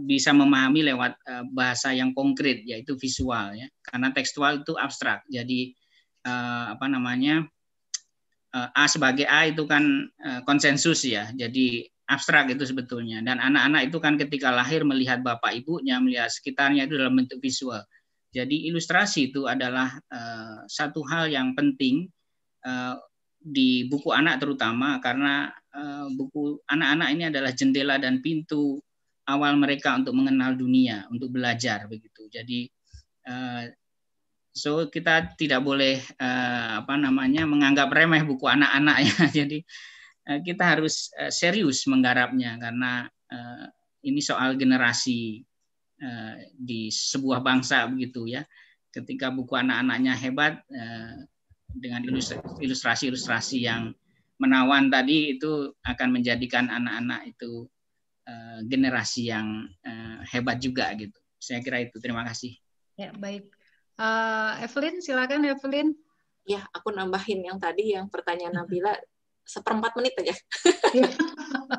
bisa memahami lewat uh, bahasa yang konkret yaitu visual ya karena tekstual itu abstrak jadi uh, apa namanya Eh, A sebagai A itu kan eh, konsensus ya, jadi abstrak itu sebetulnya. Dan anak-anak itu kan ketika lahir melihat bapak ibunya, melihat sekitarnya itu dalam bentuk visual. Jadi ilustrasi itu adalah eh, satu hal yang penting di buku anak terutama karena buku anak-anak ini adalah jendela dan pintu awal mereka untuk mengenal dunia, untuk belajar begitu. Jadi So kita tidak boleh uh, apa namanya menganggap remeh buku anak-anak ya. Jadi uh, kita harus uh, serius menggarapnya karena uh, ini soal generasi uh, di sebuah bangsa begitu ya. Ketika buku anak-anaknya hebat uh, dengan ilustrasi-ilustrasi yang menawan tadi itu akan menjadikan anak-anak itu uh, generasi yang uh, hebat juga gitu. Saya kira itu. Terima kasih. Ya baik. Uh, Evelyn, silakan Evelyn. Ya, aku nambahin yang tadi yang pertanyaan Nabila seperempat menit aja. Iya.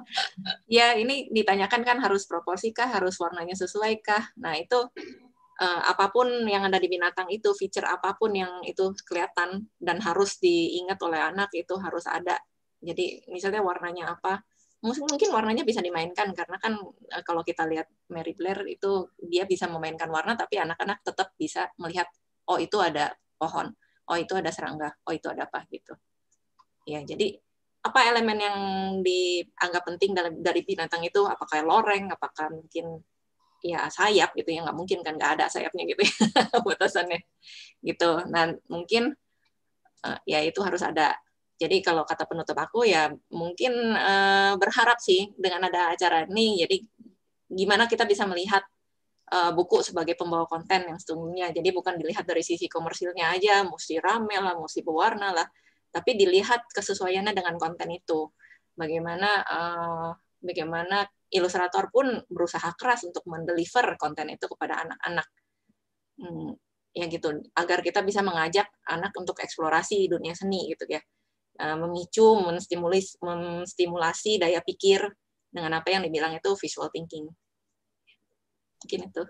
ya, ini ditanyakan kan harus proporsi harus warnanya sesuai Nah, itu uh, apapun yang ada di binatang itu, feature apapun yang itu kelihatan dan harus diingat oleh anak itu harus ada. Jadi, misalnya warnanya apa, mungkin warnanya bisa dimainkan karena kan e, kalau kita lihat Mary Blair itu dia bisa memainkan warna tapi anak-anak tetap bisa melihat oh itu ada pohon, oh itu ada serangga, oh itu ada apa gitu. Ya, jadi apa elemen yang dianggap penting dari, dari binatang itu apakah loreng, apakah mungkin ya sayap gitu ya nggak mungkin kan nggak ada sayapnya gitu ya batasannya gitu. Nah, mungkin e, ya itu harus ada jadi kalau kata penutup aku ya mungkin uh, berharap sih dengan ada acara ini jadi gimana kita bisa melihat uh, buku sebagai pembawa konten yang sesungguhnya. Jadi bukan dilihat dari sisi komersilnya aja, mesti rame lah, mesti berwarna lah, tapi dilihat kesesuaiannya dengan konten itu. Bagaimana uh, bagaimana ilustrator pun berusaha keras untuk mendeliver konten itu kepada anak-anak. Hmm, ya gitu, agar kita bisa mengajak anak untuk eksplorasi dunia seni gitu ya. Eh, memicu, menstimulasi, menstimulasi daya pikir dengan apa yang dibilang itu visual thinking. Mungkin itu.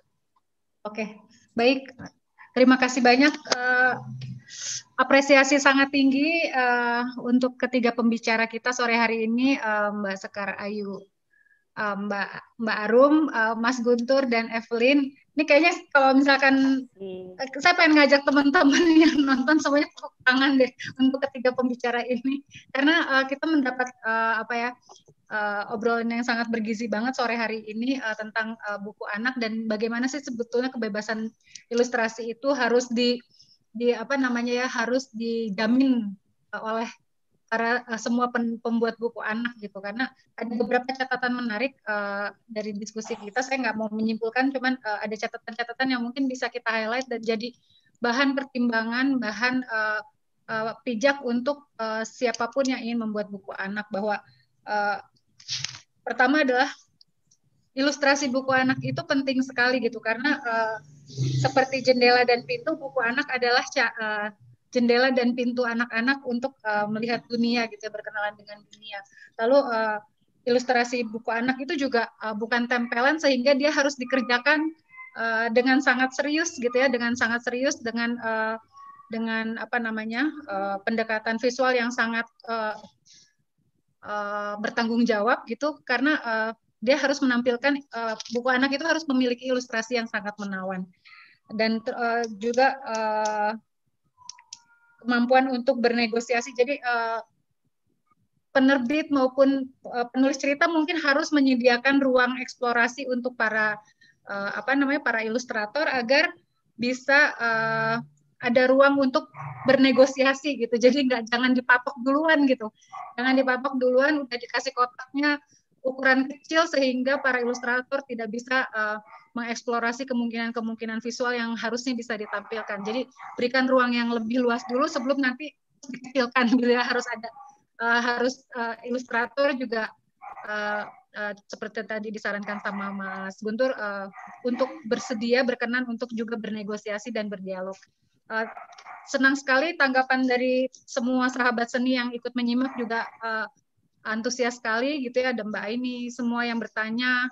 Oke, okay. baik. Terima kasih banyak. Uh, apresiasi sangat tinggi uh, untuk ketiga pembicara kita sore hari ini, uh, Mbak Sekar Ayu Eh, Mbak Mbak Arum, eh, Mas Guntur dan Evelyn. Ini kayaknya kalau misalkan hmm. Eh, saya pengen ngajak teman-teman yang nonton semuanya tepuk tangan deh untuk ketiga pembicara ini karena uh, kita mendapat uh, apa ya uh, obrolan yang sangat bergizi banget sore hari ini uh, tentang uh, buku anak dan bagaimana sih sebetulnya kebebasan ilustrasi itu harus di di apa namanya ya harus dijamin oleh para uh, eh, semua pen, pembuat buku anak gitu karena ada beberapa catatan menarik uh, dari diskusi kita saya nggak mau menyimpulkan cuman uh, ada catatan-catatan yang mungkin bisa kita highlight dan jadi bahan pertimbangan bahan uh, uh, pijak untuk uh, siapapun yang ingin membuat buku anak bahwa uh, pertama adalah ilustrasi buku anak itu penting sekali gitu karena uh, seperti jendela dan pintu buku anak adalah uh, jendela dan pintu anak-anak untuk uh, melihat dunia gitu ya, berkenalan dengan dunia. Lalu uh, ilustrasi buku anak itu juga uh, bukan tempelan sehingga dia harus dikerjakan uh, dengan sangat serius gitu ya, dengan sangat serius dengan uh, dengan apa namanya uh, pendekatan visual yang sangat uh, uh, bertanggung jawab gitu karena uh, dia harus menampilkan uh, buku anak itu harus memiliki ilustrasi yang sangat menawan dan uh, juga uh, kemampuan untuk bernegosiasi. Jadi eh, penerbit maupun eh, penulis cerita mungkin harus menyediakan ruang eksplorasi untuk para eh, apa namanya para ilustrator agar bisa ada ruang untuk bernegosiasi gitu. Jadi nggak jangan dipapok duluan gitu. Jangan dipapok duluan udah dikasih kotaknya ukuran kecil sehingga para ilustrator tidak bisa uh, mengeksplorasi kemungkinan-kemungkinan visual yang harusnya bisa ditampilkan. Jadi berikan ruang yang lebih luas dulu sebelum nanti dikecilkan bila harus ada uh, harus uh, ilustrator juga uh, uh, seperti tadi disarankan sama Mas Guntur uh, untuk bersedia berkenan untuk juga bernegosiasi dan berdialog. Uh, senang sekali tanggapan dari semua sahabat seni yang ikut menyimak juga uh, antusias sekali gitu ya ada Mbak ini semua yang bertanya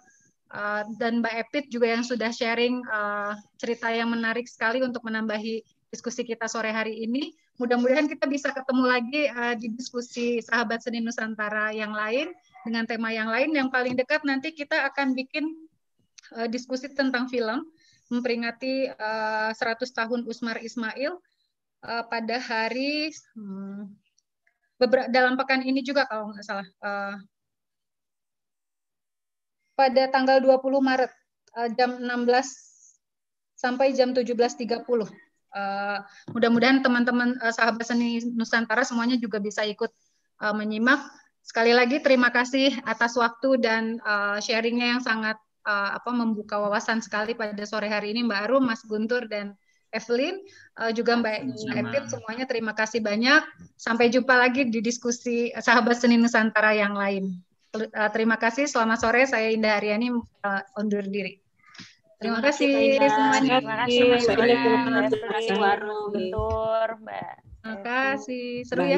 Eh, dan Mbak Epit juga yang sudah sharing uh, cerita yang menarik sekali untuk menambahi diskusi kita sore hari ini. Mudah-mudahan kita bisa ketemu lagi uh, di diskusi Sahabat Seni Nusantara yang lain dengan tema yang lain yang paling dekat nanti kita akan bikin uh, diskusi tentang film memperingati uh, 100 tahun Usmar Ismail uh, pada hari hmm, dalam pekan ini juga kalau nggak salah uh, pada tanggal 20 Maret eh, jam 16 sampai jam 17.30. Uh, eh, mudah-mudahan teman-teman uh, sahabat seni Nusantara semuanya juga bisa ikut uh, menyimak. Sekali lagi terima kasih atas waktu dan uh, sharingnya yang sangat uh, apa membuka wawasan sekali pada sore hari ini Mbak Arum, Mas Guntur dan Evelyn uh, juga Mbak Evelyn semuanya terima kasih banyak. Sampai jumpa lagi di diskusi sahabat seni Nusantara yang lain. Eh, terima kasih. Selamat sore, saya Indah Aryani uh, undur diri. Terima, kasih semuanya. Terima kasih. Terima kasih Mbak. Terima kasih. Seru ya.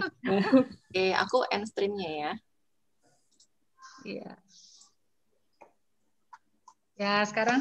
Oke, aku end streamnya ya. Iya. Ya, sekarang